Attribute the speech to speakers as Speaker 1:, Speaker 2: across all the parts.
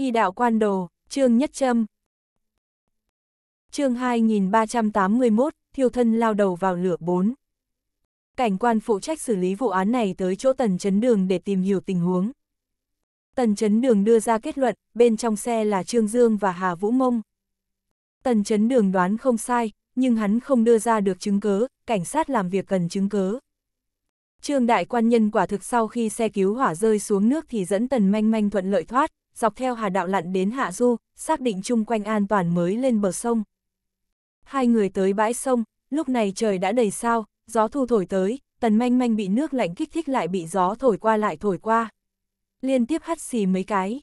Speaker 1: Y đạo quan đồ, trương nhất trâm Chương 2381, thiêu thân lao đầu vào lửa 4. Cảnh quan phụ trách xử lý vụ án này tới chỗ tần chấn đường để tìm hiểu tình huống. Tần chấn đường đưa ra kết luận, bên trong xe là Trương Dương và Hà Vũ Mông. Tần chấn đường đoán không sai, nhưng hắn không đưa ra được chứng cứ cảnh sát làm việc cần chứng cứ Trương đại quan nhân quả thực sau khi xe cứu hỏa rơi xuống nước thì dẫn tần manh manh thuận lợi thoát, dọc theo hà đạo lặn đến hạ du, xác định chung quanh an toàn mới lên bờ sông. Hai người tới bãi sông, lúc này trời đã đầy sao, gió thu thổi tới, tần manh manh bị nước lạnh kích thích lại bị gió thổi qua lại thổi qua. Liên tiếp hắt xì mấy cái.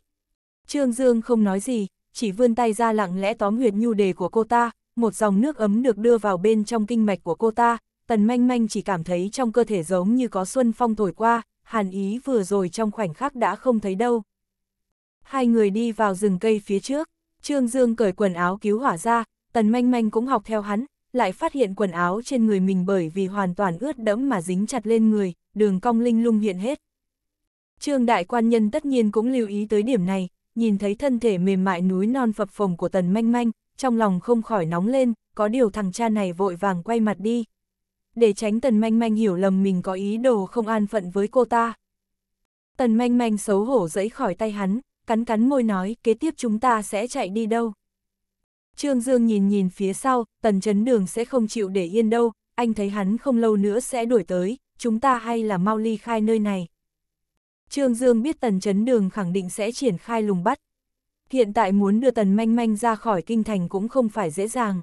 Speaker 1: Trương Dương không nói gì, chỉ vươn tay ra lặng lẽ tóm huyệt nhu đề của cô ta, một dòng nước ấm được đưa vào bên trong kinh mạch của cô ta, tần manh manh chỉ cảm thấy trong cơ thể giống như có xuân phong thổi qua, hàn ý vừa rồi trong khoảnh khắc đã không thấy đâu hai người đi vào rừng cây phía trước, Trương Dương cởi quần áo cứu hỏa ra, Tần Manh Manh cũng học theo hắn, lại phát hiện quần áo trên người mình bởi vì hoàn toàn ướt đẫm mà dính chặt lên người, đường cong linh lung hiện hết. Trương đại quan nhân tất nhiên cũng lưu ý tới điểm này, nhìn thấy thân thể mềm mại núi non phập phồng của Tần Manh Manh, trong lòng không khỏi nóng lên, có điều thằng cha này vội vàng quay mặt đi. Để tránh Tần Manh Manh hiểu lầm mình có ý đồ không an phận với cô ta. Tần Manh Manh xấu hổ dẫy khỏi tay hắn, cắn cắn môi nói kế tiếp chúng ta sẽ chạy đi đâu. Trương Dương nhìn nhìn phía sau, tần chấn đường sẽ không chịu để yên đâu, anh thấy hắn không lâu nữa sẽ đuổi tới, chúng ta hay là mau ly khai nơi này. Trương Dương biết tần chấn đường khẳng định sẽ triển khai lùng bắt. Hiện tại muốn đưa tần manh manh ra khỏi kinh thành cũng không phải dễ dàng.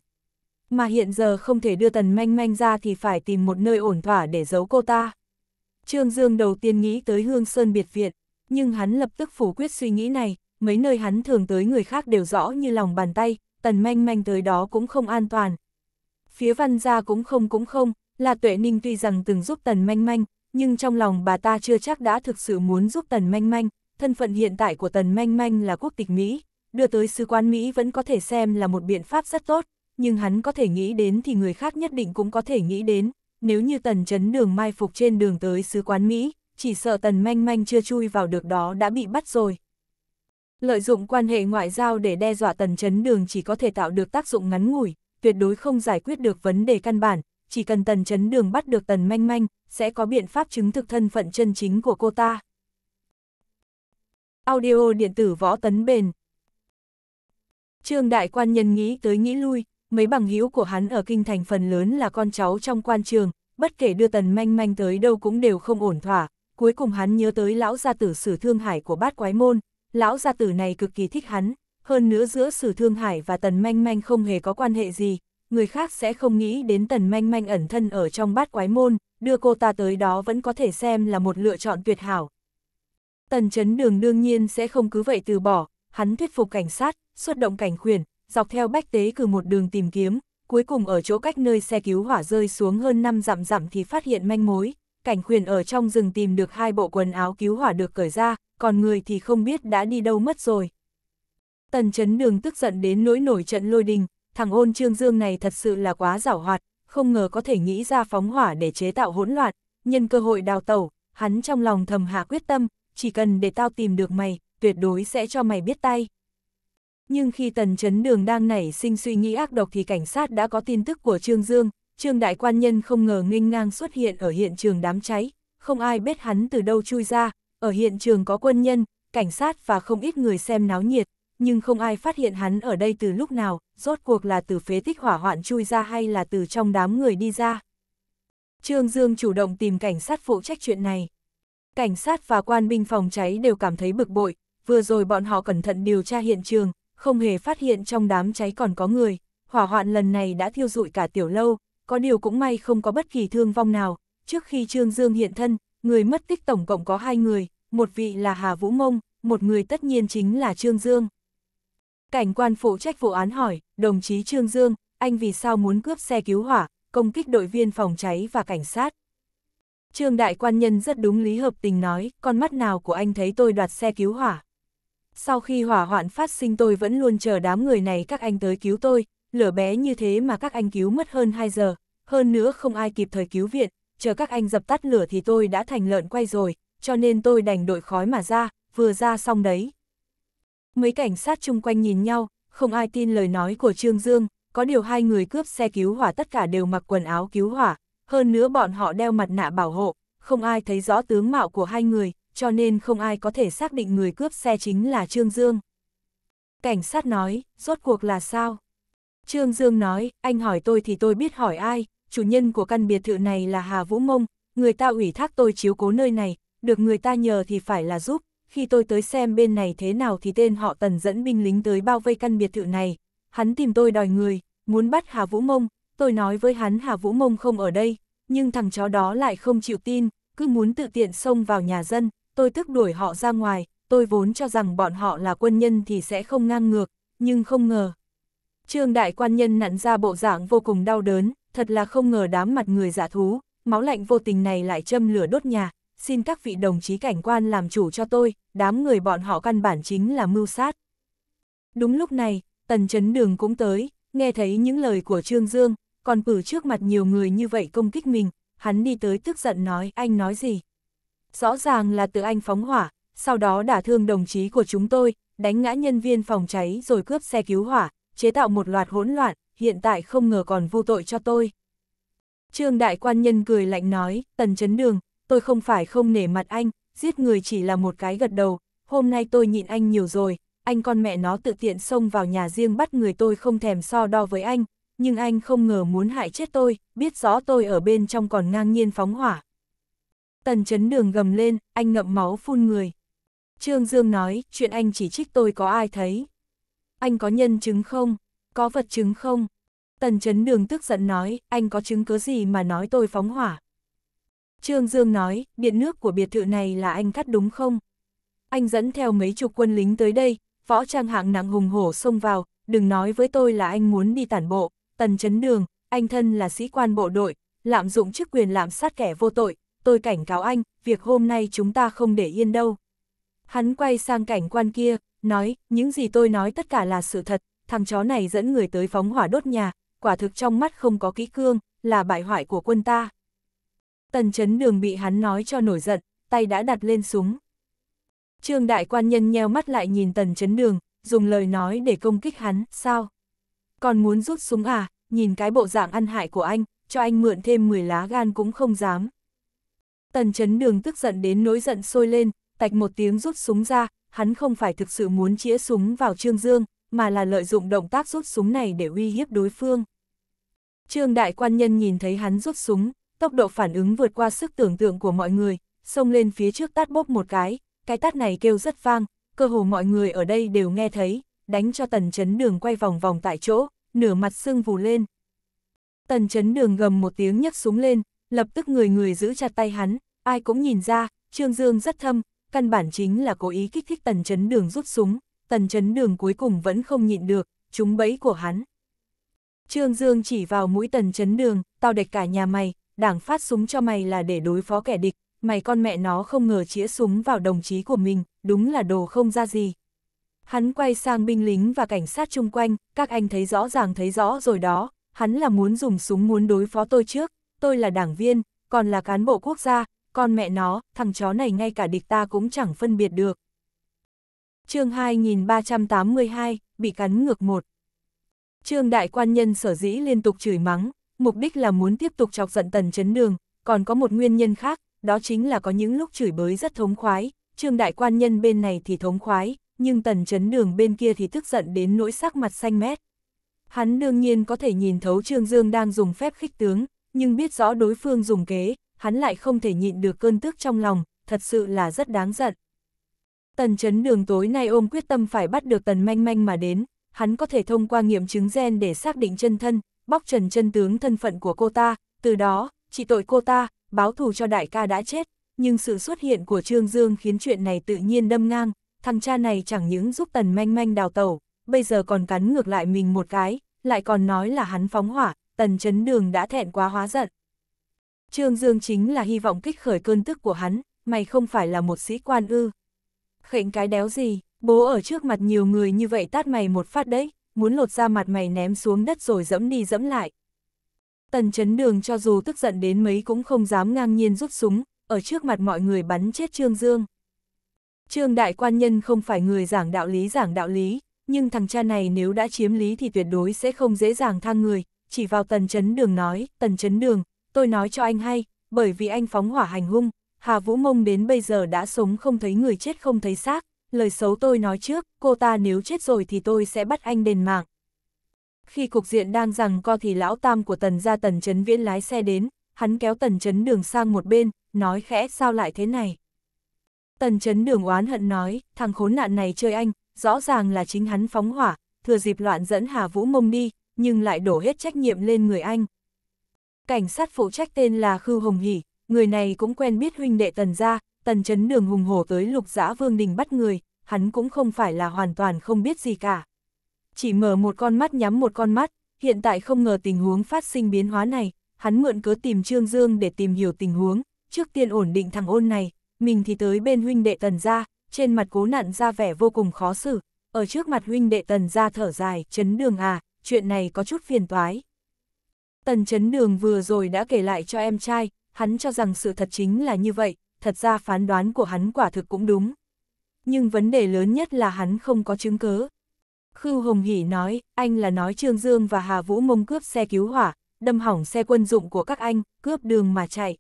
Speaker 1: Mà hiện giờ không thể đưa tần manh manh ra thì phải tìm một nơi ổn thỏa để giấu cô ta. Trương Dương đầu tiên nghĩ tới Hương Sơn Biệt Viện nhưng hắn lập tức phủ quyết suy nghĩ này, mấy nơi hắn thường tới người khác đều rõ như lòng bàn tay, tần manh manh tới đó cũng không an toàn. Phía văn gia cũng không cũng không, là tuệ ninh tuy rằng từng giúp tần manh manh, nhưng trong lòng bà ta chưa chắc đã thực sự muốn giúp tần manh manh, thân phận hiện tại của tần manh manh là quốc tịch Mỹ, đưa tới sứ quán Mỹ vẫn có thể xem là một biện pháp rất tốt, nhưng hắn có thể nghĩ đến thì người khác nhất định cũng có thể nghĩ đến, nếu như tần chấn đường mai phục trên đường tới sứ quán Mỹ, chỉ sợ tần manh manh chưa chui vào được đó đã bị bắt rồi. Lợi dụng quan hệ ngoại giao để đe dọa tần chấn đường chỉ có thể tạo được tác dụng ngắn ngủi, tuyệt đối không giải quyết được vấn đề căn bản, chỉ cần tần chấn đường bắt được tần manh manh, sẽ có biện pháp chứng thực thân phận chân chính của cô ta. Audio điện tử võ tấn bền Trương đại quan nhân nghĩ tới nghĩ lui, mấy bằng hữu của hắn ở kinh thành phần lớn là con cháu trong quan trường, bất kể đưa tần manh manh tới đâu cũng đều không ổn thỏa, cuối cùng hắn nhớ tới lão gia tử sử thương hải của bát quái môn, lão gia tử này cực kỳ thích hắn, hơn nữa giữa sử thương hải và tần manh manh không hề có quan hệ gì, người khác sẽ không nghĩ đến tần manh manh ẩn thân ở trong bát quái môn, đưa cô ta tới đó vẫn có thể xem là một lựa chọn tuyệt hảo. Tần chấn đường đương nhiên sẽ không cứ vậy từ bỏ, hắn thuyết phục cảnh sát, xuất động cảnh khuyển, dọc theo bách tế cử một đường tìm kiếm, cuối cùng ở chỗ cách nơi xe cứu hỏa rơi xuống hơn 5 dặm dặm thì phát hiện manh mối cảnh khuyển ở trong rừng tìm được hai bộ quần áo cứu hỏa được cởi ra, còn người thì không biết đã đi đâu mất rồi. Tần chấn đường tức giận đến nỗi nổi trận lôi đình, thằng ôn trương dương này thật sự là quá giảo hoạt, không ngờ có thể nghĩ ra phóng hỏa để chế tạo hỗn loạn, nhân cơ hội đào tẩu, hắn trong lòng thầm hạ quyết tâm, chỉ cần để tao tìm được mày, tuyệt đối sẽ cho mày biết tay. Nhưng khi tần chấn đường đang nảy sinh suy nghĩ ác độc thì cảnh sát đã có tin tức của Trương Dương, Trương Đại Quan Nhân không ngờ nghênh ngang xuất hiện ở hiện trường đám cháy, không ai biết hắn từ đâu chui ra, ở hiện trường có quân nhân, cảnh sát và không ít người xem náo nhiệt, nhưng không ai phát hiện hắn ở đây từ lúc nào, rốt cuộc là từ phế tích hỏa hoạn chui ra hay là từ trong đám người đi ra. Trương Dương chủ động tìm cảnh sát phụ trách chuyện này. Cảnh sát và quan binh phòng cháy đều cảm thấy bực bội, vừa rồi bọn họ cẩn thận điều tra hiện trường, không hề phát hiện trong đám cháy còn có người, hỏa hoạn lần này đã thiêu rụi cả tiểu lâu, có điều cũng may không có bất kỳ thương vong nào. Trước khi Trương Dương hiện thân, người mất tích tổng cộng có hai người, một vị là Hà Vũ Mông, một người tất nhiên chính là Trương Dương. Cảnh quan phụ trách vụ án hỏi, đồng chí Trương Dương, anh vì sao muốn cướp xe cứu hỏa, công kích đội viên phòng cháy và cảnh sát? Trương đại quan nhân rất đúng lý hợp tình nói, con mắt nào của anh thấy tôi đoạt xe cứu hỏa. Sau khi hỏa hoạn phát sinh tôi vẫn luôn chờ đám người này các anh tới cứu tôi, lửa bé như thế mà các anh cứu mất hơn 2 giờ, hơn nữa không ai kịp thời cứu viện, chờ các anh dập tắt lửa thì tôi đã thành lợn quay rồi, cho nên tôi đành đội khói mà ra, vừa ra xong đấy. Mấy cảnh sát chung quanh nhìn nhau, không ai tin lời nói của Trương Dương, có điều hai người cướp xe cứu hỏa tất cả đều mặc quần áo cứu hỏa, hơn nữa bọn họ đeo mặt nạ bảo hộ, không ai thấy rõ tướng mạo của hai người, cho nên không ai có thể xác định người cướp xe chính là Trương Dương. Cảnh sát nói, rốt cuộc là sao? Trương Dương nói, anh hỏi tôi thì tôi biết hỏi ai, chủ nhân của căn biệt thự này là Hà Vũ Mông, người ta ủy thác tôi chiếu cố nơi này, được người ta nhờ thì phải là giúp, khi tôi tới xem bên này thế nào thì tên họ tần dẫn binh lính tới bao vây căn biệt thự này. Hắn tìm tôi đòi người, muốn bắt Hà Vũ Mông, tôi nói với hắn Hà Vũ Mông không ở đây, nhưng thằng chó đó lại không chịu tin, cứ muốn tự tiện xông vào nhà dân, tôi tức đuổi họ ra ngoài, tôi vốn cho rằng bọn họ là quân nhân thì sẽ không ngang ngược, nhưng không ngờ, Trương đại quan nhân nặn ra bộ dạng vô cùng đau đớn, thật là không ngờ đám mặt người giả thú, máu lạnh vô tình này lại châm lửa đốt nhà, xin các vị đồng chí cảnh quan làm chủ cho tôi, đám người bọn họ căn bản chính là mưu sát. Đúng lúc này, tần chấn đường cũng tới, nghe thấy những lời của Trương Dương, còn cử trước mặt nhiều người như vậy công kích mình, hắn đi tới tức giận nói anh nói gì. Rõ ràng là tự anh phóng hỏa, sau đó đả thương đồng chí của chúng tôi, đánh ngã nhân viên phòng cháy rồi cướp xe cứu hỏa, chế tạo một loạt hỗn loạn, hiện tại không ngờ còn vu tội cho tôi. Trương Đại Quan Nhân cười lạnh nói, Tần Chấn Đường, tôi không phải không nể mặt anh, giết người chỉ là một cái gật đầu, hôm nay tôi nhịn anh nhiều rồi, anh con mẹ nó tự tiện xông vào nhà riêng bắt người tôi không thèm so đo với anh, nhưng anh không ngờ muốn hại chết tôi, biết rõ tôi ở bên trong còn ngang nhiên phóng hỏa. Tần chấn đường gầm lên, anh ngậm máu phun người. Trương Dương nói, chuyện anh chỉ trích tôi có ai thấy anh có nhân chứng không? Có vật chứng không? Tần chấn đường tức giận nói, anh có chứng cứ gì mà nói tôi phóng hỏa? Trương Dương nói, điện nước của biệt thự này là anh cắt đúng không? Anh dẫn theo mấy chục quân lính tới đây, võ trang hạng nặng hùng hổ xông vào, đừng nói với tôi là anh muốn đi tản bộ, tần chấn đường, anh thân là sĩ quan bộ đội, lạm dụng chức quyền lạm sát kẻ vô tội, tôi cảnh cáo anh, việc hôm nay chúng ta không để yên đâu. Hắn quay sang cảnh quan kia, nói, những gì tôi nói tất cả là sự thật, thằng chó này dẫn người tới phóng hỏa đốt nhà, quả thực trong mắt không có kỹ cương, là bại hoại của quân ta. Tần chấn đường bị hắn nói cho nổi giận, tay đã đặt lên súng. Trương đại quan nhân nheo mắt lại nhìn tần chấn đường, dùng lời nói để công kích hắn, sao? Còn muốn rút súng à, nhìn cái bộ dạng ăn hại của anh, cho anh mượn thêm 10 lá gan cũng không dám. Tần chấn đường tức giận đến nỗi giận sôi lên, tạch một tiếng rút súng ra, hắn không phải thực sự muốn chĩa súng vào Trương Dương, mà là lợi dụng động tác rút súng này để uy hiếp đối phương. Trương đại quan nhân nhìn thấy hắn rút súng, tốc độ phản ứng vượt qua sức tưởng tượng của mọi người, xông lên phía trước tát bóp một cái, cái tát này kêu rất vang, cơ hồ mọi người ở đây đều nghe thấy, đánh cho tần chấn đường quay vòng vòng tại chỗ, nửa mặt xương vù lên. Tần chấn đường gầm một tiếng nhấc súng lên, lập tức người người giữ chặt tay hắn, ai cũng nhìn ra, Trương Dương rất thâm, căn bản chính là cố ý kích thích tần chấn đường rút súng, tần chấn đường cuối cùng vẫn không nhịn được, chúng bẫy của hắn. Trương Dương chỉ vào mũi tần chấn đường, tao địch cả nhà mày, đảng phát súng cho mày là để đối phó kẻ địch, mày con mẹ nó không ngờ chĩa súng vào đồng chí của mình, đúng là đồ không ra gì. Hắn quay sang binh lính và cảnh sát chung quanh, các anh thấy rõ ràng thấy rõ rồi đó, hắn là muốn dùng súng muốn đối phó tôi trước, tôi là đảng viên, còn là cán bộ quốc gia, con mẹ nó, thằng chó này ngay cả địch ta cũng chẳng phân biệt được. chương 2382, bị cắn ngược một. Trương đại quan nhân sở dĩ liên tục chửi mắng, mục đích là muốn tiếp tục chọc giận tần chấn đường, còn có một nguyên nhân khác, đó chính là có những lúc chửi bới rất thống khoái, trương đại quan nhân bên này thì thống khoái, nhưng tần chấn đường bên kia thì tức giận đến nỗi sắc mặt xanh mét. Hắn đương nhiên có thể nhìn thấu Trương Dương đang dùng phép khích tướng, nhưng biết rõ đối phương dùng kế, hắn lại không thể nhịn được cơn tức trong lòng, thật sự là rất đáng giận. Tần chấn đường tối nay ôm quyết tâm phải bắt được tần manh manh mà đến, hắn có thể thông qua nghiệm chứng gen để xác định chân thân, bóc trần chân tướng thân phận của cô ta, từ đó, trị tội cô ta, báo thù cho đại ca đã chết, nhưng sự xuất hiện của Trương Dương khiến chuyện này tự nhiên đâm ngang, thằng cha này chẳng những giúp tần manh manh đào tẩu, bây giờ còn cắn ngược lại mình một cái, lại còn nói là hắn phóng hỏa, tần chấn đường đã thẹn quá hóa giận. Trương Dương chính là hy vọng kích khởi cơn tức của hắn, mày không phải là một sĩ quan ư. Khệnh cái đéo gì, bố ở trước mặt nhiều người như vậy tát mày một phát đấy, muốn lột ra mặt mày ném xuống đất rồi dẫm đi dẫm lại. Tần chấn đường cho dù tức giận đến mấy cũng không dám ngang nhiên rút súng, ở trước mặt mọi người bắn chết Trương Dương. Trương đại quan nhân không phải người giảng đạo lý giảng đạo lý, nhưng thằng cha này nếu đã chiếm lý thì tuyệt đối sẽ không dễ dàng thang người, chỉ vào tần chấn đường nói, tần chấn đường, tôi nói cho anh hay, bởi vì anh phóng hỏa hành hung, Hà Vũ Mông đến bây giờ đã sống không thấy người chết không thấy xác, lời xấu tôi nói trước, cô ta nếu chết rồi thì tôi sẽ bắt anh đền mạng. Khi cục diện đang rằng co thì lão tam của tần gia tần chấn viễn lái xe đến, hắn kéo tần chấn đường sang một bên, nói khẽ sao lại thế này. Tần chấn đường oán hận nói, thằng khốn nạn này chơi anh, rõ ràng là chính hắn phóng hỏa, thừa dịp loạn dẫn Hà Vũ Mông đi, nhưng lại đổ hết trách nhiệm lên người anh. Cảnh sát phụ trách tên là Khư Hồng Hỷ, người này cũng quen biết huynh đệ Tần gia, Tần Chấn Đường hùng hổ tới Lục Giã Vương Đình bắt người, hắn cũng không phải là hoàn toàn không biết gì cả. Chỉ mở một con mắt nhắm một con mắt, hiện tại không ngờ tình huống phát sinh biến hóa này, hắn mượn cớ tìm Trương Dương để tìm hiểu tình huống, trước tiên ổn định thằng ôn này, mình thì tới bên huynh đệ Tần gia, trên mặt cố nặn ra vẻ vô cùng khó xử, ở trước mặt huynh đệ Tần gia thở dài, Chấn Đường à, chuyện này có chút phiền toái. Tần chấn đường vừa rồi đã kể lại cho em trai, hắn cho rằng sự thật chính là như vậy, thật ra phán đoán của hắn quả thực cũng đúng. Nhưng vấn đề lớn nhất là hắn không có chứng cứ. Khưu Hồng Hỷ nói, anh là nói Trương Dương và Hà Vũ Mông cướp xe cứu hỏa, đâm hỏng xe quân dụng của các anh, cướp đường mà chạy.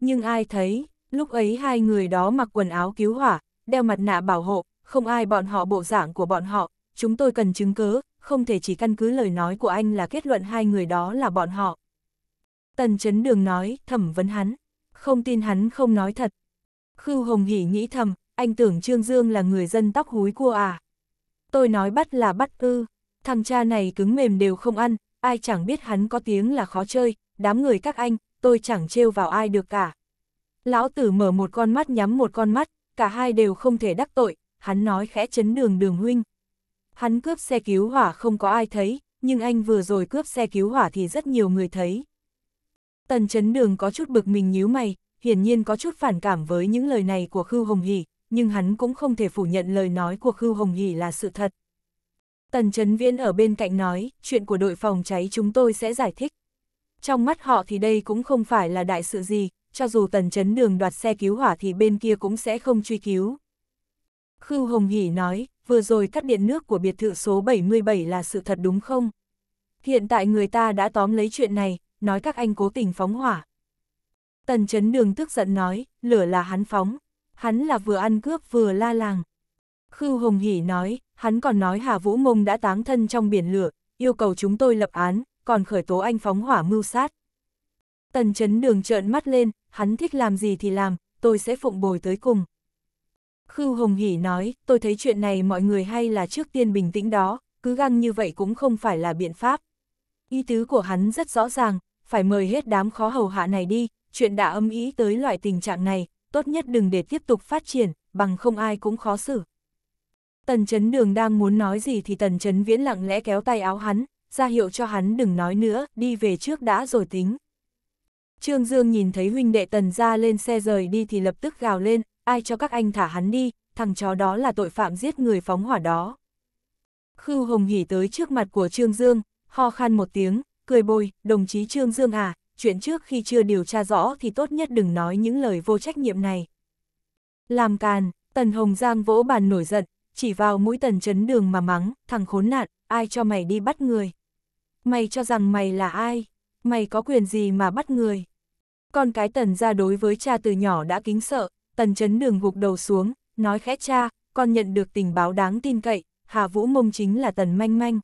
Speaker 1: Nhưng ai thấy, lúc ấy hai người đó mặc quần áo cứu hỏa, đeo mặt nạ bảo hộ, không ai bọn họ bộ dạng của bọn họ, chúng tôi cần chứng cứ không thể chỉ căn cứ lời nói của anh là kết luận hai người đó là bọn họ. Tần Chấn Đường nói, thẩm vấn hắn, không tin hắn không nói thật. Khưu Hồng Hỷ nghĩ thầm, anh tưởng Trương Dương là người dân tóc húi cua à. Tôi nói bắt là bắt ư, thằng cha này cứng mềm đều không ăn, ai chẳng biết hắn có tiếng là khó chơi, đám người các anh, tôi chẳng trêu vào ai được cả. Lão tử mở một con mắt nhắm một con mắt, cả hai đều không thể đắc tội, hắn nói khẽ chấn đường đường huynh, Hắn cướp xe cứu hỏa không có ai thấy, nhưng anh vừa rồi cướp xe cứu hỏa thì rất nhiều người thấy. Tần chấn đường có chút bực mình nhíu mày, hiển nhiên có chút phản cảm với những lời này của Khưu Hồng Hỷ, nhưng hắn cũng không thể phủ nhận lời nói của Khưu Hồng Hỷ là sự thật. Tần Chấn Viên ở bên cạnh nói, chuyện của đội phòng cháy chúng tôi sẽ giải thích. Trong mắt họ thì đây cũng không phải là đại sự gì, cho dù Tần Chấn Đường đoạt xe cứu hỏa thì bên kia cũng sẽ không truy cứu. Khưu Hồng Hỷ nói, vừa rồi cắt điện nước của biệt thự số 77 là sự thật đúng không? Hiện tại người ta đã tóm lấy chuyện này, nói các anh cố tình phóng hỏa. Tần chấn đường tức giận nói, lửa là hắn phóng, hắn là vừa ăn cướp vừa la làng. Khưu Hồng Hỷ nói, hắn còn nói Hà Vũ Mông đã táng thân trong biển lửa, yêu cầu chúng tôi lập án, còn khởi tố anh phóng hỏa mưu sát. Tần chấn đường trợn mắt lên, hắn thích làm gì thì làm, tôi sẽ phụng bồi tới cùng. Khưu Hồng Hỷ nói, tôi thấy chuyện này mọi người hay là trước tiên bình tĩnh đó, cứ găng như vậy cũng không phải là biện pháp. Ý tứ của hắn rất rõ ràng, phải mời hết đám khó hầu hạ này đi, chuyện đã âm ý tới loại tình trạng này, tốt nhất đừng để tiếp tục phát triển, bằng không ai cũng khó xử. Tần chấn đường đang muốn nói gì thì tần chấn viễn lặng lẽ kéo tay áo hắn, ra hiệu cho hắn đừng nói nữa, đi về trước đã rồi tính. Trương Dương nhìn thấy huynh đệ tần ra lên xe rời đi thì lập tức gào lên, ai cho các anh thả hắn đi, thằng chó đó là tội phạm giết người phóng hỏa đó. Khưu Hồng Hỉ tới trước mặt của Trương Dương, ho khan một tiếng, cười bồi, đồng chí Trương Dương à, chuyện trước khi chưa điều tra rõ thì tốt nhất đừng nói những lời vô trách nhiệm này. Làm càn, Tần Hồng Giang vỗ bàn nổi giận, chỉ vào mũi Tần Chấn Đường mà mắng, thằng khốn nạn, ai cho mày đi bắt người. Mày cho rằng mày là ai, mày có quyền gì mà bắt người. Con cái Tần ra đối với cha từ nhỏ đã kính sợ, tần chấn đường gục đầu xuống, nói khẽ cha, con nhận được tình báo đáng tin cậy, Hà Vũ Mông chính là tần manh manh.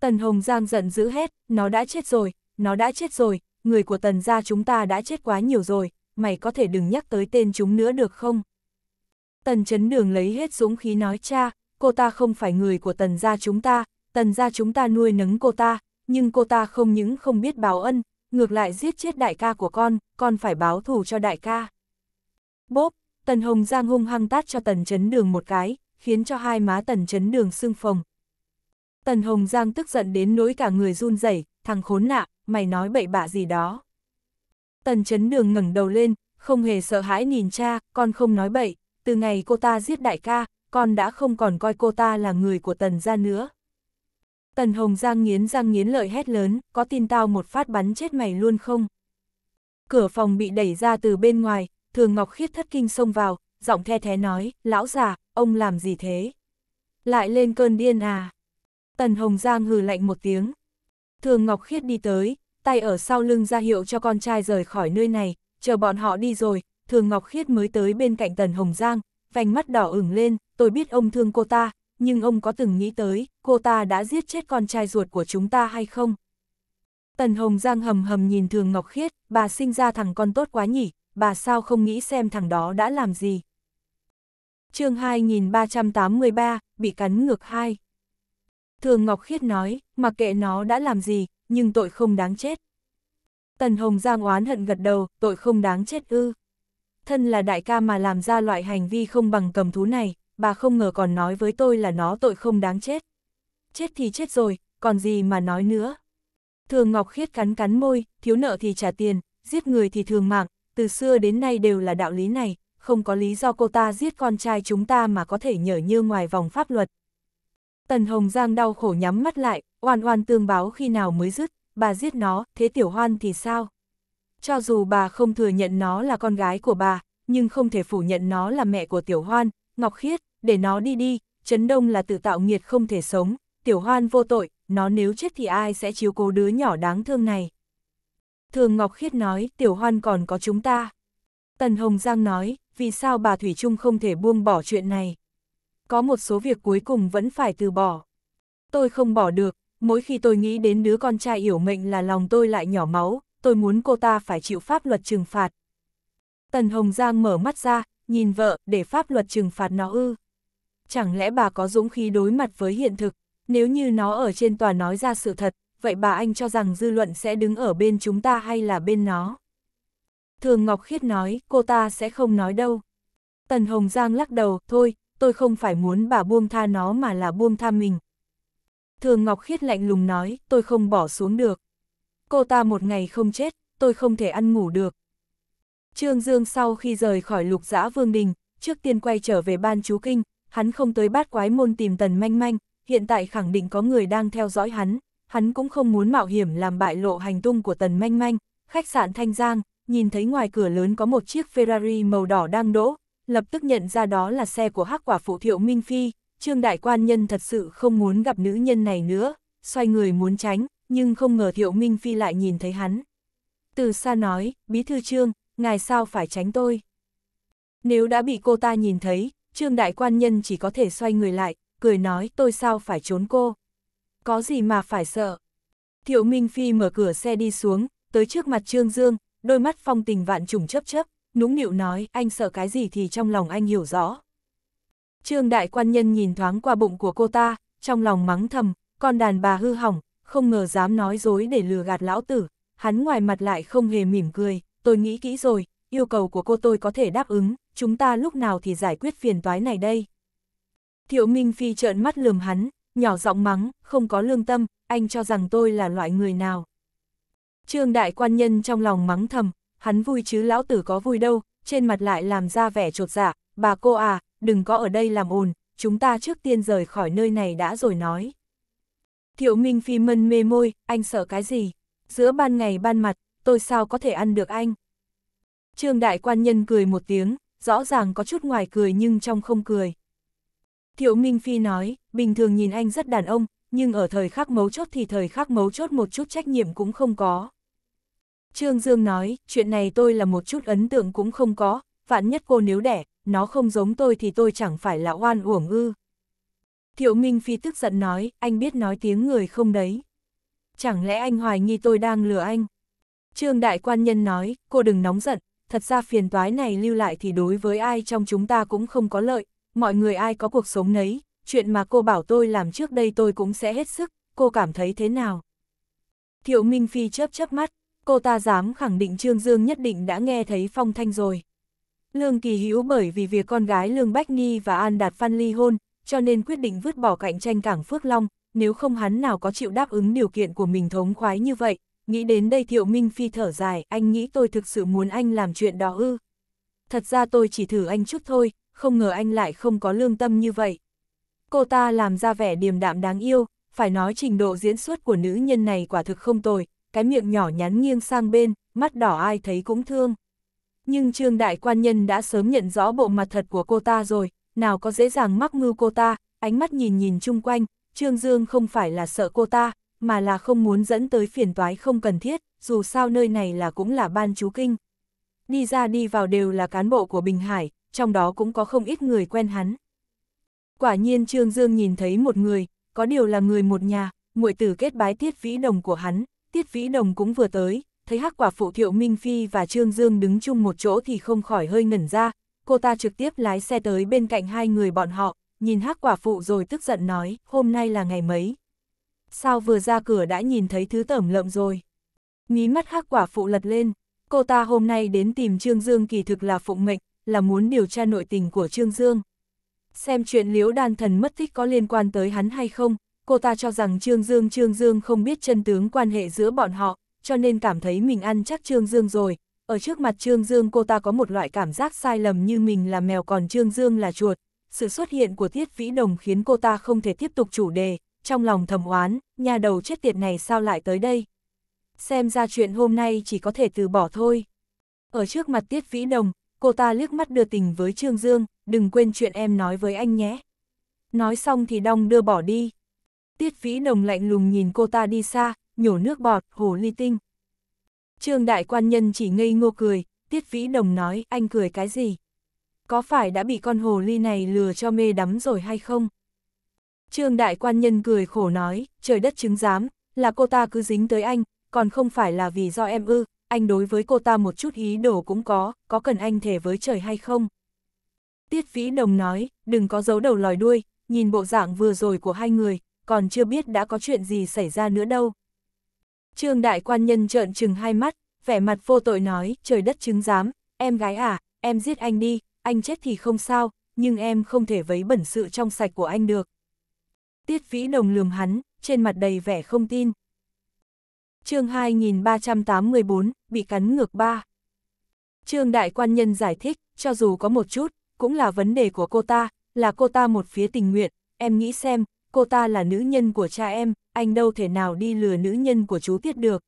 Speaker 1: Tần Hồng Giang giận dữ hết, nó đã chết rồi, nó đã chết rồi, người của tần gia chúng ta đã chết quá nhiều rồi, mày có thể đừng nhắc tới tên chúng nữa được không? Tần chấn đường lấy hết dũng khí nói cha, cô ta không phải người của tần gia chúng ta, tần gia chúng ta nuôi nấng cô ta, nhưng cô ta không những không biết báo ân, ngược lại giết chết đại ca của con, con phải báo thù cho đại ca. Bốp, Tần Hồng Giang hung hăng tát cho Tần Chấn Đường một cái, khiến cho hai má Tần Chấn Đường sưng phồng. Tần Hồng Giang tức giận đến nỗi cả người run rẩy, thằng khốn nạn, mày nói bậy bạ gì đó. Tần Chấn Đường ngẩng đầu lên, không hề sợ hãi nhìn cha, con không nói bậy, từ ngày cô ta giết đại ca, con đã không còn coi cô ta là người của Tần gia nữa. Tần Hồng Giang nghiến răng nghiến lợi hét lớn, có tin tao một phát bắn chết mày luôn không? Cửa phòng bị đẩy ra từ bên ngoài, thường ngọc khiết thất kinh xông vào, giọng the thế nói, lão già, ông làm gì thế? Lại lên cơn điên à? Tần Hồng Giang hừ lạnh một tiếng. Thường Ngọc Khiết đi tới, tay ở sau lưng ra hiệu cho con trai rời khỏi nơi này, chờ bọn họ đi rồi, Thường Ngọc Khiết mới tới bên cạnh Tần Hồng Giang, vành mắt đỏ ửng lên, tôi biết ông thương cô ta, nhưng ông có từng nghĩ tới, cô ta đã giết chết con trai ruột của chúng ta hay không? Tần Hồng Giang hầm hầm nhìn Thường Ngọc Khiết, bà sinh ra thằng con tốt quá nhỉ, bà sao không nghĩ xem thằng đó đã làm gì. chương 2383, bị cắn ngược hai. Thường Ngọc Khiết nói, mặc kệ nó đã làm gì, nhưng tội không đáng chết. Tần Hồng Giang oán hận gật đầu, tội không đáng chết ư. Thân là đại ca mà làm ra loại hành vi không bằng cầm thú này, bà không ngờ còn nói với tôi là nó tội không đáng chết. Chết thì chết rồi, còn gì mà nói nữa. Thường Ngọc Khiết cắn cắn môi, thiếu nợ thì trả tiền, giết người thì thường mạng, từ xưa đến nay đều là đạo lý này, không có lý do cô ta giết con trai chúng ta mà có thể nhở như ngoài vòng pháp luật. Tần Hồng Giang đau khổ nhắm mắt lại, oan oan tương báo khi nào mới dứt, bà giết nó, thế tiểu hoan thì sao? Cho dù bà không thừa nhận nó là con gái của bà, nhưng không thể phủ nhận nó là mẹ của tiểu hoan, ngọc khiết, để nó đi đi, chấn đông là tự tạo nghiệt không thể sống, tiểu hoan vô tội, nó nếu chết thì ai sẽ chiếu cố đứa nhỏ đáng thương này. Thường Ngọc Khiết nói, tiểu hoan còn có chúng ta. Tần Hồng Giang nói, vì sao bà Thủy Trung không thể buông bỏ chuyện này. Có một số việc cuối cùng vẫn phải từ bỏ. Tôi không bỏ được, mỗi khi tôi nghĩ đến đứa con trai yểu mệnh là lòng tôi lại nhỏ máu, tôi muốn cô ta phải chịu pháp luật trừng phạt. Tần Hồng Giang mở mắt ra, nhìn vợ, để pháp luật trừng phạt nó ư. Chẳng lẽ bà có dũng khí đối mặt với hiện thực, nếu như nó ở trên tòa nói ra sự thật, vậy bà anh cho rằng dư luận sẽ đứng ở bên chúng ta hay là bên nó? Thường Ngọc Khiết nói, cô ta sẽ không nói đâu. Tần Hồng Giang lắc đầu, thôi, tôi không phải muốn bà buông tha nó mà là buông tha mình. Thường Ngọc Khiết lạnh lùng nói, tôi không bỏ xuống được. Cô ta một ngày không chết, tôi không thể ăn ngủ được. Trương Dương sau khi rời khỏi lục giã Vương Đình, trước tiên quay trở về ban chú kinh, hắn không tới bát quái môn tìm tần manh manh, hiện tại khẳng định có người đang theo dõi hắn, hắn cũng không muốn mạo hiểm làm bại lộ hành tung của Tần Manh Manh, khách sạn Thanh Giang, nhìn thấy ngoài cửa lớn có một chiếc Ferrari màu đỏ đang đỗ, lập tức nhận ra đó là xe của hắc quả phụ thiệu Minh Phi, Trương Đại Quan Nhân thật sự không muốn gặp nữ nhân này nữa, xoay người muốn tránh, nhưng không ngờ thiệu Minh Phi lại nhìn thấy hắn. Từ xa nói, bí thư Trương, ngài sao phải tránh tôi? Nếu đã bị cô ta nhìn thấy, Trương Đại Quan Nhân chỉ có thể xoay người lại, cười nói tôi sao phải trốn cô có gì mà phải sợ. Thiệu Minh Phi mở cửa xe đi xuống, tới trước mặt Trương Dương, đôi mắt phong tình vạn trùng chấp chấp, nũng nịu nói anh sợ cái gì thì trong lòng anh hiểu rõ. Trương Đại Quan Nhân nhìn thoáng qua bụng của cô ta, trong lòng mắng thầm, con đàn bà hư hỏng, không ngờ dám nói dối để lừa gạt lão tử, hắn ngoài mặt lại không hề mỉm cười, tôi nghĩ kỹ rồi, yêu cầu của cô tôi có thể đáp ứng, chúng ta lúc nào thì giải quyết phiền toái này đây. Thiệu Minh Phi trợn mắt lườm hắn, nhỏ giọng mắng, không có lương tâm, anh cho rằng tôi là loại người nào. Trương đại quan nhân trong lòng mắng thầm, hắn vui chứ lão tử có vui đâu, trên mặt lại làm ra vẻ trột dạ, bà cô à, đừng có ở đây làm ồn, chúng ta trước tiên rời khỏi nơi này đã rồi nói. Thiệu Minh Phi mân mê môi, anh sợ cái gì? Giữa ban ngày ban mặt, tôi sao có thể ăn được anh? Trương đại quan nhân cười một tiếng, rõ ràng có chút ngoài cười nhưng trong không cười. Thiệu Minh Phi nói, bình thường nhìn anh rất đàn ông, nhưng ở thời khắc mấu chốt thì thời khắc mấu chốt một chút trách nhiệm cũng không có. Trương Dương nói, chuyện này tôi là một chút ấn tượng cũng không có, vạn nhất cô nếu đẻ, nó không giống tôi thì tôi chẳng phải là oan uổng ư. Thiệu Minh Phi tức giận nói, anh biết nói tiếng người không đấy. Chẳng lẽ anh hoài nghi tôi đang lừa anh? Trương Đại Quan Nhân nói, cô đừng nóng giận, thật ra phiền toái này lưu lại thì đối với ai trong chúng ta cũng không có lợi, mọi người ai có cuộc sống nấy, chuyện mà cô bảo tôi làm trước đây tôi cũng sẽ hết sức, cô cảm thấy thế nào? Thiệu Minh Phi chớp chớp mắt, cô ta dám khẳng định Trương Dương nhất định đã nghe thấy phong thanh rồi. Lương Kỳ Hữu bởi vì việc con gái Lương Bách Nhi và An Đạt Phan ly hôn, cho nên quyết định vứt bỏ cạnh tranh cảng Phước Long, nếu không hắn nào có chịu đáp ứng điều kiện của mình thống khoái như vậy. Nghĩ đến đây Thiệu Minh Phi thở dài, anh nghĩ tôi thực sự muốn anh làm chuyện đó ư. Thật ra tôi chỉ thử anh chút thôi, không ngờ anh lại không có lương tâm như vậy. Cô ta làm ra vẻ điềm đạm đáng yêu, phải nói trình độ diễn xuất của nữ nhân này quả thực không tồi, cái miệng nhỏ nhắn nghiêng sang bên, mắt đỏ ai thấy cũng thương. Nhưng Trương Đại Quan Nhân đã sớm nhận rõ bộ mặt thật của cô ta rồi, nào có dễ dàng mắc mưu cô ta, ánh mắt nhìn nhìn chung quanh, Trương Dương không phải là sợ cô ta, mà là không muốn dẫn tới phiền toái không cần thiết, dù sao nơi này là cũng là ban chú kinh. Đi ra đi vào đều là cán bộ của Bình Hải, trong đó cũng có không ít người quen hắn. Quả nhiên Trương Dương nhìn thấy một người, có điều là người một nhà, muội tử kết bái Tiết Vĩ Đồng của hắn, Tiết Vĩ Đồng cũng vừa tới, thấy hắc quả phụ Thiệu Minh Phi và Trương Dương đứng chung một chỗ thì không khỏi hơi ngẩn ra, cô ta trực tiếp lái xe tới bên cạnh hai người bọn họ, nhìn hắc quả phụ rồi tức giận nói, hôm nay là ngày mấy. Sao vừa ra cửa đã nhìn thấy thứ tẩm lợm rồi? Mí mắt hắc quả phụ lật lên, cô ta hôm nay đến tìm Trương Dương kỳ thực là phụ mệnh, là muốn điều tra nội tình của Trương Dương. Xem chuyện liễu đan thần mất tích có liên quan tới hắn hay không, cô ta cho rằng Trương Dương Trương Dương không biết chân tướng quan hệ giữa bọn họ, cho nên cảm thấy mình ăn chắc Trương Dương rồi. Ở trước mặt Trương Dương cô ta có một loại cảm giác sai lầm như mình là mèo còn Trương Dương là chuột. Sự xuất hiện của Tiết Vĩ Đồng khiến cô ta không thể tiếp tục chủ đề, trong lòng thầm oán, nhà đầu chết tiệt này sao lại tới đây. Xem ra chuyện hôm nay chỉ có thể từ bỏ thôi. Ở trước mặt Tiết Vĩ Đồng, cô ta liếc mắt đưa tình với Trương Dương, đừng quên chuyện em nói với anh nhé. Nói xong thì đong đưa bỏ đi. Tiết vĩ đồng lạnh lùng nhìn cô ta đi xa, nhổ nước bọt, hồ ly tinh. Trương đại quan nhân chỉ ngây ngô cười, tiết vĩ đồng nói anh cười cái gì? Có phải đã bị con hồ ly này lừa cho mê đắm rồi hay không? Trương đại quan nhân cười khổ nói, trời đất chứng giám, là cô ta cứ dính tới anh, còn không phải là vì do em ư, anh đối với cô ta một chút ý đồ cũng có, có cần anh thể với trời hay không? Tiết Vĩ Đồng nói, đừng có giấu đầu lòi đuôi, nhìn bộ dạng vừa rồi của hai người, còn chưa biết đã có chuyện gì xảy ra nữa đâu. Trương Đại Quan Nhân trợn trừng hai mắt, vẻ mặt vô tội nói, trời đất chứng giám, em gái à, em giết anh đi, anh chết thì không sao, nhưng em không thể vấy bẩn sự trong sạch của anh được. Tiết Vĩ Đồng lườm hắn, trên mặt đầy vẻ không tin chương 2384, bị cắn ngược ba. Trương Đại Quan Nhân giải thích, cho dù có một chút, cũng là vấn đề của cô ta, là cô ta một phía tình nguyện, em nghĩ xem, cô ta là nữ nhân của cha em, anh đâu thể nào đi lừa nữ nhân của chú Tiết được.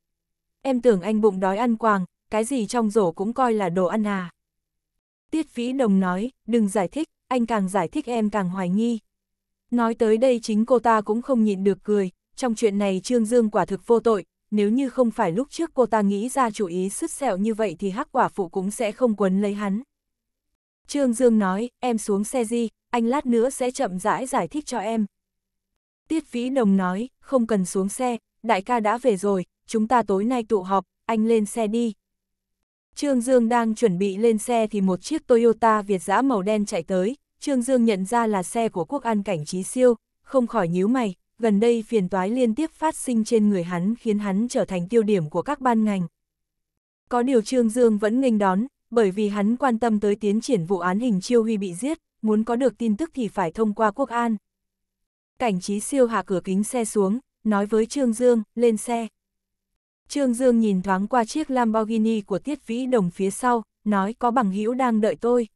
Speaker 1: Em tưởng anh bụng đói ăn quàng, cái gì trong rổ cũng coi là đồ ăn à. Tiết phí Đồng nói, đừng giải thích, anh càng giải thích em càng hoài nghi. Nói tới đây chính cô ta cũng không nhịn được cười, trong chuyện này Trương Dương quả thực vô tội, nếu như không phải lúc trước cô ta nghĩ ra chủ ý sứt sẹo như vậy thì hắc quả phụ cũng sẽ không quấn lấy hắn. Trương Dương nói, em xuống xe di, anh lát nữa sẽ chậm rãi giải, giải thích cho em. Tiết Vĩ Đồng nói, không cần xuống xe, đại ca đã về rồi, chúng ta tối nay tụ họp, anh lên xe đi. Trương Dương đang chuẩn bị lên xe thì một chiếc Toyota Việt giã màu đen chạy tới, Trương Dương nhận ra là xe của quốc an cảnh trí siêu, không khỏi nhíu mày, gần đây phiền toái liên tiếp phát sinh trên người hắn khiến hắn trở thành tiêu điểm của các ban ngành. Có điều Trương Dương vẫn nghênh đón, bởi vì hắn quan tâm tới tiến triển vụ án hình Chiêu Huy bị giết, muốn có được tin tức thì phải thông qua quốc an. Cảnh trí siêu hạ cửa kính xe xuống, nói với Trương Dương, lên xe. Trương Dương nhìn thoáng qua chiếc Lamborghini của Tiết Vĩ Đồng phía sau, nói có bằng hữu đang đợi tôi.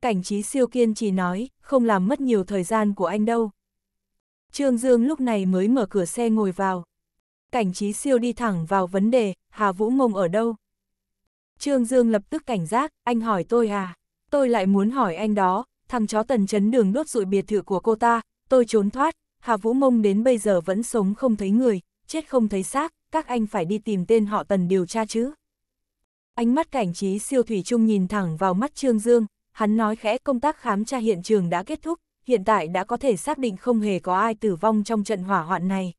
Speaker 1: Cảnh trí siêu kiên trì nói, không làm mất nhiều thời gian của anh đâu. Trương Dương lúc này mới mở cửa xe ngồi vào. Cảnh trí siêu đi thẳng vào vấn đề, Hà Vũ Mông ở đâu? Trương Dương lập tức cảnh giác, anh hỏi tôi à? Tôi lại muốn hỏi anh đó, thằng chó tần chấn đường đốt rụi biệt thự của cô ta, tôi trốn thoát, Hà Vũ Mông đến bây giờ vẫn sống không thấy người, chết không thấy xác, các anh phải đi tìm tên họ tần điều tra chứ. Ánh mắt cảnh trí siêu thủy chung nhìn thẳng vào mắt Trương Dương, hắn nói khẽ công tác khám tra hiện trường đã kết thúc, hiện tại đã có thể xác định không hề có ai tử vong trong trận hỏa hoạn này.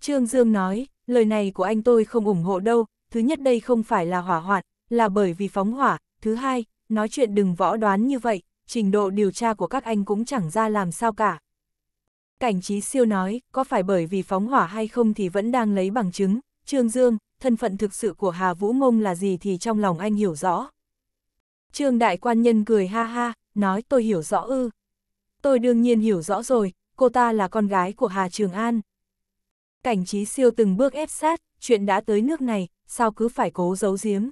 Speaker 1: Trương Dương nói, lời này của anh tôi không ủng hộ đâu, thứ nhất đây không phải là hỏa hoạn, là bởi vì phóng hỏa, thứ hai, nói chuyện đừng võ đoán như vậy, trình độ điều tra của các anh cũng chẳng ra làm sao cả. Cảnh trí siêu nói, có phải bởi vì phóng hỏa hay không thì vẫn đang lấy bằng chứng, Trương Dương, thân phận thực sự của Hà Vũ Mông là gì thì trong lòng anh hiểu rõ. Trương Đại Quan Nhân cười ha ha, nói tôi hiểu rõ ư, tôi đương nhiên hiểu rõ rồi, cô ta là con gái của Hà Trường An. Cảnh trí siêu từng bước ép sát, chuyện đã tới nước này, sao cứ phải cố giấu giếm.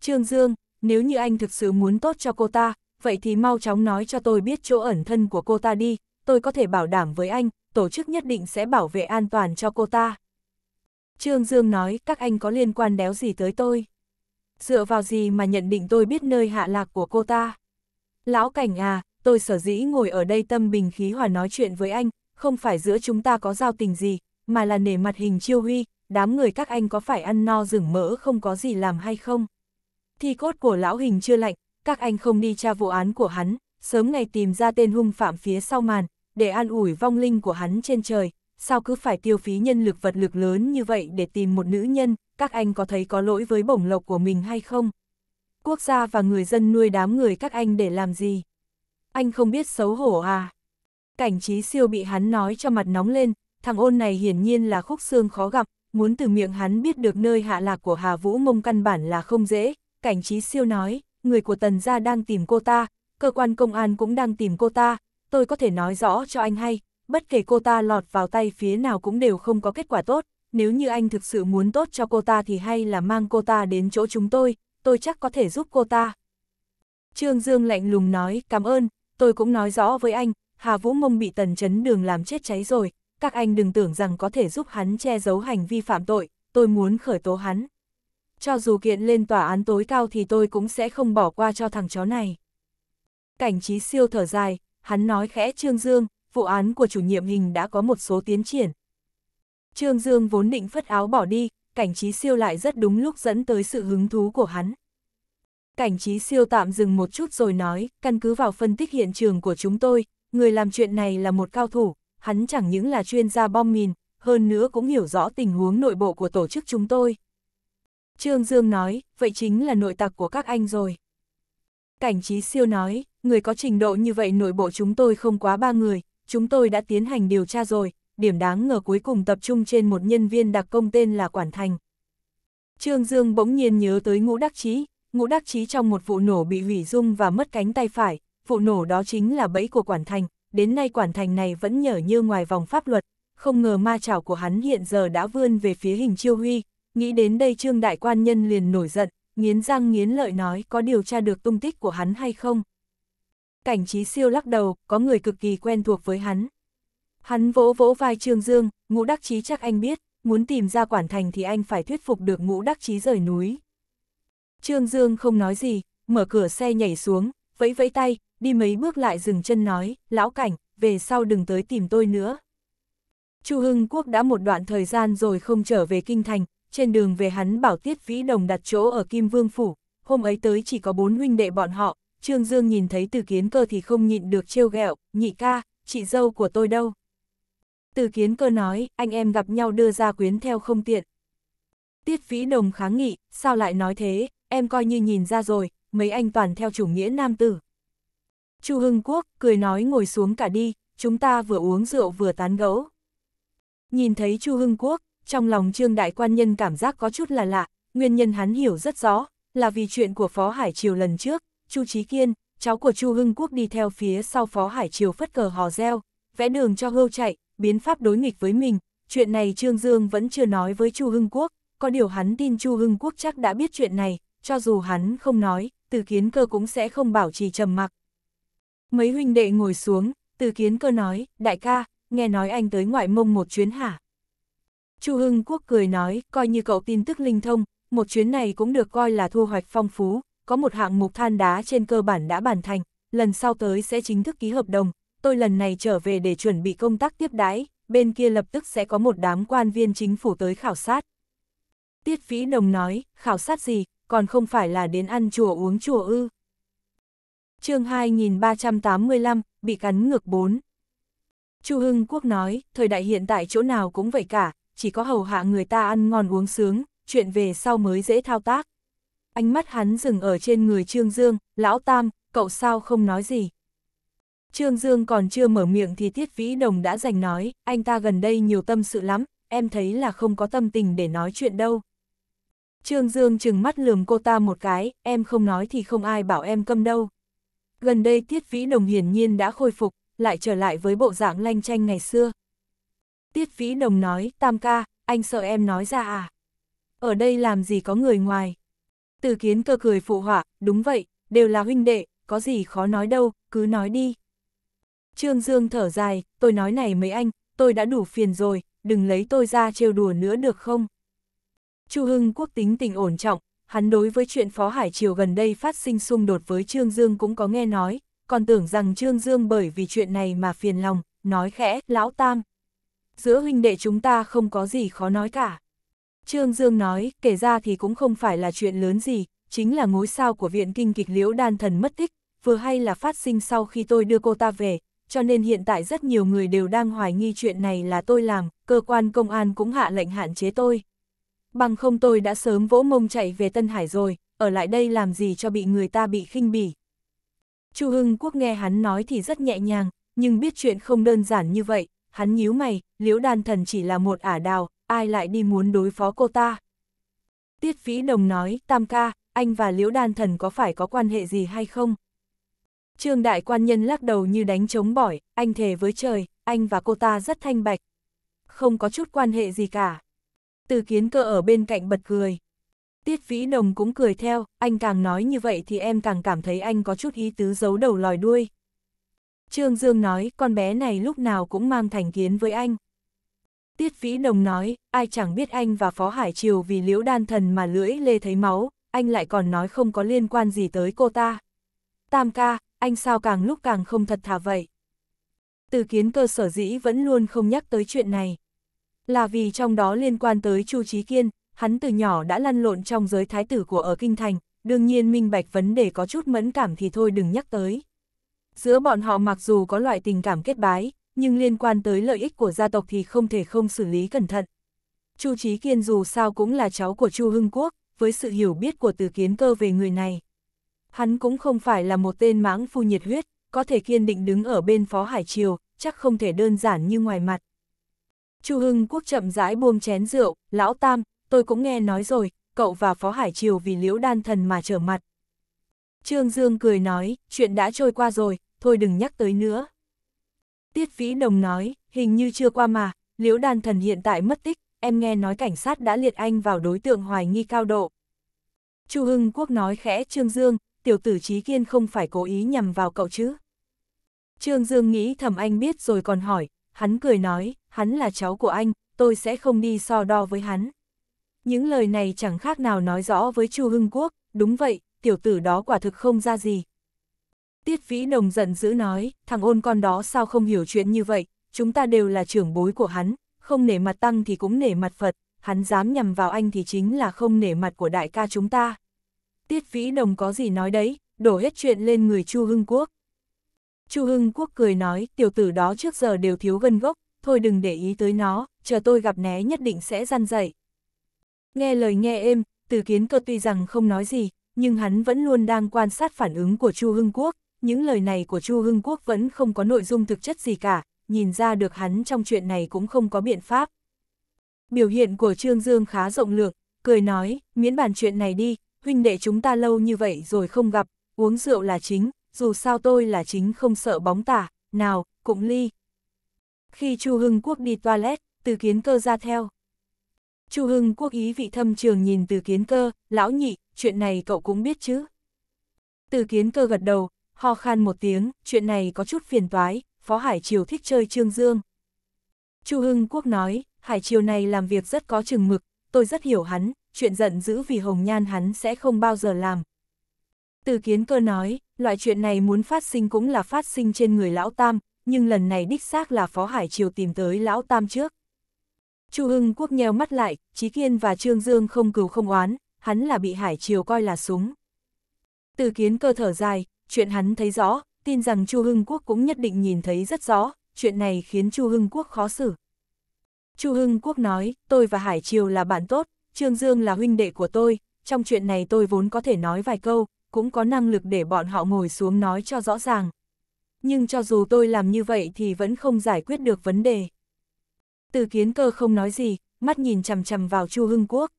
Speaker 1: Trương Dương, nếu như anh thực sự muốn tốt cho cô ta, vậy thì mau chóng nói cho tôi biết chỗ ẩn thân của cô ta đi, tôi có thể bảo đảm với anh, tổ chức nhất định sẽ bảo vệ an toàn cho cô ta. Trương Dương nói, các anh có liên quan đéo gì tới tôi. Dựa vào gì mà nhận định tôi biết nơi hạ lạc của cô ta? Lão Cảnh à, tôi sở dĩ ngồi ở đây tâm bình khí hòa nói chuyện với anh, không phải giữa chúng ta có giao tình gì, mà là nể mặt hình chiêu huy, đám người các anh có phải ăn no rừng mỡ không có gì làm hay không. Thi cốt của lão hình chưa lạnh, các anh không đi tra vụ án của hắn, sớm ngày tìm ra tên hung phạm phía sau màn, để an ủi vong linh của hắn trên trời, sao cứ phải tiêu phí nhân lực vật lực lớn như vậy để tìm một nữ nhân, các anh có thấy có lỗi với bổng lộc của mình hay không? Quốc gia và người dân nuôi đám người các anh để làm gì? anh không biết xấu hổ à. Cảnh trí siêu bị hắn nói cho mặt nóng lên, thằng ôn này hiển nhiên là khúc xương khó gặp, muốn từ miệng hắn biết được nơi hạ lạc của Hà Vũ Mông căn bản là không dễ. Cảnh trí siêu nói, người của tần gia đang tìm cô ta, cơ quan công an cũng đang tìm cô ta, tôi có thể nói rõ cho anh hay, bất kể cô ta lọt vào tay phía nào cũng đều không có kết quả tốt, nếu như anh thực sự muốn tốt cho cô ta thì hay là mang cô ta đến chỗ chúng tôi, tôi chắc có thể giúp cô ta. Trương Dương lạnh lùng nói, cảm ơn, tôi cũng nói rõ với anh, Hà Vũ Mông bị tần chấn đường làm chết cháy rồi, các anh đừng tưởng rằng có thể giúp hắn che giấu hành vi phạm tội, tôi muốn khởi tố hắn. Cho dù kiện lên tòa án tối cao thì tôi cũng sẽ không bỏ qua cho thằng chó này. Cảnh trí siêu thở dài, hắn nói khẽ Trương Dương, vụ án của chủ nhiệm hình đã có một số tiến triển. Trương Dương vốn định phất áo bỏ đi, cảnh trí siêu lại rất đúng lúc dẫn tới sự hứng thú của hắn. Cảnh trí siêu tạm dừng một chút rồi nói, căn cứ vào phân tích hiện trường của chúng tôi, người làm chuyện này là một cao thủ, hắn chẳng những là chuyên gia bom mìn, hơn nữa cũng hiểu rõ tình huống nội bộ của tổ chức chúng tôi. Trương Dương nói, vậy chính là nội tặc của các anh rồi. Cảnh trí siêu nói, người có trình độ như vậy nội bộ chúng tôi không quá ba người, chúng tôi đã tiến hành điều tra rồi, điểm đáng ngờ cuối cùng tập trung trên một nhân viên đặc công tên là Quản Thành. Trương Dương bỗng nhiên nhớ tới ngũ đắc chí ngũ đắc chí trong một vụ nổ bị hủy dung và mất cánh tay phải, vụ nổ đó chính là bẫy của quản thành, đến nay quản thành này vẫn nhở như ngoài vòng pháp luật, không ngờ ma chảo của hắn hiện giờ đã vươn về phía hình chiêu huy, nghĩ đến đây trương đại quan nhân liền nổi giận, nghiến răng nghiến lợi nói có điều tra được tung tích của hắn hay không. Cảnh trí siêu lắc đầu, có người cực kỳ quen thuộc với hắn. Hắn vỗ vỗ vai Trương Dương, ngũ đắc chí chắc anh biết, muốn tìm ra quản thành thì anh phải thuyết phục được ngũ đắc chí rời núi, Trương Dương không nói gì, mở cửa xe nhảy xuống, vẫy vẫy tay, đi mấy bước lại dừng chân nói, lão cảnh, về sau đừng tới tìm tôi nữa. Chu Hưng Quốc đã một đoạn thời gian rồi không trở về Kinh Thành, trên đường về hắn bảo Tiết Vĩ Đồng đặt chỗ ở Kim Vương Phủ, hôm ấy tới chỉ có bốn huynh đệ bọn họ, Trương Dương nhìn thấy từ kiến cơ thì không nhịn được trêu ghẹo, nhị ca, chị dâu của tôi đâu. Từ kiến cơ nói, anh em gặp nhau đưa ra quyến theo không tiện. Tiết Vĩ Đồng kháng nghị, sao lại nói thế, em coi như nhìn ra rồi, mấy anh toàn theo chủ nghĩa nam tử. Chu Hưng Quốc cười nói ngồi xuống cả đi, chúng ta vừa uống rượu vừa tán gẫu. Nhìn thấy Chu Hưng Quốc, trong lòng Trương Đại Quan Nhân cảm giác có chút là lạ, nguyên nhân hắn hiểu rất rõ, là vì chuyện của Phó Hải Triều lần trước, Chu Trí Kiên, cháu của Chu Hưng Quốc đi theo phía sau Phó Hải Triều phất cờ hò reo, vẽ đường cho hưu chạy, biến pháp đối nghịch với mình, chuyện này Trương Dương vẫn chưa nói với Chu Hưng Quốc, có điều hắn tin Chu Hưng Quốc chắc đã biết chuyện này, cho dù hắn không nói, từ kiến cơ cũng sẽ không bảo trì trầm mặc. Mấy huynh đệ ngồi xuống, từ kiến cơ nói, đại ca, nghe nói anh tới ngoại mông một chuyến hả? Chu Hưng Quốc cười nói, coi như cậu tin tức linh thông, một chuyến này cũng được coi là thu hoạch phong phú, có một hạng mục than đá trên cơ bản đã bàn thành, lần sau tới sẽ chính thức ký hợp đồng, tôi lần này trở về để chuẩn bị công tác tiếp đãi, bên kia lập tức sẽ có một đám quan viên chính phủ tới khảo sát. Tiết Phí Đồng nói, khảo sát gì, còn không phải là đến ăn chùa uống chùa ư. chương 2385, bị cắn ngược 4 Chu Hưng Quốc nói, thời đại hiện tại chỗ nào cũng vậy cả, chỉ có hầu hạ người ta ăn ngon uống sướng, chuyện về sau mới dễ thao tác. Ánh mắt hắn dừng ở trên người Trương Dương, lão tam, cậu sao không nói gì. Trương Dương còn chưa mở miệng thì Tiết Vĩ Đồng đã giành nói, anh ta gần đây nhiều tâm sự lắm, em thấy là không có tâm tình để nói chuyện đâu. Trương Dương chừng mắt lườm cô ta một cái, em không nói thì không ai bảo em câm đâu. Gần đây Tiết Vĩ Đồng hiển nhiên đã khôi phục, lại trở lại với bộ dạng lanh tranh ngày xưa. Tiết Vĩ Đồng nói, Tam ca, anh sợ em nói ra à? Ở đây làm gì có người ngoài? Từ kiến cơ cười phụ họa, đúng vậy, đều là huynh đệ, có gì khó nói đâu, cứ nói đi. Trương Dương thở dài, tôi nói này mấy anh, tôi đã đủ phiền rồi, đừng lấy tôi ra trêu đùa nữa được không? Chu Hưng Quốc tính tình ổn trọng, hắn đối với chuyện Phó Hải Triều gần đây phát sinh xung đột với Trương Dương cũng có nghe nói, còn tưởng rằng Trương Dương bởi vì chuyện này mà phiền lòng, nói khẽ, lão tam. Giữa huynh đệ chúng ta không có gì khó nói cả. Trương Dương nói, kể ra thì cũng không phải là chuyện lớn gì, chính là ngôi sao của viện kinh kịch liễu đan thần mất tích, vừa hay là phát sinh sau khi tôi đưa cô ta về, cho nên hiện tại rất nhiều người đều đang hoài nghi chuyện này là tôi làm, cơ quan công an cũng hạ lệnh hạn chế tôi bằng không tôi đã sớm vỗ mông chạy về Tân Hải rồi, ở lại đây làm gì cho bị người ta bị khinh bỉ. Chu Hưng Quốc nghe hắn nói thì rất nhẹ nhàng, nhưng biết chuyện không đơn giản như vậy, hắn nhíu mày, liễu đan thần chỉ là một ả đào, ai lại đi muốn đối phó cô ta. Tiết Phí Đồng nói, Tam ca, anh và liễu đan thần có phải có quan hệ gì hay không? Trương Đại Quan Nhân lắc đầu như đánh trống bỏi, anh thề với trời, anh và cô ta rất thanh bạch. Không có chút quan hệ gì cả từ kiến cơ ở bên cạnh bật cười. Tiết Vĩ Đồng cũng cười theo, anh càng nói như vậy thì em càng cảm thấy anh có chút ý tứ giấu đầu lòi đuôi. Trương Dương nói, con bé này lúc nào cũng mang thành kiến với anh. Tiết Vĩ Đồng nói, ai chẳng biết anh và Phó Hải Triều vì liễu đan thần mà lưỡi lê thấy máu, anh lại còn nói không có liên quan gì tới cô ta. Tam ca, anh sao càng lúc càng không thật thà vậy. Từ kiến cơ sở dĩ vẫn luôn không nhắc tới chuyện này, là vì trong đó liên quan tới Chu Trí Kiên, hắn từ nhỏ đã lăn lộn trong giới thái tử của ở Kinh Thành, đương nhiên minh bạch vấn đề có chút mẫn cảm thì thôi đừng nhắc tới. Giữa bọn họ mặc dù có loại tình cảm kết bái, nhưng liên quan tới lợi ích của gia tộc thì không thể không xử lý cẩn thận. Chu Trí Kiên dù sao cũng là cháu của Chu Hưng Quốc, với sự hiểu biết của từ kiến cơ về người này. Hắn cũng không phải là một tên mãng phu nhiệt huyết, có thể kiên định đứng ở bên phó hải triều, chắc không thể đơn giản như ngoài mặt. Chu Hưng Quốc chậm rãi buông chén rượu, lão tam, tôi cũng nghe nói rồi, cậu và Phó Hải Triều vì liễu đan thần mà trở mặt. Trương Dương cười nói, chuyện đã trôi qua rồi, thôi đừng nhắc tới nữa. Tiết Vĩ Đồng nói, hình như chưa qua mà, liễu đan thần hiện tại mất tích, em nghe nói cảnh sát đã liệt anh vào đối tượng hoài nghi cao độ. Chu Hưng Quốc nói khẽ Trương Dương, tiểu tử Chí Kiên không phải cố ý nhằm vào cậu chứ. Trương Dương nghĩ thầm anh biết rồi còn hỏi, hắn cười nói, hắn là cháu của anh, tôi sẽ không đi so đo với hắn. Những lời này chẳng khác nào nói rõ với Chu Hưng Quốc, đúng vậy, tiểu tử đó quả thực không ra gì. Tiết Vĩ Đồng giận dữ nói, thằng ôn con đó sao không hiểu chuyện như vậy, chúng ta đều là trưởng bối của hắn, không nể mặt tăng thì cũng nể mặt Phật, hắn dám nhầm vào anh thì chính là không nể mặt của đại ca chúng ta. Tiết Vĩ Đồng có gì nói đấy, đổ hết chuyện lên người Chu Hưng Quốc. Chu Hưng Quốc cười nói, tiểu tử đó trước giờ đều thiếu gân gốc, thôi đừng để ý tới nó, chờ tôi gặp né nhất định sẽ răn dậy. Nghe lời nghe êm, từ kiến cơ tuy rằng không nói gì, nhưng hắn vẫn luôn đang quan sát phản ứng của Chu Hưng Quốc, những lời này của Chu Hưng Quốc vẫn không có nội dung thực chất gì cả, nhìn ra được hắn trong chuyện này cũng không có biện pháp. Biểu hiện của Trương Dương khá rộng lượng, cười nói, miễn bàn chuyện này đi, huynh đệ chúng ta lâu như vậy rồi không gặp, uống rượu là chính, dù sao tôi là chính không sợ bóng tả, nào, cũng ly. Khi Chu Hưng Quốc đi toilet, từ kiến cơ ra theo. Chu Hưng Quốc ý vị thâm trường nhìn từ kiến cơ, lão nhị, chuyện này cậu cũng biết chứ. Từ kiến cơ gật đầu, ho khan một tiếng, chuyện này có chút phiền toái, Phó Hải Triều thích chơi Trương Dương. Chu Hưng Quốc nói, Hải Triều này làm việc rất có chừng mực, tôi rất hiểu hắn, chuyện giận dữ vì hồng nhan hắn sẽ không bao giờ làm, từ kiến cơ nói, loại chuyện này muốn phát sinh cũng là phát sinh trên người Lão Tam, nhưng lần này đích xác là Phó Hải Triều tìm tới Lão Tam trước. Chu Hưng Quốc nheo mắt lại, Chí Kiên và Trương Dương không cừu không oán, hắn là bị Hải Triều coi là súng. Từ kiến cơ thở dài, chuyện hắn thấy rõ, tin rằng Chu Hưng Quốc cũng nhất định nhìn thấy rất rõ, chuyện này khiến Chu Hưng Quốc khó xử. Chu Hưng Quốc nói, tôi và Hải Triều là bạn tốt, Trương Dương là huynh đệ của tôi, trong chuyện này tôi vốn có thể nói vài câu, cũng có năng lực để bọn họ ngồi xuống nói cho rõ ràng. Nhưng cho dù tôi làm như vậy thì vẫn không giải quyết được vấn đề. Từ kiến cơ không nói gì, mắt nhìn chằm chằm vào Chu Hưng Quốc.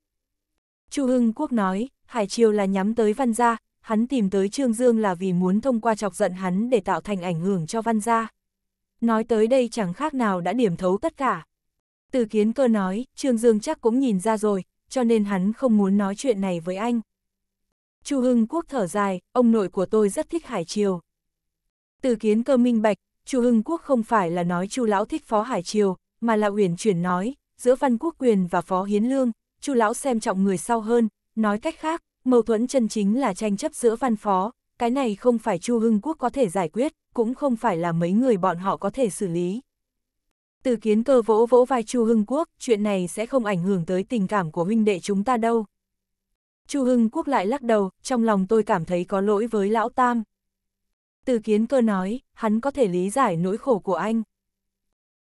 Speaker 1: Chu Hưng Quốc nói, Hải Triều là nhắm tới văn gia, hắn tìm tới Trương Dương là vì muốn thông qua chọc giận hắn để tạo thành ảnh hưởng cho văn gia. Nói tới đây chẳng khác nào đã điểm thấu tất cả. Từ kiến cơ nói, Trương Dương chắc cũng nhìn ra rồi, cho nên hắn không muốn nói chuyện này với anh. Chu Hưng Quốc thở dài, ông nội của tôi rất thích Hải Triều. Từ kiến cơ minh bạch, Chu Hưng Quốc không phải là nói Chu Lão thích Phó Hải Triều, mà là uyển chuyển nói, giữa Văn Quốc Quyền và Phó Hiến Lương, Chu Lão xem trọng người sau hơn, nói cách khác, mâu thuẫn chân chính là tranh chấp giữa Văn Phó, cái này không phải Chu Hưng Quốc có thể giải quyết, cũng không phải là mấy người bọn họ có thể xử lý. Từ kiến cơ vỗ vỗ vai Chu Hưng Quốc, chuyện này sẽ không ảnh hưởng tới tình cảm của huynh đệ chúng ta đâu. Chu Hưng Quốc lại lắc đầu, trong lòng tôi cảm thấy có lỗi với Lão Tam. Từ kiến cơ nói, hắn có thể lý giải nỗi khổ của anh.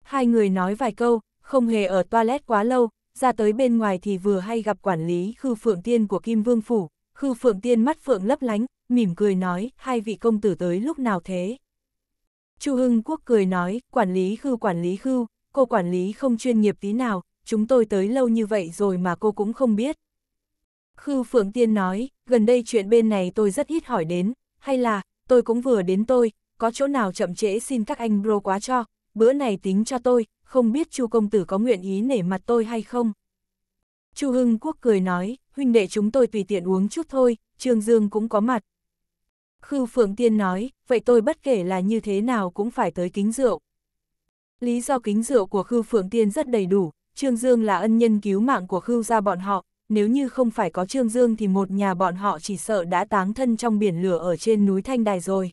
Speaker 1: Hai người nói vài câu, không hề ở toilet quá lâu, ra tới bên ngoài thì vừa hay gặp quản lý Khư Phượng Tiên của Kim Vương Phủ. Khư Phượng Tiên mắt Phượng lấp lánh, mỉm cười nói, hai vị công tử tới lúc nào thế? Chu Hưng Quốc cười nói, quản lý Khư quản lý Khư, cô quản lý không chuyên nghiệp tí nào, chúng tôi tới lâu như vậy rồi mà cô cũng không biết. Khư Phượng Tiên nói, gần đây chuyện bên này tôi rất ít hỏi đến, hay là, tôi cũng vừa đến tôi, có chỗ nào chậm trễ xin các anh bro quá cho, bữa này tính cho tôi, không biết chu công tử có nguyện ý nể mặt tôi hay không. chu Hưng Quốc cười nói, huynh đệ chúng tôi tùy tiện uống chút thôi, Trương Dương cũng có mặt. Khư Phượng Tiên nói, vậy tôi bất kể là như thế nào cũng phải tới kính rượu. Lý do kính rượu của Khư Phượng Tiên rất đầy đủ, Trương Dương là ân nhân cứu mạng của Khư gia bọn họ, nếu như không phải có Trương Dương thì một nhà bọn họ chỉ sợ đã táng thân trong biển lửa ở trên núi Thanh Đài rồi.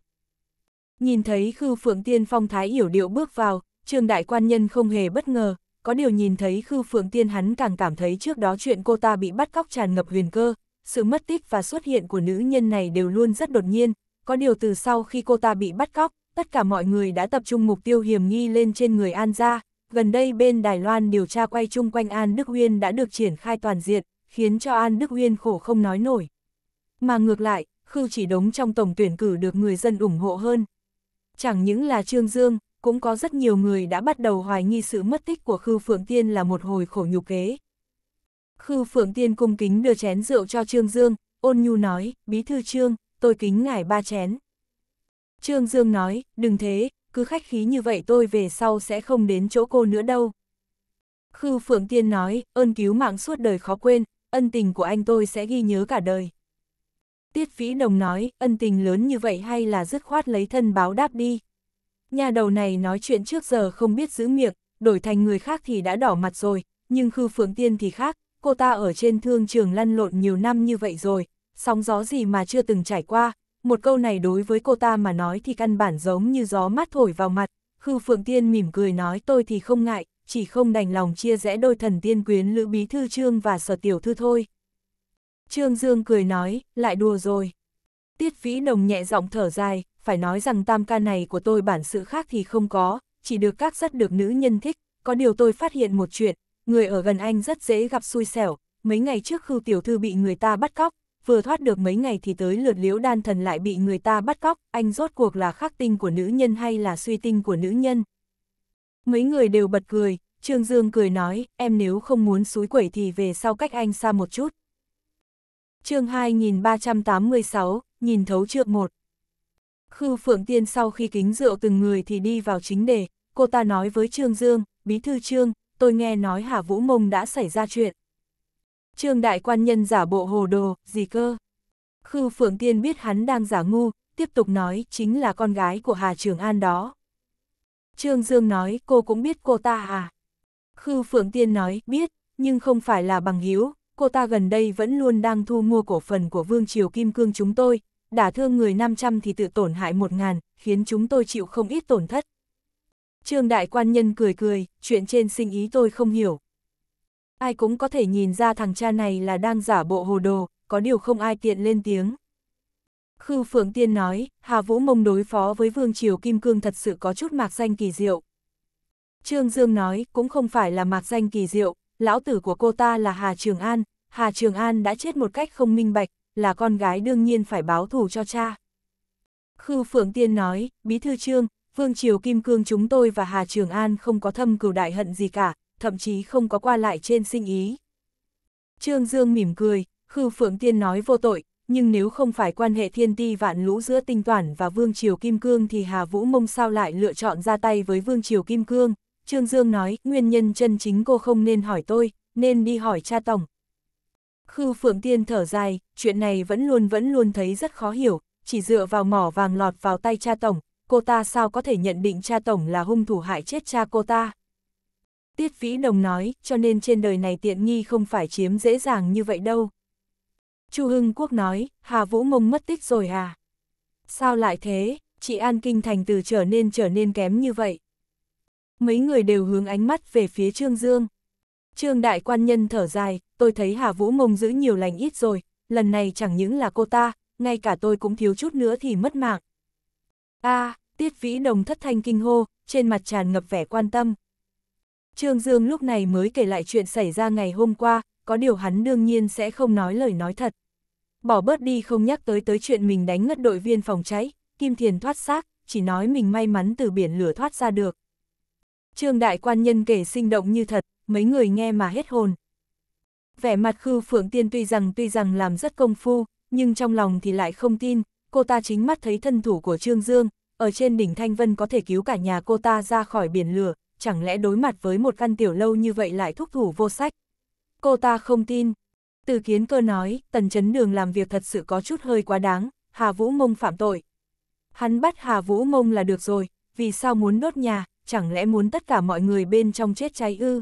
Speaker 1: Nhìn thấy Khư Phượng Tiên phong thái hiểu điệu bước vào, Trương Đại Quan Nhân không hề bất ngờ, có điều nhìn thấy Khư Phượng Tiên hắn càng cảm thấy trước đó chuyện cô ta bị bắt cóc tràn ngập huyền cơ, sự mất tích và xuất hiện của nữ nhân này đều luôn rất đột nhiên, có điều từ sau khi cô ta bị bắt cóc, tất cả mọi người đã tập trung mục tiêu hiểm nghi lên trên người An gia. Gần đây bên Đài Loan điều tra quay chung quanh An Đức Huyên đã được triển khai toàn diện, khiến cho An Đức Uyên khổ không nói nổi. Mà ngược lại, Khưu chỉ đống trong tổng tuyển cử được người dân ủng hộ hơn. Chẳng những là Trương Dương, cũng có rất nhiều người đã bắt đầu hoài nghi sự mất tích của Khưu Phượng Tiên là một hồi khổ nhục kế. Khưu Phượng Tiên cung kính đưa chén rượu cho Trương Dương, ôn nhu nói, bí thư Trương, tôi kính ngài ba chén. Trương Dương nói, đừng thế, cứ khách khí như vậy tôi về sau sẽ không đến chỗ cô nữa đâu. Khư Phượng Tiên nói, ơn cứu mạng suốt đời khó quên, ân tình của anh tôi sẽ ghi nhớ cả đời. Tiết Phí Đồng nói, ân tình lớn như vậy hay là dứt khoát lấy thân báo đáp đi. Nhà đầu này nói chuyện trước giờ không biết giữ miệng, đổi thành người khác thì đã đỏ mặt rồi, nhưng Khư Phượng Tiên thì khác, cô ta ở trên thương trường lăn lộn nhiều năm như vậy rồi, sóng gió gì mà chưa từng trải qua, một câu này đối với cô ta mà nói thì căn bản giống như gió mát thổi vào mặt, Khư Phượng Tiên mỉm cười nói tôi thì không ngại, chỉ không đành lòng chia rẽ đôi thần tiên quyến Lữ Bí Thư Trương và Sở Tiểu Thư thôi. Trương Dương cười nói, lại đùa rồi. Tiết Vĩ Đồng nhẹ giọng thở dài, phải nói rằng tam ca này của tôi bản sự khác thì không có, chỉ được các rất được nữ nhân thích, có điều tôi phát hiện một chuyện, người ở gần anh rất dễ gặp xui xẻo, mấy ngày trước Khưu Tiểu Thư bị người ta bắt cóc, vừa thoát được mấy ngày thì tới lượt liễu đan thần lại bị người ta bắt cóc, anh rốt cuộc là khắc tinh của nữ nhân hay là suy tinh của nữ nhân, Mấy người đều bật cười, Trương Dương cười nói, em nếu không muốn suối quẩy thì về sau cách anh xa một chút. chương 2386, nhìn thấu trượng một. Khư Phượng Tiên sau khi kính rượu từng người thì đi vào chính đề, cô ta nói với Trương Dương, Bí Thư Trương, tôi nghe nói Hà Vũ Mông đã xảy ra chuyện. Trương Đại Quan Nhân giả bộ hồ đồ, gì cơ? Khư Phượng Tiên biết hắn đang giả ngu, tiếp tục nói chính là con gái của Hà Trường An đó. Trương Dương nói, cô cũng biết cô ta à? Khư Phượng Tiên nói, biết, nhưng không phải là bằng hiếu, cô ta gần đây vẫn luôn đang thu mua cổ phần của Vương Triều Kim Cương chúng tôi, Đã thương người 500 thì tự tổn hại 1.000, khiến chúng tôi chịu không ít tổn thất. Trương Đại Quan Nhân cười cười, chuyện trên sinh ý tôi không hiểu. Ai cũng có thể nhìn ra thằng cha này là đang giả bộ hồ đồ, có điều không ai tiện lên tiếng. Khư Phượng Tiên nói, Hà Vũ Mông đối phó với Vương Triều Kim Cương thật sự có chút mạc danh kỳ diệu. Trương Dương nói, cũng không phải là mạc danh kỳ diệu, lão tử của cô ta là Hà Trường An, Hà Trường An đã chết một cách không minh bạch, là con gái đương nhiên phải báo thù cho cha. Khư Phượng Tiên nói, Bí Thư Trương, Vương Triều Kim Cương chúng tôi và Hà Trường An không có thâm cừu đại hận gì cả, thậm chí không có qua lại trên sinh ý. Trương Dương mỉm cười, Khư Phượng Tiên nói vô tội, nhưng nếu không phải quan hệ thiên ti vạn lũ giữa tinh toản và Vương Triều Kim Cương thì Hà Vũ Mông sao lại lựa chọn ra tay với Vương Triều Kim Cương. Trương Dương nói, nguyên nhân chân chính cô không nên hỏi tôi, nên đi hỏi cha tổng. Khư Phượng Tiên thở dài, chuyện này vẫn luôn vẫn luôn thấy rất khó hiểu, chỉ dựa vào mỏ vàng lọt vào tay cha tổng, cô ta sao có thể nhận định cha tổng là hung thủ hại chết cha cô ta. Tiết Vĩ Đồng nói, cho nên trên đời này tiện nghi không phải chiếm dễ dàng như vậy đâu. Chu Hưng Quốc nói, Hà Vũ Mông mất tích rồi à? Sao lại thế, chị An Kinh Thành từ trở nên trở nên kém như vậy? Mấy người đều hướng ánh mắt về phía Trương Dương. Trương Đại Quan Nhân thở dài, tôi thấy Hà Vũ Mông giữ nhiều lành ít rồi, lần này chẳng những là cô ta, ngay cả tôi cũng thiếu chút nữa thì mất mạng. a à, Tiết Vĩ Đồng thất thanh kinh hô, trên mặt tràn ngập vẻ quan tâm. Trương Dương lúc này mới kể lại chuyện xảy ra ngày hôm qua, có điều hắn đương nhiên sẽ không nói lời nói thật. Bỏ bớt đi không nhắc tới tới chuyện mình đánh ngất đội viên phòng cháy, Kim Thiền thoát xác, chỉ nói mình may mắn từ biển lửa thoát ra được. Trương đại quan nhân kể sinh động như thật, mấy người nghe mà hết hồn. Vẻ mặt Khư Phượng Tiên tuy rằng tuy rằng làm rất công phu, nhưng trong lòng thì lại không tin, cô ta chính mắt thấy thân thủ của Trương Dương, ở trên đỉnh Thanh Vân có thể cứu cả nhà cô ta ra khỏi biển lửa, chẳng lẽ đối mặt với một căn tiểu lâu như vậy lại thúc thủ vô sách. Cô ta không tin. Từ kiến cơ nói, tần chấn đường làm việc thật sự có chút hơi quá đáng, Hà Vũ Mông phạm tội. Hắn bắt Hà Vũ Mông là được rồi, vì sao muốn đốt nhà, chẳng lẽ muốn tất cả mọi người bên trong chết cháy ư?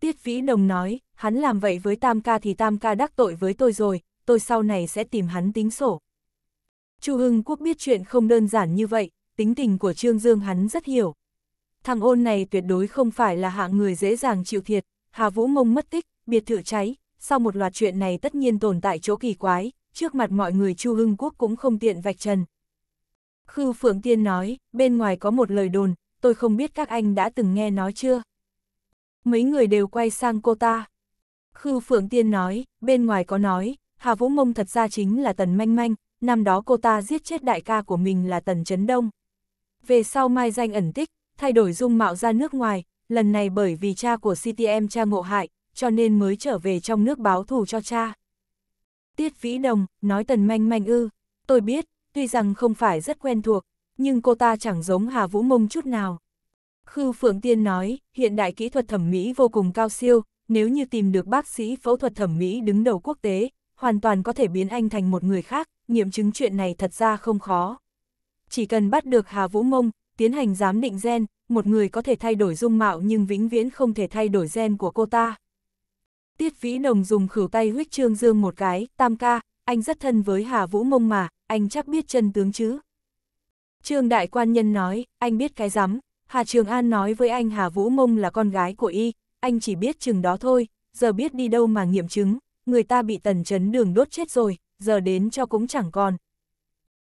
Speaker 1: Tiết Vĩ Đồng nói, hắn làm vậy với Tam Ca thì Tam Ca đắc tội với tôi rồi, tôi sau này sẽ tìm hắn tính sổ. Chu Hưng Quốc biết chuyện không đơn giản như vậy, tính tình của Trương Dương hắn rất hiểu. Thằng ôn này tuyệt đối không phải là hạng người dễ dàng chịu thiệt, Hà Vũ Mông mất tích, biệt thự cháy, sau một loạt chuyện này tất nhiên tồn tại chỗ kỳ quái, trước mặt mọi người Chu Hưng Quốc cũng không tiện vạch trần. Khư Phượng Tiên nói, bên ngoài có một lời đồn, tôi không biết các anh đã từng nghe nói chưa. Mấy người đều quay sang cô ta. Khư Phượng Tiên nói, bên ngoài có nói, Hà Vũ Mông thật ra chính là Tần Manh Manh, năm đó cô ta giết chết đại ca của mình là Tần Trấn Đông. Về sau mai danh ẩn tích, thay đổi dung mạo ra nước ngoài, lần này bởi vì cha của CTM cha ngộ hại, cho nên mới trở về trong nước báo thù cho cha. Tiết Vĩ Đồng, nói Tần Manh Manh ư, tôi biết, tuy rằng không phải rất quen thuộc, nhưng cô ta chẳng giống Hà Vũ Mông chút nào. Khư Phượng Tiên nói, hiện đại kỹ thuật thẩm mỹ vô cùng cao siêu, nếu như tìm được bác sĩ phẫu thuật thẩm mỹ đứng đầu quốc tế, hoàn toàn có thể biến anh thành một người khác, nghiệm chứng chuyện này thật ra không khó. Chỉ cần bắt được Hà Vũ Mông, tiến hành giám định gen, một người có thể thay đổi dung mạo nhưng vĩnh viễn không thể thay đổi gen của cô ta. Tiết Vĩ nồng dùng khử tay huyết Trương Dương một cái, tam ca, anh rất thân với Hà Vũ Mông mà, anh chắc biết chân tướng chứ. Trương Đại Quan Nhân nói, anh biết cái rắm, Hà Trường An nói với anh Hà Vũ Mông là con gái của y, anh chỉ biết chừng đó thôi, giờ biết đi đâu mà nghiệm chứng, người ta bị tần chấn đường đốt chết rồi, giờ đến cho cũng chẳng còn.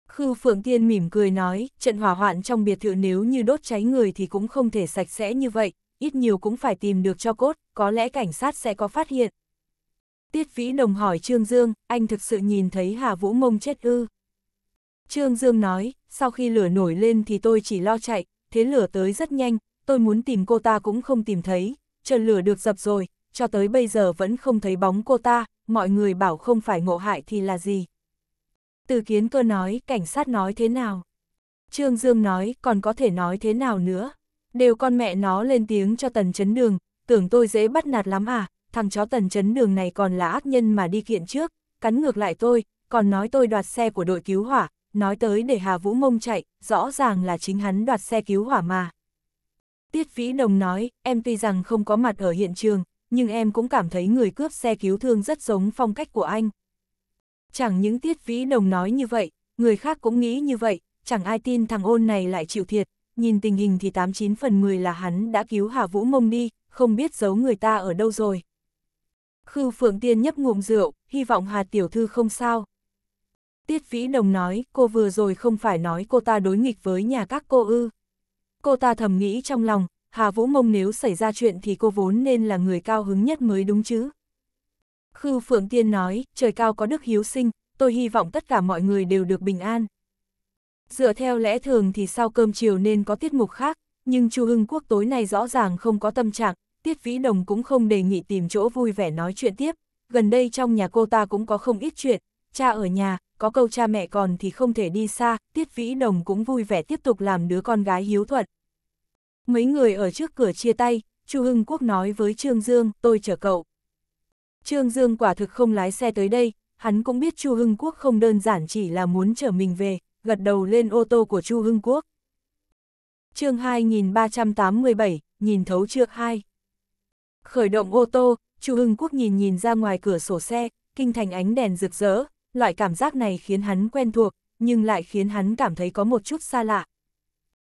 Speaker 1: Khư Phượng Tiên mỉm cười nói, trận hỏa hoạn trong biệt thự nếu như đốt cháy người thì cũng không thể sạch sẽ như vậy, ít nhiều cũng phải tìm được cho cốt, có lẽ cảnh sát sẽ có phát hiện. Tiết Vĩ Đồng hỏi Trương Dương, anh thực sự nhìn thấy Hà Vũ Mông chết ư? Trương Dương nói, sau khi lửa nổi lên thì tôi chỉ lo chạy, thế lửa tới rất nhanh, tôi muốn tìm cô ta cũng không tìm thấy, chờ lửa được dập rồi, cho tới bây giờ vẫn không thấy bóng cô ta, mọi người bảo không phải ngộ hại thì là gì. Từ kiến cơ nói, cảnh sát nói thế nào? Trương Dương nói, còn có thể nói thế nào nữa? đều con mẹ nó lên tiếng cho tần chấn đường, tưởng tôi dễ bắt nạt lắm à, thằng chó tần chấn đường này còn là ác nhân mà đi kiện trước, cắn ngược lại tôi, còn nói tôi đoạt xe của đội cứu hỏa, nói tới để Hà Vũ Mông chạy, rõ ràng là chính hắn đoạt xe cứu hỏa mà. Tiết Vĩ Đồng nói, em tuy rằng không có mặt ở hiện trường, nhưng em cũng cảm thấy người cướp xe cứu thương rất giống phong cách của anh. Chẳng những Tiết Vĩ Đồng nói như vậy, người khác cũng nghĩ như vậy, chẳng ai tin thằng ôn này lại chịu thiệt, nhìn tình hình thì 89 phần 10 là hắn đã cứu Hà Vũ Mông đi, không biết giấu người ta ở đâu rồi. Khư Phượng Tiên nhấp ngụm rượu, hy vọng Hà Tiểu Thư không sao. Tiết Vĩ Đồng nói, cô vừa rồi không phải nói cô ta đối nghịch với nhà các cô ư. Cô ta thầm nghĩ trong lòng, Hà Vũ Mông nếu xảy ra chuyện thì cô vốn nên là người cao hứng nhất mới đúng chứ. Khư Phượng Tiên nói, trời cao có đức hiếu sinh, tôi hy vọng tất cả mọi người đều được bình an. Dựa theo lẽ thường thì sau cơm chiều nên có tiết mục khác, nhưng Chu Hưng Quốc tối nay rõ ràng không có tâm trạng, Tiết Vĩ Đồng cũng không đề nghị tìm chỗ vui vẻ nói chuyện tiếp, gần đây trong nhà cô ta cũng có không ít chuyện, cha ở nhà, có câu cha mẹ còn thì không thể đi xa, Tiết Vĩ Đồng cũng vui vẻ tiếp tục làm đứa con gái hiếu thuận. Mấy người ở trước cửa chia tay, Chu Hưng Quốc nói với Trương Dương, tôi chở cậu. Trương Dương quả thực không lái xe tới đây, hắn cũng biết Chu Hưng Quốc không đơn giản chỉ là muốn chở mình về, gật đầu lên ô tô của Chu Hưng Quốc. chương 2387, nhìn thấu trước hai Khởi động ô tô, Chu Hưng Quốc nhìn nhìn ra ngoài cửa sổ xe, kinh thành ánh đèn rực rỡ, loại cảm giác này khiến hắn quen thuộc, nhưng lại khiến hắn cảm thấy có một chút xa lạ.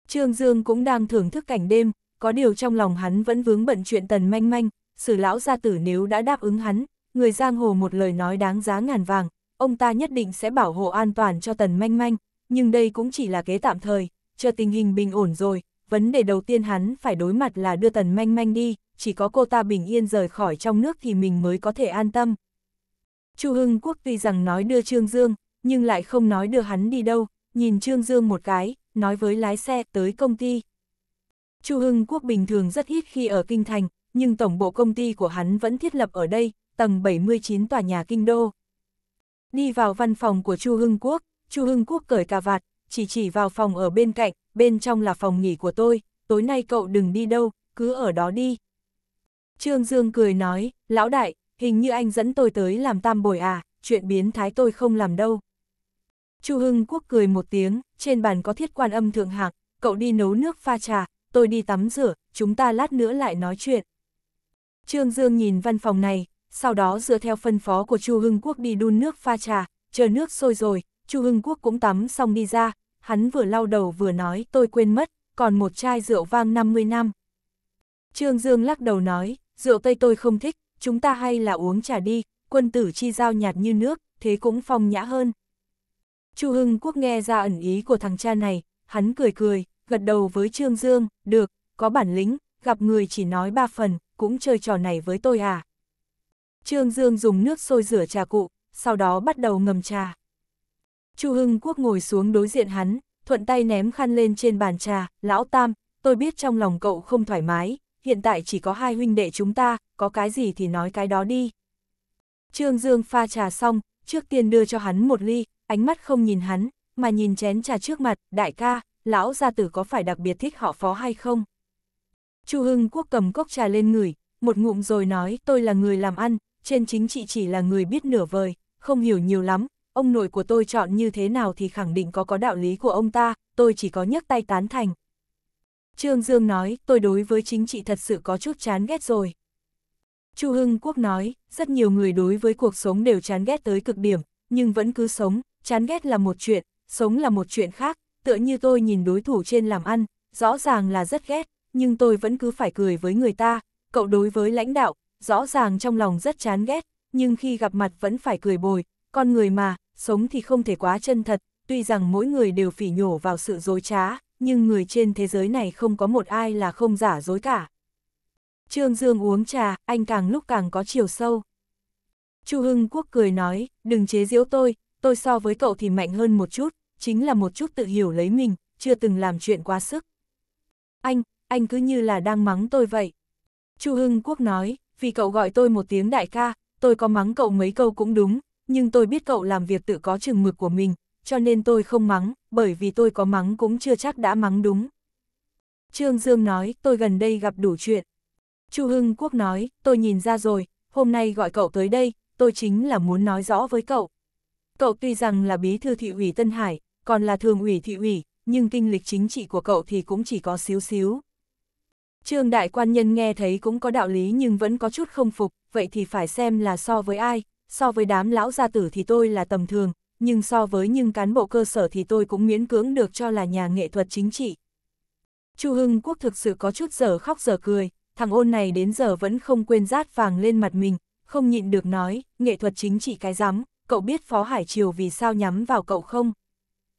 Speaker 1: Trương Dương cũng đang thưởng thức cảnh đêm, có điều trong lòng hắn vẫn vướng bận chuyện tần manh manh, sử lão gia tử nếu đã đáp ứng hắn, người giang hồ một lời nói đáng giá ngàn vàng, ông ta nhất định sẽ bảo hộ an toàn cho tần manh manh, nhưng đây cũng chỉ là kế tạm thời, chờ tình hình bình ổn rồi, vấn đề đầu tiên hắn phải đối mặt là đưa tần manh manh đi, chỉ có cô ta bình yên rời khỏi trong nước thì mình mới có thể an tâm. Chu Hưng Quốc tuy rằng nói đưa Trương Dương, nhưng lại không nói đưa hắn đi đâu, nhìn Trương Dương một cái, nói với lái xe tới công ty. Chu Hưng Quốc bình thường rất ít khi ở Kinh Thành, nhưng tổng bộ công ty của hắn vẫn thiết lập ở đây, tầng 79 tòa nhà Kinh Đô. Đi vào văn phòng của Chu Hưng Quốc, Chu Hưng Quốc cởi cà vạt, chỉ chỉ vào phòng ở bên cạnh, bên trong là phòng nghỉ của tôi, tối nay cậu đừng đi đâu, cứ ở đó đi. Trương Dương cười nói, lão đại, hình như anh dẫn tôi tới làm tam bồi à, chuyện biến thái tôi không làm đâu. Chu Hưng Quốc cười một tiếng, trên bàn có thiết quan âm thượng hạng, cậu đi nấu nước pha trà, tôi đi tắm rửa, chúng ta lát nữa lại nói chuyện. Trương Dương nhìn văn phòng này, sau đó dựa theo phân phó của Chu Hưng Quốc đi đun nước pha trà, chờ nước sôi rồi, Chu Hưng Quốc cũng tắm xong đi ra, hắn vừa lau đầu vừa nói tôi quên mất, còn một chai rượu vang 50 năm. Trương Dương lắc đầu nói, rượu Tây tôi không thích, chúng ta hay là uống trà đi, quân tử chi giao nhạt như nước, thế cũng phong nhã hơn. Chu Hưng Quốc nghe ra ẩn ý của thằng cha này, hắn cười cười, gật đầu với Trương Dương, được, có bản lĩnh, gặp người chỉ nói ba phần, cũng chơi trò này với tôi à. Trương Dương dùng nước sôi rửa trà cụ, sau đó bắt đầu ngầm trà. Chu Hưng Quốc ngồi xuống đối diện hắn, thuận tay ném khăn lên trên bàn trà, lão tam, tôi biết trong lòng cậu không thoải mái, hiện tại chỉ có hai huynh đệ chúng ta, có cái gì thì nói cái đó đi. Trương Dương pha trà xong, trước tiên đưa cho hắn một ly, ánh mắt không nhìn hắn, mà nhìn chén trà trước mặt, đại ca, lão gia tử có phải đặc biệt thích họ phó hay không? Chu Hưng Quốc cầm cốc trà lên ngửi, một ngụm rồi nói tôi là người làm ăn, trên chính trị chỉ là người biết nửa vời, không hiểu nhiều lắm, ông nội của tôi chọn như thế nào thì khẳng định có có đạo lý của ông ta, tôi chỉ có nhấc tay tán thành. Trương Dương nói, tôi đối với chính trị thật sự có chút chán ghét rồi. Chu Hưng Quốc nói, rất nhiều người đối với cuộc sống đều chán ghét tới cực điểm, nhưng vẫn cứ sống, chán ghét là một chuyện, sống là một chuyện khác, tựa như tôi nhìn đối thủ trên làm ăn, rõ ràng là rất ghét, nhưng tôi vẫn cứ phải cười với người ta, cậu đối với lãnh đạo, rõ ràng trong lòng rất chán ghét, nhưng khi gặp mặt vẫn phải cười bồi, con người mà, sống thì không thể quá chân thật, tuy rằng mỗi người đều phỉ nhổ vào sự dối trá, nhưng người trên thế giới này không có một ai là không giả dối cả. Trương Dương uống trà, anh càng lúc càng có chiều sâu. Chu Hưng Quốc cười nói, đừng chế giễu tôi, tôi so với cậu thì mạnh hơn một chút, chính là một chút tự hiểu lấy mình, chưa từng làm chuyện quá sức. Anh, anh cứ như là đang mắng tôi vậy. Chu Hưng Quốc nói, vì cậu gọi tôi một tiếng đại ca, tôi có mắng cậu mấy câu cũng đúng, nhưng tôi biết cậu làm việc tự có chừng mực của mình, cho nên tôi không mắng, bởi vì tôi có mắng cũng chưa chắc đã mắng đúng. Trương Dương nói, tôi gần đây gặp đủ chuyện. Chu Hưng Quốc nói, tôi nhìn ra rồi, hôm nay gọi cậu tới đây, tôi chính là muốn nói rõ với cậu. Cậu tuy rằng là bí thư thị ủy Tân Hải, còn là thường ủy thị ủy, nhưng kinh lịch chính trị của cậu thì cũng chỉ có xíu xíu. Trương Đại Quan Nhân nghe thấy cũng có đạo lý nhưng vẫn có chút không phục, vậy thì phải xem là so với ai, so với đám lão gia tử thì tôi là tầm thường, nhưng so với những cán bộ cơ sở thì tôi cũng miễn cưỡng được cho là nhà nghệ thuật chính trị. Chu Hưng Quốc thực sự có chút giờ khóc giờ cười, thằng ôn này đến giờ vẫn không quên rát vàng lên mặt mình, không nhịn được nói, nghệ thuật chính trị cái rắm, cậu biết Phó Hải Triều vì sao nhắm vào cậu không?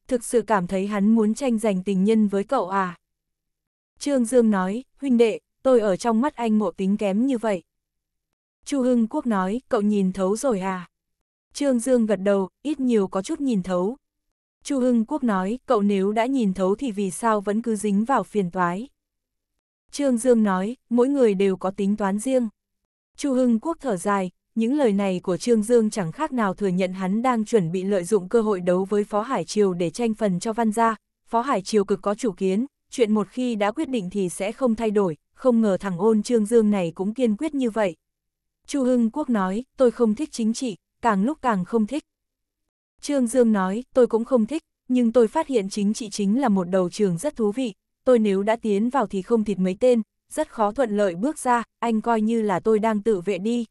Speaker 1: Thực sự cảm thấy hắn muốn tranh giành tình nhân với cậu à? Trương Dương nói, huynh đệ, tôi ở trong mắt anh ngộ tính kém như vậy, Chu Hưng Quốc nói, cậu nhìn thấu rồi à? Trương Dương gật đầu, ít nhiều có chút nhìn thấu. Chu Hưng Quốc nói, cậu nếu đã nhìn thấu thì vì sao vẫn cứ dính vào phiền toái? Trương Dương nói, mỗi người đều có tính toán riêng. Chu Hưng Quốc thở dài, những lời này của Trương Dương chẳng khác nào thừa nhận hắn đang chuẩn bị lợi dụng cơ hội đấu với Phó Hải Triều để tranh phần cho Văn gia. Phó Hải Triều cực có chủ kiến, chuyện một khi đã quyết định thì sẽ không thay đổi, không ngờ thằng ôn Trương Dương này cũng kiên quyết như vậy. Chu Hưng Quốc nói, tôi không thích chính trị, càng lúc càng không thích. Trương Dương nói, tôi cũng không thích, nhưng tôi phát hiện chính trị chính là một đầu trường rất thú vị, tôi nếu đã tiến vào thì không thịt mấy tên, rất khó thuận lợi bước ra, anh coi như là tôi đang tự vệ đi.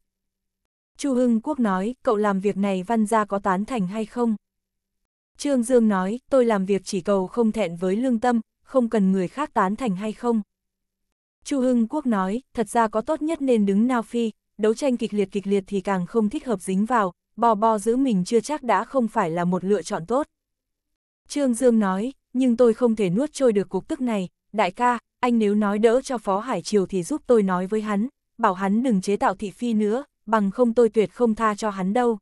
Speaker 1: Chu Hưng Quốc nói, cậu làm việc này văn gia có tán thành hay không? Trương Dương nói, tôi làm việc chỉ cầu không thẹn với lương tâm, không cần người khác tán thành hay không? Chu Hưng Quốc nói, thật ra có tốt nhất nên đứng Nao Phi, đấu tranh kịch liệt kịch liệt thì càng không thích hợp dính vào, bò bò giữ mình chưa chắc đã không phải là một lựa chọn tốt. Trương Dương nói, nhưng tôi không thể nuốt trôi được cục tức này, đại ca, anh nếu nói đỡ cho Phó Hải Triều thì giúp tôi nói với hắn, bảo hắn đừng chế tạo thị phi nữa, bằng không tôi tuyệt không tha cho hắn đâu.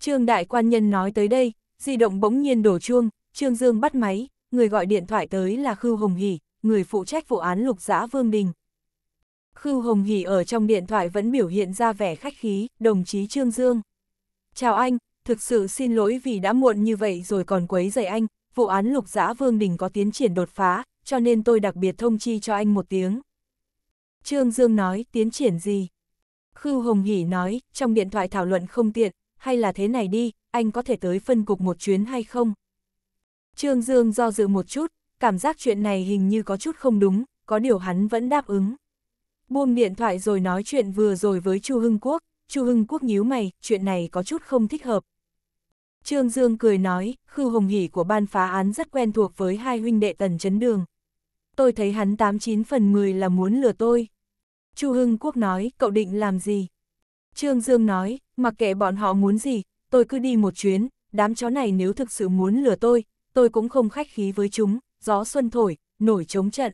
Speaker 1: Trương Đại Quan Nhân nói tới đây, di động bỗng nhiên đổ chuông, Trương Dương bắt máy, người gọi điện thoại tới là Khưu Hồng Hỷ, người phụ trách vụ án lục giã Vương Đình. Khưu Hồng Hỷ ở trong điện thoại vẫn biểu hiện ra vẻ khách khí, đồng chí Trương Dương. Chào anh, thực sự xin lỗi vì đã muộn như vậy rồi còn quấy dậy anh, vụ án lục giã Vương Đình có tiến triển đột phá, cho nên tôi đặc biệt thông chi cho anh một tiếng. Trương Dương nói, tiến triển gì? Khưu Hồng Hỷ nói, trong điện thoại thảo luận không tiện, hay là thế này đi, anh có thể tới phân cục một chuyến hay không? Trương Dương do dự một chút, cảm giác chuyện này hình như có chút không đúng, có điều hắn vẫn đáp ứng. Buông điện thoại rồi nói chuyện vừa rồi với Chu Hưng Quốc, Chu Hưng Quốc nhíu mày, chuyện này có chút không thích hợp. Trương Dương cười nói, Khư Hồng hỉ của ban phá án rất quen thuộc với hai huynh đệ Tần Chấn Đường. Tôi thấy hắn 89 phần 10 là muốn lừa tôi. Chu Hưng Quốc nói, cậu định làm gì? Trương Dương nói, mặc kệ bọn họ muốn gì, tôi cứ đi một chuyến, đám chó này nếu thực sự muốn lừa tôi, tôi cũng không khách khí với chúng, gió xuân thổi, nổi chống trận.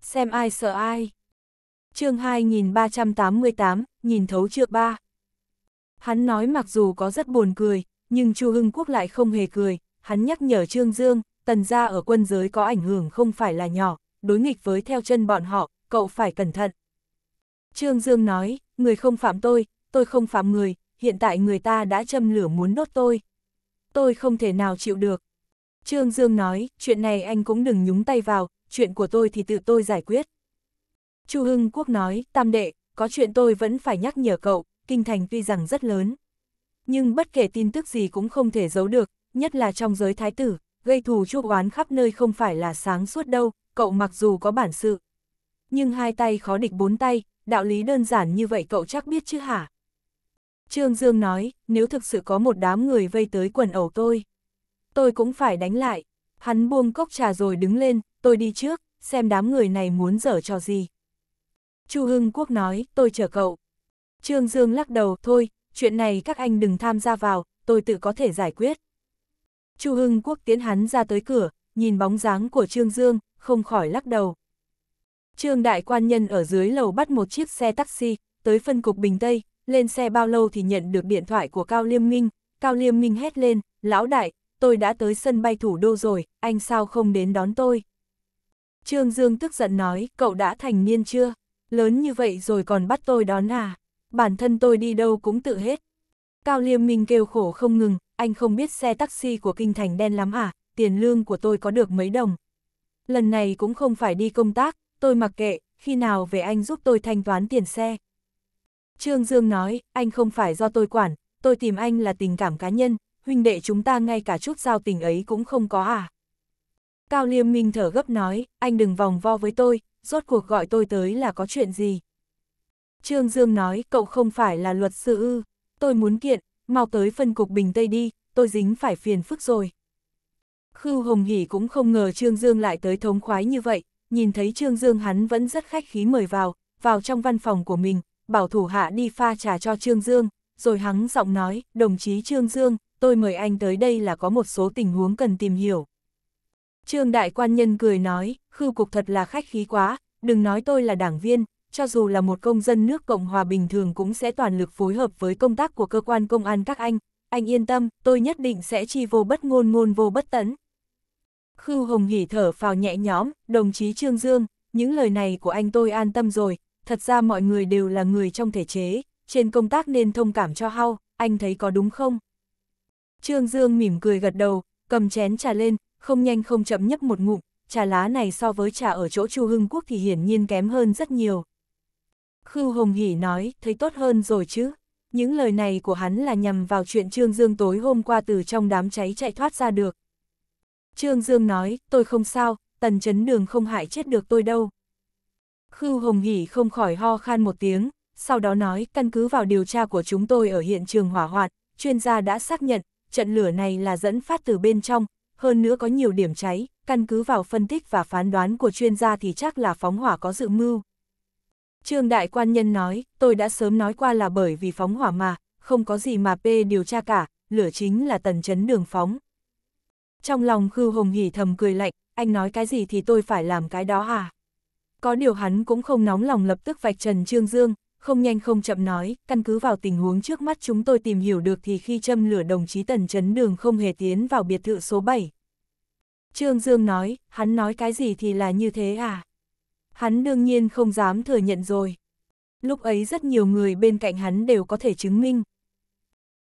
Speaker 1: Xem ai sợ ai chương 2388, nhìn thấu chưa ba. Hắn nói mặc dù có rất buồn cười, nhưng Chu Hưng Quốc lại không hề cười, hắn nhắc nhở Trương Dương, tần gia ở quân giới có ảnh hưởng không phải là nhỏ, đối nghịch với theo chân bọn họ, cậu phải cẩn thận. Trương Dương nói, người không phạm tôi, tôi không phạm người, hiện tại người ta đã châm lửa muốn đốt tôi. Tôi không thể nào chịu được. Trương Dương nói, chuyện này anh cũng đừng nhúng tay vào, chuyện của tôi thì tự tôi giải quyết. Chu Hưng Quốc nói, tam đệ, có chuyện tôi vẫn phải nhắc nhở cậu, kinh thành tuy rằng rất lớn. Nhưng bất kể tin tức gì cũng không thể giấu được, nhất là trong giới thái tử, gây thù chuốc oán khắp nơi không phải là sáng suốt đâu, cậu mặc dù có bản sự. Nhưng hai tay khó địch bốn tay, đạo lý đơn giản như vậy cậu chắc biết chứ hả? Trương Dương nói, nếu thực sự có một đám người vây tới quần ẩu tôi, tôi cũng phải đánh lại. Hắn buông cốc trà rồi đứng lên, tôi đi trước, xem đám người này muốn dở trò gì. Chu Hưng Quốc nói, tôi chờ cậu. Trương Dương lắc đầu, thôi, chuyện này các anh đừng tham gia vào, tôi tự có thể giải quyết. Chu Hưng Quốc tiến hắn ra tới cửa, nhìn bóng dáng của Trương Dương, không khỏi lắc đầu. Trương Đại Quan Nhân ở dưới lầu bắt một chiếc xe taxi, tới phân cục Bình Tây, lên xe bao lâu thì nhận được điện thoại của Cao Liêm Minh. Cao Liêm Minh hét lên, lão đại, tôi đã tới sân bay thủ đô rồi, anh sao không đến đón tôi? Trương Dương tức giận nói, cậu đã thành niên chưa? lớn như vậy rồi còn bắt tôi đón à, bản thân tôi đi đâu cũng tự hết. Cao Liêm Minh kêu khổ không ngừng, anh không biết xe taxi của kinh thành đen lắm à, tiền lương của tôi có được mấy đồng. Lần này cũng không phải đi công tác, tôi mặc kệ, khi nào về anh giúp tôi thanh toán tiền xe. Trương Dương nói, anh không phải do tôi quản, tôi tìm anh là tình cảm cá nhân, huynh đệ chúng ta ngay cả chút giao tình ấy cũng không có à. Cao Liêm Minh thở gấp nói, anh đừng vòng vo với tôi, rốt cuộc gọi tôi tới là có chuyện gì? Trương Dương nói, cậu không phải là luật sư ư, tôi muốn kiện, mau tới phân cục Bình Tây đi, tôi dính phải phiền phức rồi. Khưu Hồng Hỷ cũng không ngờ Trương Dương lại tới thống khoái như vậy, nhìn thấy Trương Dương hắn vẫn rất khách khí mời vào, vào trong văn phòng của mình, bảo thủ hạ đi pha trà cho Trương Dương, rồi hắn giọng nói, đồng chí Trương Dương, tôi mời anh tới đây là có một số tình huống cần tìm hiểu. Trương đại quan nhân cười nói, khư cục thật là khách khí quá, đừng nói tôi là đảng viên, cho dù là một công dân nước Cộng hòa bình thường cũng sẽ toàn lực phối hợp với công tác của cơ quan công an các anh, anh yên tâm, tôi nhất định sẽ chi vô bất ngôn ngôn vô bất tấn. Khư Hồng hỉ thở phào nhẹ nhõm, đồng chí Trương Dương, những lời này của anh tôi an tâm rồi, thật ra mọi người đều là người trong thể chế, trên công tác nên thông cảm cho hao, anh thấy có đúng không? Trương Dương mỉm cười gật đầu, cầm chén trà lên, không nhanh không chậm nhấp một ngụm, trà lá này so với trà ở chỗ Chu Hưng Quốc thì hiển nhiên kém hơn rất nhiều. Khưu Hồng Hỷ nói, thấy tốt hơn rồi chứ. Những lời này của hắn là nhằm vào chuyện Trương Dương tối hôm qua từ trong đám cháy chạy thoát ra được. Trương Dương nói, tôi không sao, tần chấn đường không hại chết được tôi đâu. Khưu Hồng Hỷ không khỏi ho khan một tiếng, sau đó nói, căn cứ vào điều tra của chúng tôi ở hiện trường hỏa hoạn, chuyên gia đã xác nhận, trận lửa này là dẫn phát từ bên trong, hơn nữa có nhiều điểm cháy, căn cứ vào phân tích và phán đoán của chuyên gia thì chắc là phóng hỏa có dự mưu. Trương Đại Quan Nhân nói, tôi đã sớm nói qua là bởi vì phóng hỏa mà, không có gì mà P điều tra cả, lửa chính là tần chấn đường phóng. Trong lòng Khư Hồng hỉ thầm cười lạnh, anh nói cái gì thì tôi phải làm cái đó à? Có điều hắn cũng không nóng lòng lập tức vạch trần Trương Dương, không nhanh không chậm nói, căn cứ vào tình huống trước mắt chúng tôi tìm hiểu được thì khi châm lửa đồng chí Tần Chấn Đường không hề tiến vào biệt thự số 7. Trương Dương nói, hắn nói cái gì thì là như thế à? Hắn đương nhiên không dám thừa nhận rồi. Lúc ấy rất nhiều người bên cạnh hắn đều có thể chứng minh.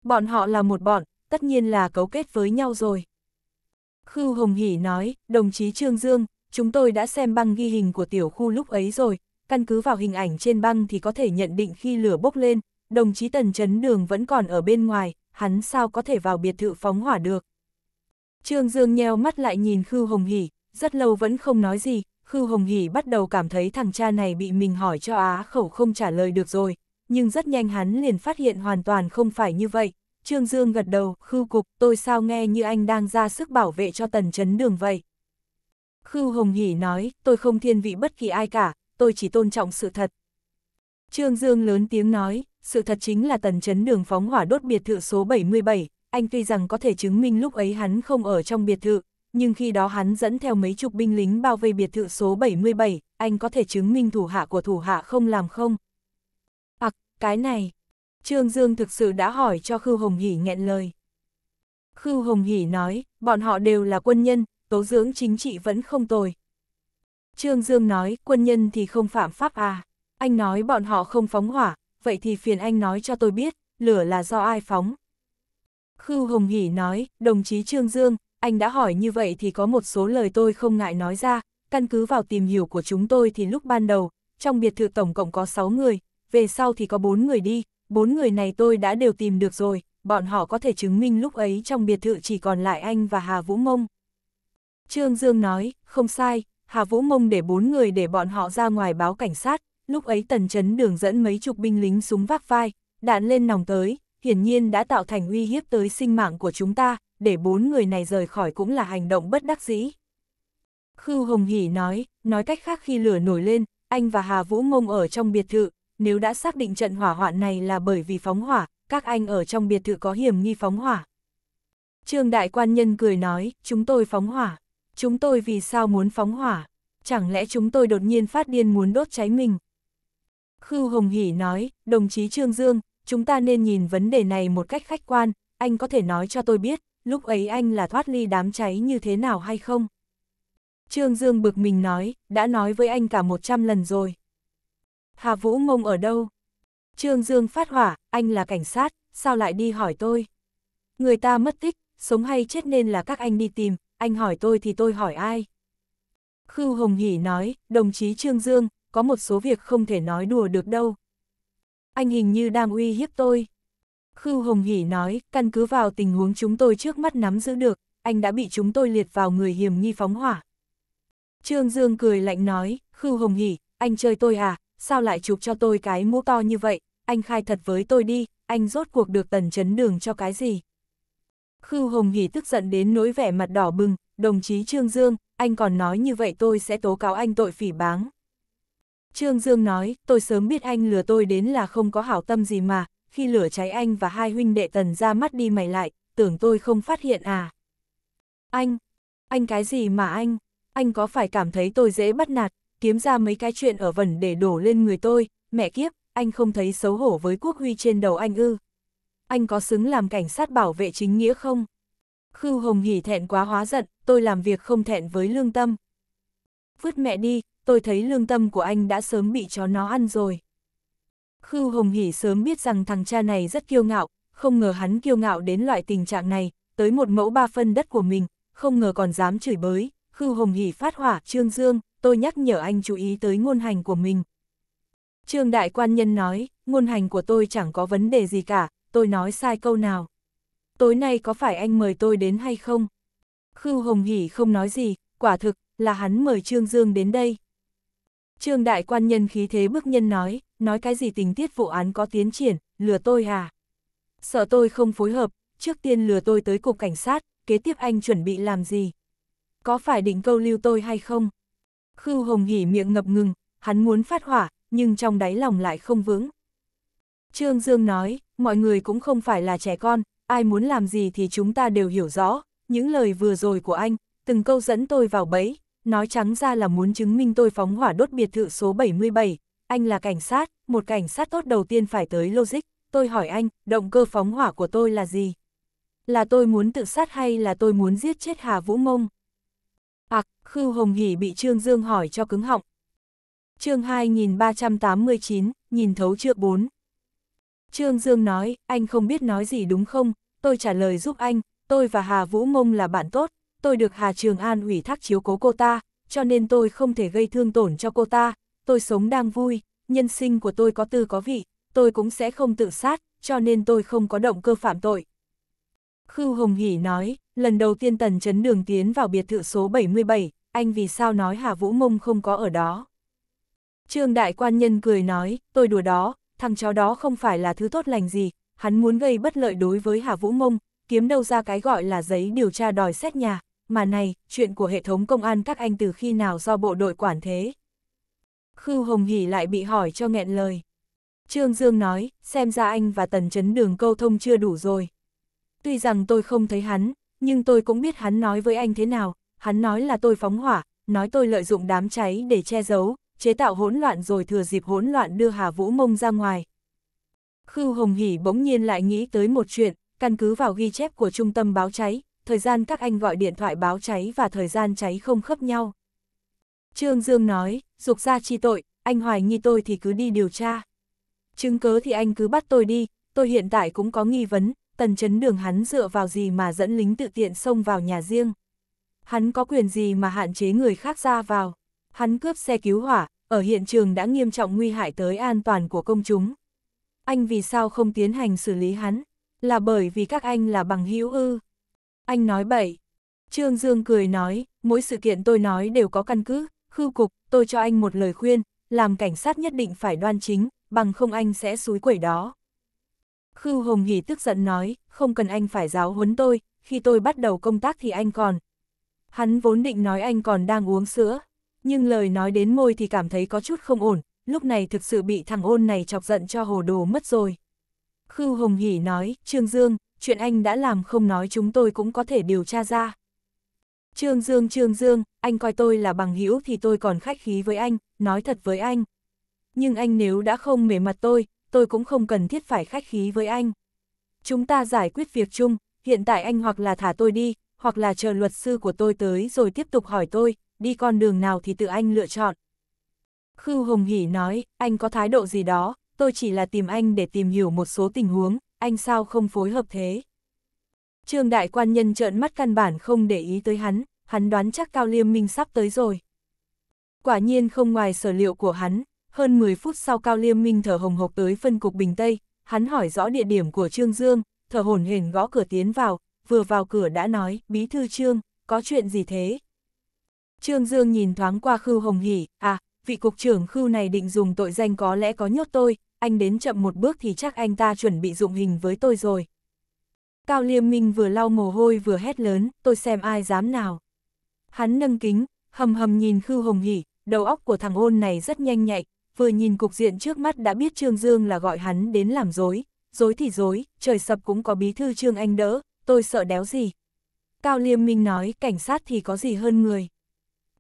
Speaker 1: Bọn họ là một bọn, tất nhiên là cấu kết với nhau rồi. Khưu Hồng Hỷ nói, đồng chí Trương Dương, chúng tôi đã xem băng ghi hình của tiểu khu lúc ấy rồi, căn cứ vào hình ảnh trên băng thì có thể nhận định khi lửa bốc lên, đồng chí Tần Chấn Đường vẫn còn ở bên ngoài, hắn sao có thể vào biệt thự phóng hỏa được. Trương Dương nheo mắt lại nhìn khư Hồng Hỷ, rất lâu vẫn không nói gì, khư Hồng Hỷ bắt đầu cảm thấy thằng cha này bị mình hỏi cho á khẩu không trả lời được rồi, nhưng rất nhanh hắn liền phát hiện hoàn toàn không phải như vậy. Trương Dương gật đầu, khư Cục, tôi sao nghe như anh đang ra sức bảo vệ cho Tần Chấn Đường vậy. khư Hồng Hỷ nói, tôi không thiên vị bất kỳ ai cả, tôi chỉ tôn trọng sự thật. Trương Dương lớn tiếng nói, sự thật chính là tần chấn đường phóng hỏa đốt biệt thự số 77, anh tuy rằng có thể chứng minh lúc ấy hắn không ở trong biệt thự, nhưng khi đó hắn dẫn theo mấy chục binh lính bao vây biệt thự số 77, anh có thể chứng minh thủ hạ của thủ hạ không làm không? À, cái này, Trương Dương thực sự đã hỏi cho Khưu Hồng Hỷ nghẹn lời. Khưu Hồng Hỷ nói, bọn họ đều là quân nhân, tố dưỡng chính trị vẫn không tồi, Trương Dương nói, quân nhân thì không phạm pháp à. Anh nói bọn họ không phóng hỏa, vậy thì phiền anh nói cho tôi biết, lửa là do ai phóng. Khưu Hồng Hỷ nói, đồng chí Trương Dương, anh đã hỏi như vậy thì có một số lời tôi không ngại nói ra, căn cứ vào tìm hiểu của chúng tôi thì lúc ban đầu, trong biệt thự tổng cộng có 6 người, về sau thì có 4 người đi, 4 người này tôi đã đều tìm được rồi, bọn họ có thể chứng minh lúc ấy trong biệt thự chỉ còn lại anh và Hà Vũ Mông. Trương Dương nói, không sai, Hà Vũ Mông để bốn người để bọn họ ra ngoài báo cảnh sát, lúc ấy tần chấn đường dẫn mấy chục binh lính súng vác vai, đạn lên nòng tới, hiển nhiên đã tạo thành uy hiếp tới sinh mạng của chúng ta, để bốn người này rời khỏi cũng là hành động bất đắc dĩ. Khưu Hồng Hỷ nói, nói cách khác khi lửa nổi lên, anh và Hà Vũ Mông ở trong biệt thự, nếu đã xác định trận hỏa hoạn này là bởi vì phóng hỏa, các anh ở trong biệt thự có hiểm nghi phóng hỏa. Trương Đại Quan Nhân cười nói, chúng tôi phóng hỏa. Chúng tôi vì sao muốn phóng hỏa? Chẳng lẽ chúng tôi đột nhiên phát điên muốn đốt cháy mình? Khưu Hồng Hỷ nói, đồng chí Trương Dương, chúng ta nên nhìn vấn đề này một cách khách quan, anh có thể nói cho tôi biết, lúc ấy anh là thoát ly đám cháy như thế nào hay không? Trương Dương bực mình nói, đã nói với anh cả 100 lần rồi. Hà Vũ Mông ở đâu? Trương Dương phát hỏa, anh là cảnh sát, sao lại đi hỏi tôi? Người ta mất tích, sống hay chết nên là các anh đi tìm, anh hỏi tôi thì tôi hỏi ai? Khưu Hồng Hỷ nói, đồng chí Trương Dương, có một số việc không thể nói đùa được đâu. Anh hình như đang uy hiếp tôi. Khưu Hồng Hỷ nói, căn cứ vào tình huống chúng tôi trước mắt nắm giữ được, anh đã bị chúng tôi liệt vào người hiểm nghi phóng hỏa. Trương Dương cười lạnh nói, Khưu Hồng Hỷ, anh chơi tôi à, sao lại chụp cho tôi cái mũ to như vậy, anh khai thật với tôi đi, anh rốt cuộc được tần chấn đường cho cái gì. Khưu Hồng Hỷ tức giận đến nỗi vẻ mặt đỏ bừng, đồng chí Trương Dương, anh còn nói như vậy tôi sẽ tố cáo anh tội phỉ báng. Trương Dương nói, tôi sớm biết anh lừa tôi đến là không có hảo tâm gì mà, khi lửa cháy anh và hai huynh đệ tần ra mắt đi mày lại, tưởng tôi không phát hiện à. Anh, anh cái gì mà anh, anh có phải cảm thấy tôi dễ bắt nạt, kiếm ra mấy cái chuyện ở vẩn để đổ lên người tôi, mẹ kiếp, anh không thấy xấu hổ với quốc huy trên đầu anh ư anh có xứng làm cảnh sát bảo vệ chính nghĩa không? Khưu Hồng hỉ thẹn quá hóa giận, tôi làm việc không thẹn với lương tâm. Vứt mẹ đi, tôi thấy lương tâm của anh đã sớm bị chó nó ăn rồi. Khưu Hồng hỉ sớm biết rằng thằng cha này rất kiêu ngạo, không ngờ hắn kiêu ngạo đến loại tình trạng này, tới một mẫu ba phân đất của mình, không ngờ còn dám chửi bới. Khưu Hồng hỉ phát hỏa, Trương Dương, tôi nhắc nhở anh chú ý tới ngôn hành của mình. Trương Đại Quan Nhân nói, ngôn hành của tôi chẳng có vấn đề gì cả, tôi nói sai câu nào. Tối nay có phải anh mời tôi đến hay không? Khưu Hồng Hỷ không nói gì, quả thực, là hắn mời Trương Dương đến đây. Trương Đại Quan Nhân khí thế bức nhân nói, nói cái gì tình tiết vụ án có tiến triển, lừa tôi à? Sợ tôi không phối hợp, trước tiên lừa tôi tới cục cảnh sát, kế tiếp anh chuẩn bị làm gì? Có phải định câu lưu tôi hay không? Khưu Hồng Hỷ miệng ngập ngừng, hắn muốn phát hỏa, nhưng trong đáy lòng lại không vững. Trương Dương nói, mọi người cũng không phải là trẻ con, ai muốn làm gì thì chúng ta đều hiểu rõ, những lời vừa rồi của anh, từng câu dẫn tôi vào bẫy, nói trắng ra là muốn chứng minh tôi phóng hỏa đốt biệt thự số 77, anh là cảnh sát, một cảnh sát tốt đầu tiên phải tới logic, tôi hỏi anh, động cơ phóng hỏa của tôi là gì? Là tôi muốn tự sát hay là tôi muốn giết chết Hà Vũ Mông? Ảc, Khưu Hồng Hỷ bị Trương Dương hỏi cho cứng họng. chương 2389, nhìn thấu chưa 4 Trương Dương nói, anh không biết nói gì đúng không, tôi trả lời giúp anh, tôi và Hà Vũ Ngông là bạn tốt, tôi được Hà Trường An ủy thác chiếu cố cô ta, cho nên tôi không thể gây thương tổn cho cô ta, tôi sống đang vui, nhân sinh của tôi có tư có vị, tôi cũng sẽ không tự sát, cho nên tôi không có động cơ phạm tội. Khưu Hồng Hỷ nói, lần đầu tiên Tần Chấn Đường tiến vào biệt thự số 77, anh vì sao nói Hà Vũ Mông không có ở đó? Trương Đại Quan Nhân cười nói, tôi đùa đó, thằng cháu đó không phải là thứ tốt lành gì, hắn muốn gây bất lợi đối với Hà Vũ Mông, kiếm đâu ra cái gọi là giấy điều tra đòi xét nhà, mà này, chuyện của hệ thống công an các anh từ khi nào do bộ đội quản thế. Khưu Hồng Hỷ lại bị hỏi cho nghẹn lời. Trương Dương nói, xem ra anh và Tần Chấn Đường câu thông chưa đủ rồi. Tuy rằng tôi không thấy hắn, nhưng tôi cũng biết hắn nói với anh thế nào, hắn nói là tôi phóng hỏa, nói tôi lợi dụng đám cháy để che giấu, chế tạo hỗn loạn rồi thừa dịp hỗn loạn đưa Hà Vũ Mông ra ngoài. Khưu Hồng Hỷ bỗng nhiên lại nghĩ tới một chuyện, căn cứ vào ghi chép của trung tâm báo cháy, thời gian các anh gọi điện thoại báo cháy và thời gian cháy không khớp nhau. Trương Dương nói, dục ra chi tội, anh hoài nghi tôi thì cứ đi điều tra. Chứng cớ thì anh cứ bắt tôi đi, tôi hiện tại cũng có nghi vấn, tần chấn đường hắn dựa vào gì mà dẫn lính tự tiện xông vào nhà riêng. Hắn có quyền gì mà hạn chế người khác ra vào. Hắn cướp xe cứu hỏa, ở hiện trường đã nghiêm trọng nguy hại tới an toàn của công chúng. Anh vì sao không tiến hành xử lý hắn? Là bởi vì các anh là bằng hữu ư? Anh nói bậy. Trương Dương cười nói, mỗi sự kiện tôi nói đều có căn cứ, khư cục, tôi cho anh một lời khuyên, làm cảnh sát nhất định phải đoan chính, bằng không anh sẽ xúi quẩy đó. khư Hồng Hỷ tức giận nói, không cần anh phải giáo huấn tôi, khi tôi bắt đầu công tác thì anh còn. Hắn vốn định nói anh còn đang uống sữa, nhưng lời nói đến môi thì cảm thấy có chút không ổn, lúc này thực sự bị thằng ôn này chọc giận cho hồ đồ mất rồi. Khưu Hồng Hỷ nói, Trương Dương, chuyện anh đã làm không nói chúng tôi cũng có thể điều tra ra. Trương Dương Trương Dương, anh coi tôi là bằng hữu thì tôi còn khách khí với anh, nói thật với anh. Nhưng anh nếu đã không mề mặt tôi, tôi cũng không cần thiết phải khách khí với anh. Chúng ta giải quyết việc chung, hiện tại anh hoặc là thả tôi đi, hoặc là chờ luật sư của tôi tới rồi tiếp tục hỏi tôi, đi con đường nào thì tự anh lựa chọn. Khưu Hồng Hỷ nói, anh có thái độ gì đó, tôi chỉ là tìm anh để tìm hiểu một số tình huống, anh sao không phối hợp thế. Trương Đại Quan Nhân trợn mắt căn bản không để ý tới hắn, hắn đoán chắc Cao Liêm Minh sắp tới rồi. Quả nhiên không ngoài sở liệu của hắn, hơn 10 phút sau Cao Liêm Minh thở hồng hộc tới phân cục Bình Tây, hắn hỏi rõ địa điểm của Trương Dương, thở hồn hển gõ cửa tiến vào, vừa vào cửa đã nói, bí thư Trương, có chuyện gì thế, Trương Dương nhìn thoáng qua Khưu Hồng Hỷ, à, vị cục trưởng Khưu này định dùng tội danh có lẽ có nhốt tôi, anh đến chậm một bước thì chắc anh ta chuẩn bị dụng hình với tôi rồi. Cao Liêm Minh vừa lau mồ hôi vừa hét lớn, tôi xem ai dám nào. Hắn nâng kính, hầm hầm nhìn Khưu Hồng Hỷ, đầu óc của thằng ôn này rất nhanh nhạy, vừa nhìn cục diện trước mắt đã biết Trương Dương là gọi hắn đến làm dối, dối thì dối, trời sập cũng có bí thư Trương Anh đỡ, tôi sợ đéo gì. Cao Liêm Minh nói cảnh sát thì có gì hơn người